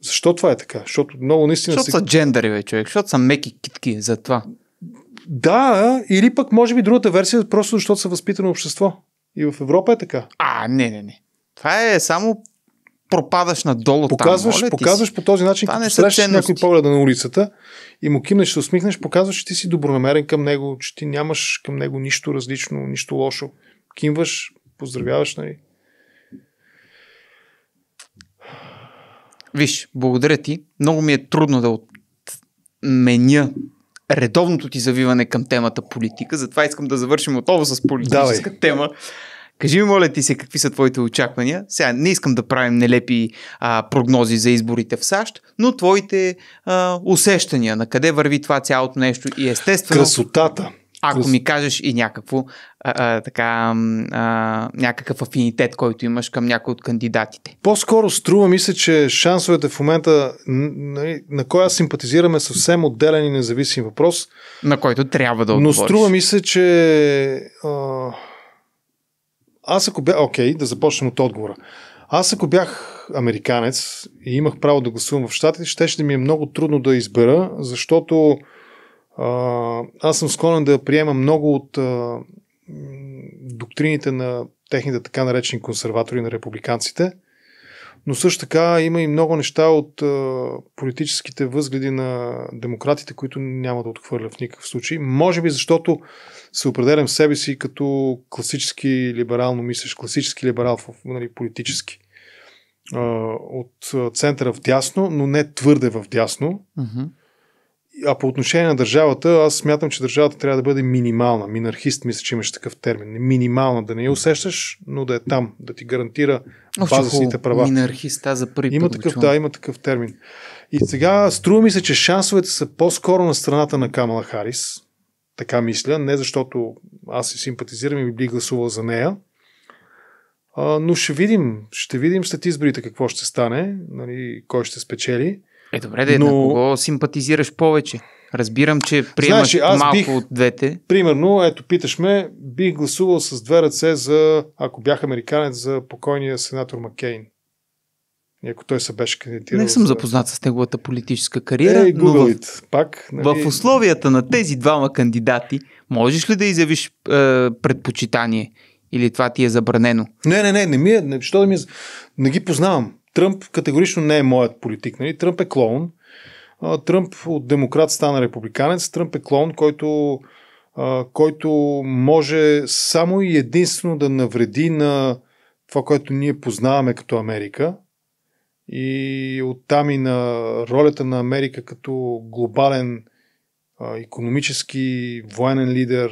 защо това е така? Защото много наистина. Защото са джендъри, бе, човек. Защото са меки китки за това. Да, или пък може би другата версия, е просто защото са възпитано общество. И в Европа е така. А, не, не, не. Това е само пропадаш надолу. Показваш, там, показваш по този начин, като срещаш някой погледа на улицата и му кимнеш, се усмихнеш, показваш, че ти си добронамерен към него, че ти нямаш към него нищо различно, нищо лошо. Кимваш, поздравяваш, нали? Виж, благодаря ти. Много ми е трудно да отменя редовното ти завиване към темата политика, затова искам да завършим отново с политическа Давай. тема. Кажи ми, моля ти се, какви са твоите очаквания. Сега не искам да правим нелепи а, прогнози за изборите в САЩ, но твоите а, усещания на къде върви това цялото нещо и естествено. Красотата. Ако Крас... ми кажеш и някакво а, а, така, а, някакъв афинитет, който имаш към някой от кандидатите. По-скоро струва мисля, че шансовете в момента, нали, на коя симпатизираме е съвсем отделен и независим въпрос. На който трябва да отговориш. Но струва мисля, че а... аз ако бях... Окей, да започнем от отговора. Аз ако бях американец и имах право да гласувам в Штатите, ще ще ми е много трудно да избера, защото а, аз съм склонен да приема много от а, доктрините на техните така наречени консерватори на републиканците, но също така има и много неща от а, политическите възгледи на демократите, които няма да отхвърля в никакъв случай. Може би защото се определям себе си като класически либерално мислиш, класически либерал нали, политически. А, от центъра в дясно, но не твърде в дясно. Mm-hmm. А по отношение на държавата, аз смятам, че държавата трябва да бъде минимална. Минархист, мисля, че имаш такъв термин. Минимална, да не я усещаш, но да е там, да ти гарантира базисните права. Минархист, за първи има път такъв, Да, има такъв термин. И сега струва ми се, че шансовете са по-скоро на страната на Камала Харис. Така мисля. Не защото аз си симпатизирам и би гласувал за нея, но ще видим, ще видим след изборите какво ще стане, нали, кой ще спечели. Е, добре, да но... на кого симпатизираш повече? Разбирам, че приемаш Знаеш, аз малко бих, от двете. Примерно, ето, питаш ме, бих гласувал с две ръце за, ако бях американец, за покойния сенатор Маккейн. И ако той се беше кандидатирал. Не съм запознат с неговата политическа кариера. Е, но в, it, пак. Нали... В условията на тези двама кандидати, можеш ли да изявиш е, предпочитание? Или това ти е забранено? Не, не, не, не ми е. Не, що да ми е, не ги познавам. Тръмп категорично не е моят политик. Нали? Тръмп е клоун. Тръмп от демократ стана републиканец. Тръмп е клоун, който, който може само и единствено да навреди на това, което ние познаваме като Америка и оттам и на ролята на Америка като глобален економически, военен лидер,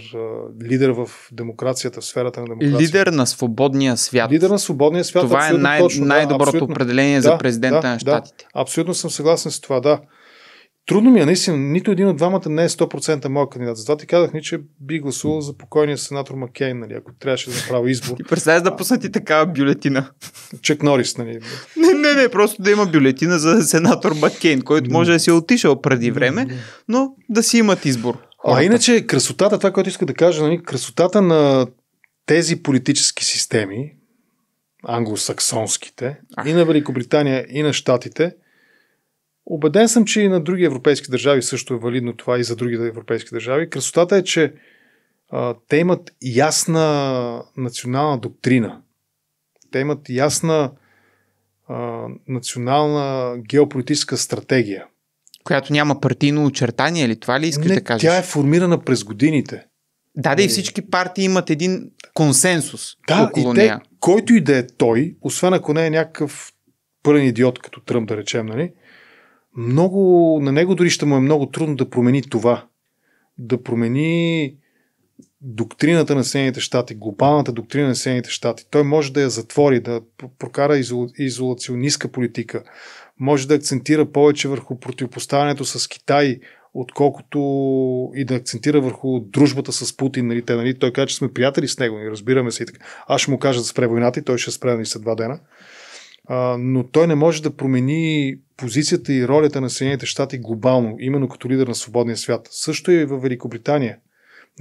лидер в демокрацията, в сферата на демокрацията. Лидер на свободния свят. Лидер на свободния свят. Това е най- точно, най-доброто да, определение да, за президента да, на щатите. Да, абсолютно съм съгласен с това, да. Трудно ми е, наистина, нито един от двамата не е 100% моят кандидат. Затова ти казах, ни, че би гласувал за покойния сенатор Маккейн, нали, ако трябваше да направя избор. И представяш да посъти такава бюлетина. Чек Норис, нали? не, не, не, просто да има бюлетина за сенатор Маккейн, който може да си е отишъл преди време, но да си имат избор. Хората. А иначе красотата, това, което иска да кажа, нали, красотата на тези политически системи, англосаксонските, и на Великобритания, и на Штатите – Обеден съм, че и на други европейски държави също е валидно това и за други европейски държави. Красотата е, че а, те имат ясна национална доктрина. Те имат ясна а, национална геополитическа стратегия. Която няма партийно очертание или Това ли искаш Не, да кажеш? Тя е формирана през годините. Да, да и е. всички партии имат един консенсус да, около и те, нея. Който и да е той, освен ако не е някакъв пълен идиот като Тръмп, да речем, нали, много, на него дори ще му е много трудно да промени това. Да промени доктрината на Съединените щати, глобалната доктрина на Съединените щати. Той може да я затвори, да прокара изолационистка политика, може да акцентира повече върху противопоставянето с Китай, отколкото и да акцентира върху дружбата с Путин. Нали, те, нали, той каже, че сме приятели с него и разбираме се и така. Аз ще му кажа да спре войната и той ще спре нали, след два дена. А, но той не може да промени позицията и ролята на Съединените щати глобално, именно като лидер на свободния свят. Също и е във Великобритания.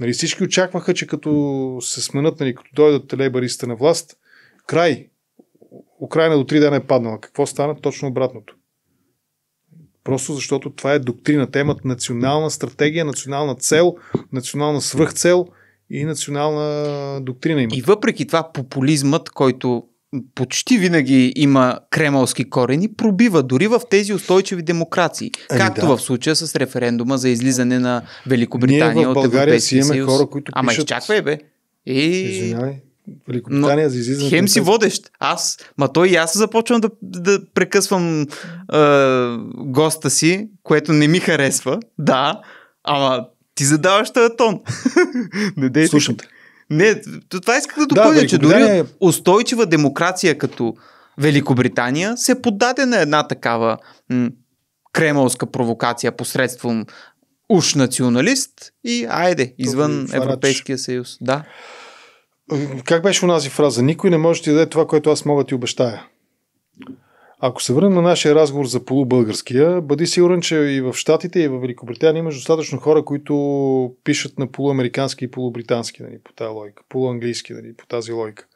Нали, всички очакваха, че като се сменят, нали, като дойдат лейбаристите на власт, край, Украина до три дена е паднала. Какво стана? Точно обратното. Просто защото това е доктрина. Те имат национална стратегия, национална цел, национална свръхцел и национална доктрина има. И въпреки това популизмът, който почти винаги има кремълски корени, пробива дори в тези устойчиви демокрации. Ами както да. в случая с референдума за излизане на Великобритания Ние в България от си имаме Хора, които Ама пишат... изчаквай, бе. И... Извинявай. Великобритания Но, за излизане. Хем си водещ. Аз. Ма той и аз започвам да, да прекъсвам е, госта си, което не ми харесва. Да. Ама ти задаваш този тон. [laughs] не Слушам те. Не, това исках да допълня, да, че дори е- устойчива демокрация като Великобритания се поддаде на една такава м- кремълска провокация посредством уж националист и айде, извън Фарач. Европейския съюз. Да. Как беше унази фраза? Никой не може да ти даде това, което аз мога да ти обещая. Ако се върнем на нашия разговор за полубългарския, бъди сигурен, че и в Штатите, и в Великобритания имаш достатъчно хора, които пишат на полуамерикански и полубритански нали, по тази логика, полуанглийски нали, по тази логика.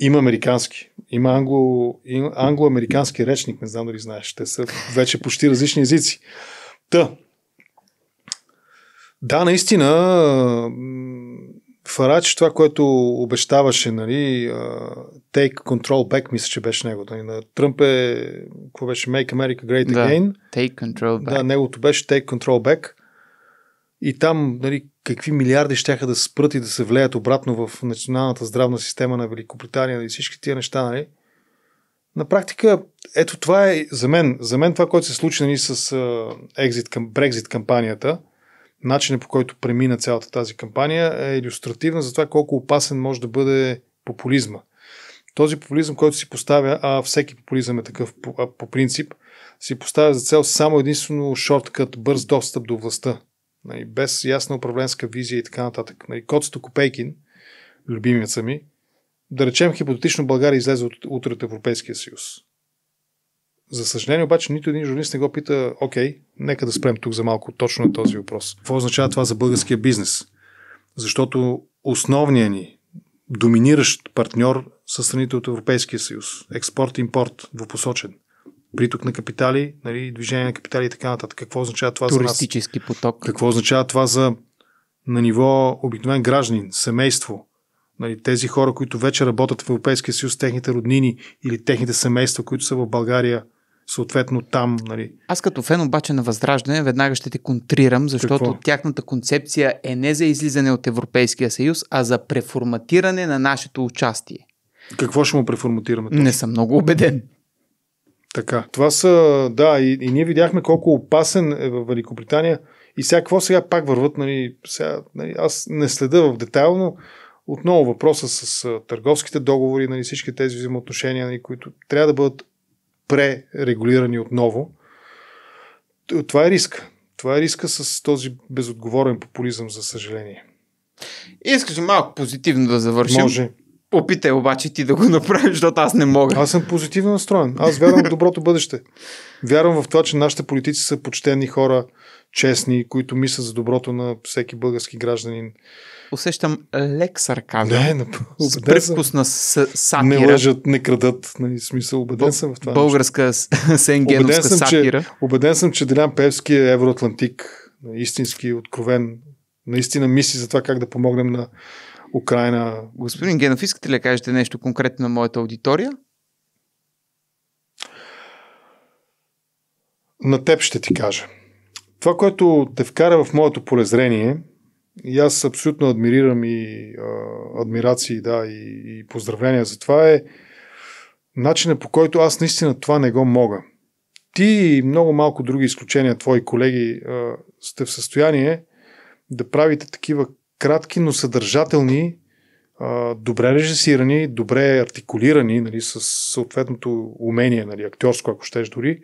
Има американски, има англо, англо-американски речник, не знам дали знаеш, те са вече почти различни езици. Та, да, наистина, Фарач, това, което обещаваше, нали, Take Control Back, мисля, че беше неговото. Нали, на Тръмп е, какво беше, Make America Great да, Take Control Back. Да, неговото беше Take Control Back. И там, нали, какви милиарди ще да спрат и да се влеят обратно в националната здравна система на Великобритания и нали, всички тия неща, нали? На практика, ето това е за мен. За мен това, което се случи нали, с екзит, към, Brexit кампанията – начинът по който премина цялата тази кампания е иллюстративна за това колко опасен може да бъде популизма. Този популизъм, който си поставя, а всеки популизъм е такъв по, по принцип, си поставя за цел само единствено шорткът, бърз достъп до властта, нали, без ясна управленска визия и така нататък. Нали, Коцто Копейкин, любимият ми, да речем хипотетично България излезе от, утре от Европейския съюз за съжаление обаче нито един журналист не го пита, окей, нека да спрем тук за малко точно на този въпрос. Какво означава това за българския бизнес? Защото основният ни доминиращ партньор са страните от Европейския съюз. Експорт-импорт, двупосочен. Приток на капитали, нали, движение на капитали и така нататък. Какво означава това за Туристически поток. Какво означава това за на ниво обикновен гражданин, семейство, нали, тези хора, които вече работят в Европейския съюз, техните роднини или техните семейства, които са в България – съответно там. Нали. Аз като фен обаче на Възраждане веднага ще те контрирам, защото Какво? тяхната концепция е не за излизане от Европейския съюз, а за преформатиране на нашето участие. Какво ще му преформатираме? Точно? Не съм много убеден. Така. Това са, да, и, и ние видяхме колко опасен е в Великобритания. И сега какво сега пак върват, нали, сега, нали, аз не следа в детайл, но отново въпроса с търговските договори, нали, всички тези взаимоотношения, нали, които трябва да бъдат пререгулирани отново. Това е риска. Това е риска с този безотговорен популизъм, за съжаление. Искаш малко позитивно да завършим? Може. Опитай обаче ти да го направиш, защото аз не мога. Аз съм позитивно настроен. Аз вярвам в доброто бъдеще. Вярвам в това, че нашите политици са почтени хора, честни, които мислят за доброто на всеки български гражданин усещам лек сарказъм. Не, напълно. С привкус на сатира. Не лъжат, не крадат. Не, нали, смисъл, убеден съм в това. Българска [laughs] сенгеновска сатира. Че, убеден съм, че Делян Певски е евроатлантик, истински откровен, наистина мисли за това как да помогнем на Украина. Господин Генов, искате ли да кажете нещо конкретно на моята аудитория? На теб ще ти кажа. Това, което те вкара в моето полезрение – и аз абсолютно адмирирам и а, адмирации, да, и, и поздравления за това е начина по който аз наистина това не го мога. Ти и много малко други изключения, твои колеги, а, сте в състояние да правите такива кратки, но съдържателни, а, добре режисирани, добре артикулирани, нали, с съответното умение, нали, актьорско, ако щеш дори,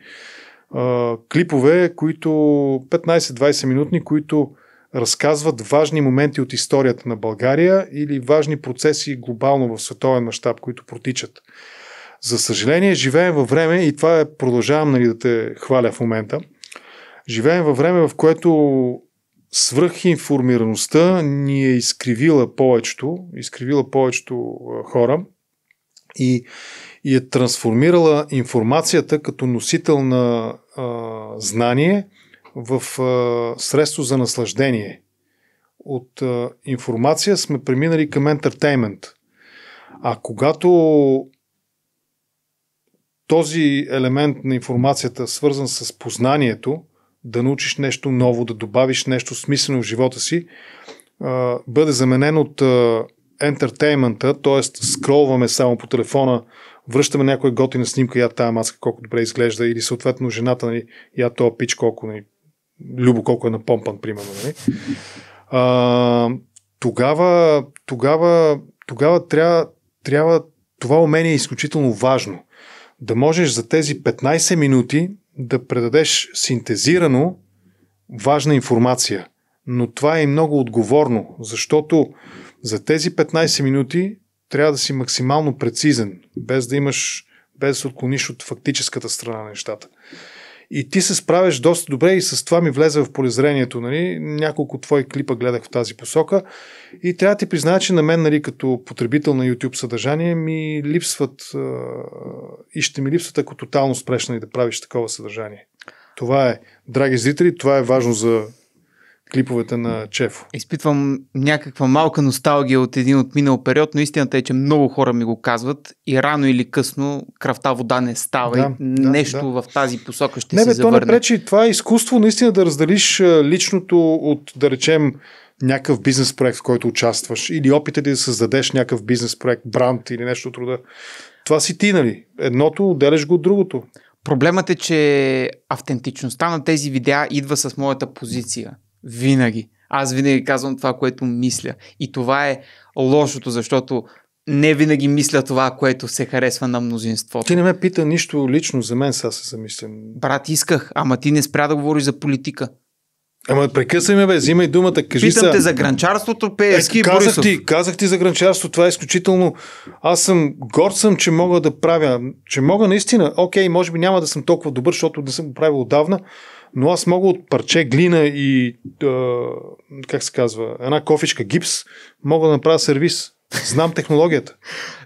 а, клипове, които 15-20 минутни, които разказват важни моменти от историята на България или важни процеси глобално в световен мащаб, които протичат. За съжаление, живеем във време, и това е, продължавам нали, да те хваля в момента, живеем във време, в което свръхинформираността ни е изкривила повечето, изкривила повечето хора и, и е трансформирала информацията като носител на а, знание – в а, средство за наслаждение. От а, информация сме преминали към ентертеймент. А когато този елемент на информацията, свързан с познанието, да научиш нещо ново, да добавиш нещо смислено в живота си, а, бъде заменен от ентертеймента, т.е. скролваме само по телефона, връщаме някоя готина снимка, я тая маска колко добре изглежда, или съответно жената, нали, я тоя пич колко нали, Любо колко е напомпан, примерно. Нали? А, тогава, тогава, тогава трябва, трябва това умение е изключително важно. Да можеш за тези 15 минути да предадеш синтезирано важна информация. Но това е много отговорно, защото за тези 15 минути трябва да си максимално прецизен, без да имаш, без да се отклониш от фактическата страна на нещата. И ти се справяш доста добре и с това ми влезе в полезрението. Нали? Няколко твои клипа гледах в тази посока. И трябва да ти призная, че на мен, нали, като потребител на YouTube съдържание, ми липсват и ще ми липсват, ако тотално спреш и нали, да правиш такова съдържание. Това е, драги зрители, това е важно за клиповете на Чефо. Изпитвам някаква малка носталгия от един от минал период, но истината е, че много хора ми го казват и рано или късно кръвта вода не става да, и да, нещо да. в тази посока ще не, се бе, завърне. Не, то не пречи. Това е изкуство наистина да разделиш личното от, да речем, някакъв бизнес проект, в който участваш или опита да създадеш някакъв бизнес проект, бранд или нещо от рода. Това си ти, нали? Едното отделяш го от другото. Проблемът е, че автентичността на тези видеа идва с моята позиция. Винаги. Аз винаги казвам това, което мисля. И това е лошото, защото не винаги мисля това, което се харесва на мнозинството. Ти не ме пита нищо лично за мен, сега се замислям. Брат, исках, ама ти не спря да говориш за политика. Ама прекъсвай ме, бе, взимай думата, кажи Питам са... те за гранчарството, Пеевски е, казах Борисов. Ти, казах ти за гранчарството, това е изключително... Аз съм горд съм, че мога да правя, че мога наистина, окей, може би няма да съм толкова добър, защото не съм го правил отдавна, но аз мога от парче глина и, е, как се казва, една кофичка гипс, мога да направя сервис Знам технологията.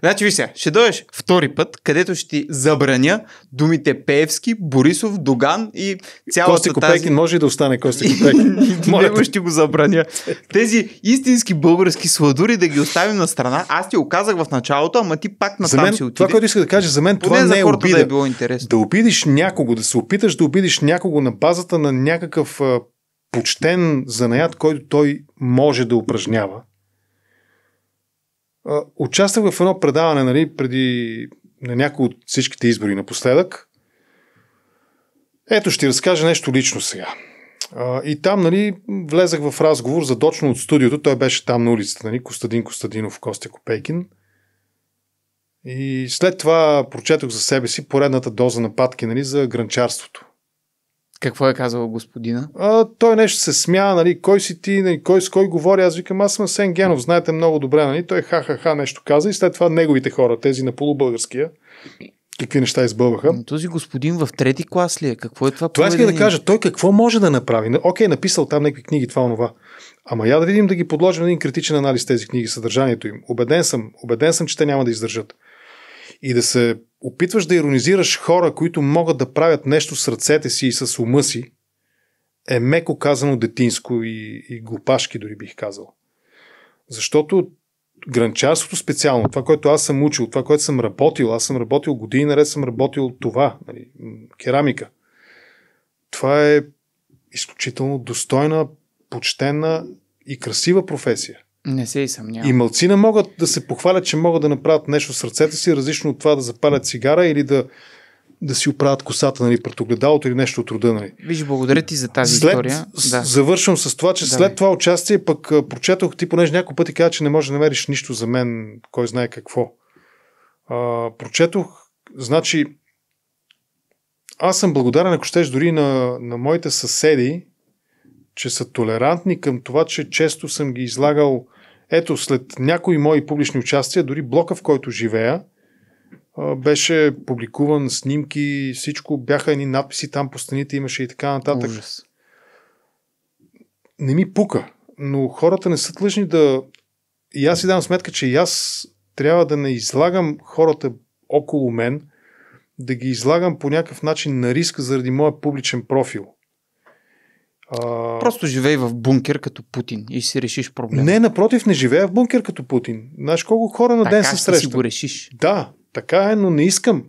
Значи ви се, ще дойдеш втори път, където ще ти забраня думите Пеевски, Борисов, Доган и цялата Кости Копейки тази... може и да остане Кости Копейки. [laughs] Моля, да. ще го забраня. Тези истински български сладури да ги оставим на страна. Аз ти го казах в началото, ама ти пак на там си отиде. Това, което иска да кажа, за мен Поне това не е обида. Да, е било да обидиш някого, да се опиташ да обидиш някого на базата на някакъв почтен занаят, който той може да упражнява участвах в едно предаване нали, преди на някои от всичките избори напоследък. Ето ще разкажа нещо лично сега. И там нали, влезах в разговор за точно от студиото. Той беше там на улицата, нали, Костадин Костадинов, Костя Копейкин. И след това прочетох за себе си поредната доза нападки нали, за гранчарството. Какво е казал господина? А, той нещо се смя, нали, кой си ти, нали, кой с кой говори. Аз викам, аз съм Сен Генов, знаете много добре, нали? Той ха-ха-ха нещо каза и след това неговите хора, тези на полубългарския, какви неща избълваха. Но този господин в трети клас ли е? Какво е това? Това иска да кажа. Той какво може да направи? Окей, написал там някакви книги, това, онова. Ама я да видим да ги подложим на един критичен анализ тези книги, съдържанието им. Обеден съм, убеден съм, че те няма да издържат. И да се опитваш да иронизираш хора, които могат да правят нещо с ръцете си и с ума си, е меко казано детинско и, и глупашки, дори бих казал. Защото гранчарството специално, това, което аз съм учил, това, което съм работил, аз съм работил години наред, съм работил това, нали, керамика. Това е изключително достойна, почтена и красива професия. Не се и съмнявам. И малцина могат да се похвалят, че могат да направят нещо с ръцете си, различно от това да запалят цигара или да, да си оправят косата нали, пред огледалото или нещо от рода. Нали. Виж, благодаря ти за тази след, история. Да. Завършвам с това, че Давай. след това участие пък прочетох ти, понеже няколко пъти каза, че не може да намериш нищо за мен, кой знае какво. А, прочетох, значи, аз съм благодарен, ако щеш, дори на, на моите съседи, че са толерантни към това, че често съм ги излагал ето, след някои мои публични участия, дори блока, в който живея, беше публикуван, снимки, всичко, бяха едни надписи там по стените, имаше и така нататък. Ужас. Не ми пука, но хората не са тлъжни да... И аз си дам сметка, че и аз трябва да не излагам хората около мен, да ги излагам по някакъв начин на риск заради моя публичен профил – а... Просто живей в бункер като Путин и си решиш проблема. Не, напротив, не живея в бункер като Путин. Знаеш колко хора на така ден се срещат. си го решиш. Да, така е, но не искам.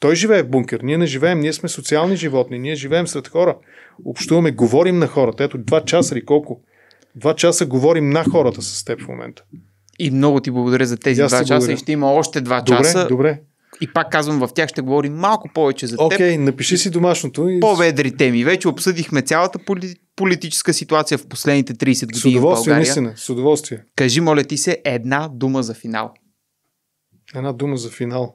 Той живее в бункер. Ние не живеем. Ние сме социални животни. Ние живеем сред хора. Общуваме, говорим на хората. Ето, два часа или колко? Два часа говорим на хората с теб в момента. И много ти благодаря за тези два часа благодаря. и ще има още два часа. Добре, добре. И пак казвам, в тях ще говорим малко повече за okay, теб. Окей, напиши си домашното. И... По-ведри теми. Вече обсъдихме цялата поли... политическа ситуация в последните 30 години С удоволствие, в България. Наистина, с удоволствие. Кажи, моля ти се, една дума за финал. Една дума за финал.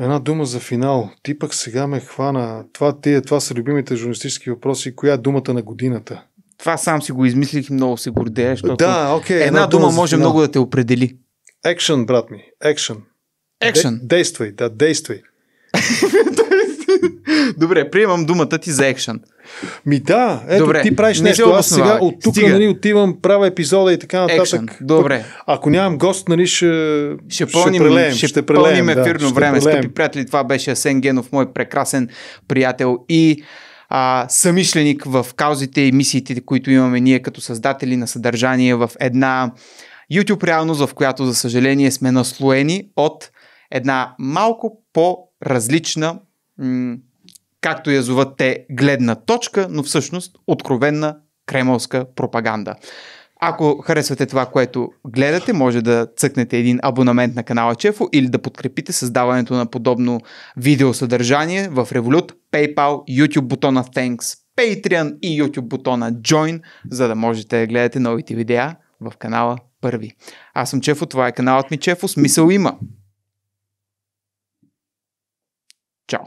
Една дума за финал. Ти пък сега ме хвана. Това, тия, това са любимите журналистически въпроси. Коя е думата на годината? Това сам си го измислих и много се гордея, защото да, okay, една, една дума, дума може финал. много да те определи. Екшън, брат ми. Екшън. Екшън. Действай, да, действай. [laughs] Добре, приемам думата ти за екшън. Ми да, ето Добре, ти правиш не нещо. Аз сега от тук нали, отивам, правя епизода и така нататък. Action. Добре. Ако нямам гост, нали, ще, ще, пълним, ще прелеем. Ще, ще прелеем, пълним ефирно да, време, прелеем. скъпи приятели. Това беше Асен Генов, мой прекрасен приятел и а, съмишленик в каузите и мисиите, които имаме ние като създатели на съдържание в една YouTube реалност, в която за съжаление сме наслоени от една малко по-различна, м- както я зоват те, гледна точка, но всъщност откровенна кремовска пропаганда. Ако харесвате това, което гледате, може да цъкнете един абонамент на канала Чефо или да подкрепите създаването на подобно видеосъдържание в Revolut, PayPal, YouTube бутона Thanks, Patreon и YouTube бутона Join, за да можете да гледате новите видеа в канала първи. Аз съм Чефо, това е каналът ми Чефо, смисъл има. Чао!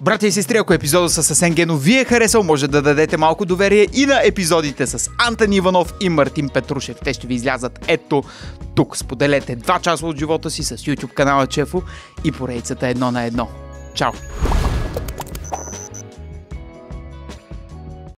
Братя и сестри, ако епизода с Асен Гено ви е харесал, може да дадете малко доверие и на епизодите с Антон Иванов и Мартин Петрушев. Те ще ви излязат ето тук. Споделете два часа от живота си с YouTube канала Чефо и поредицата едно на едно. Чао!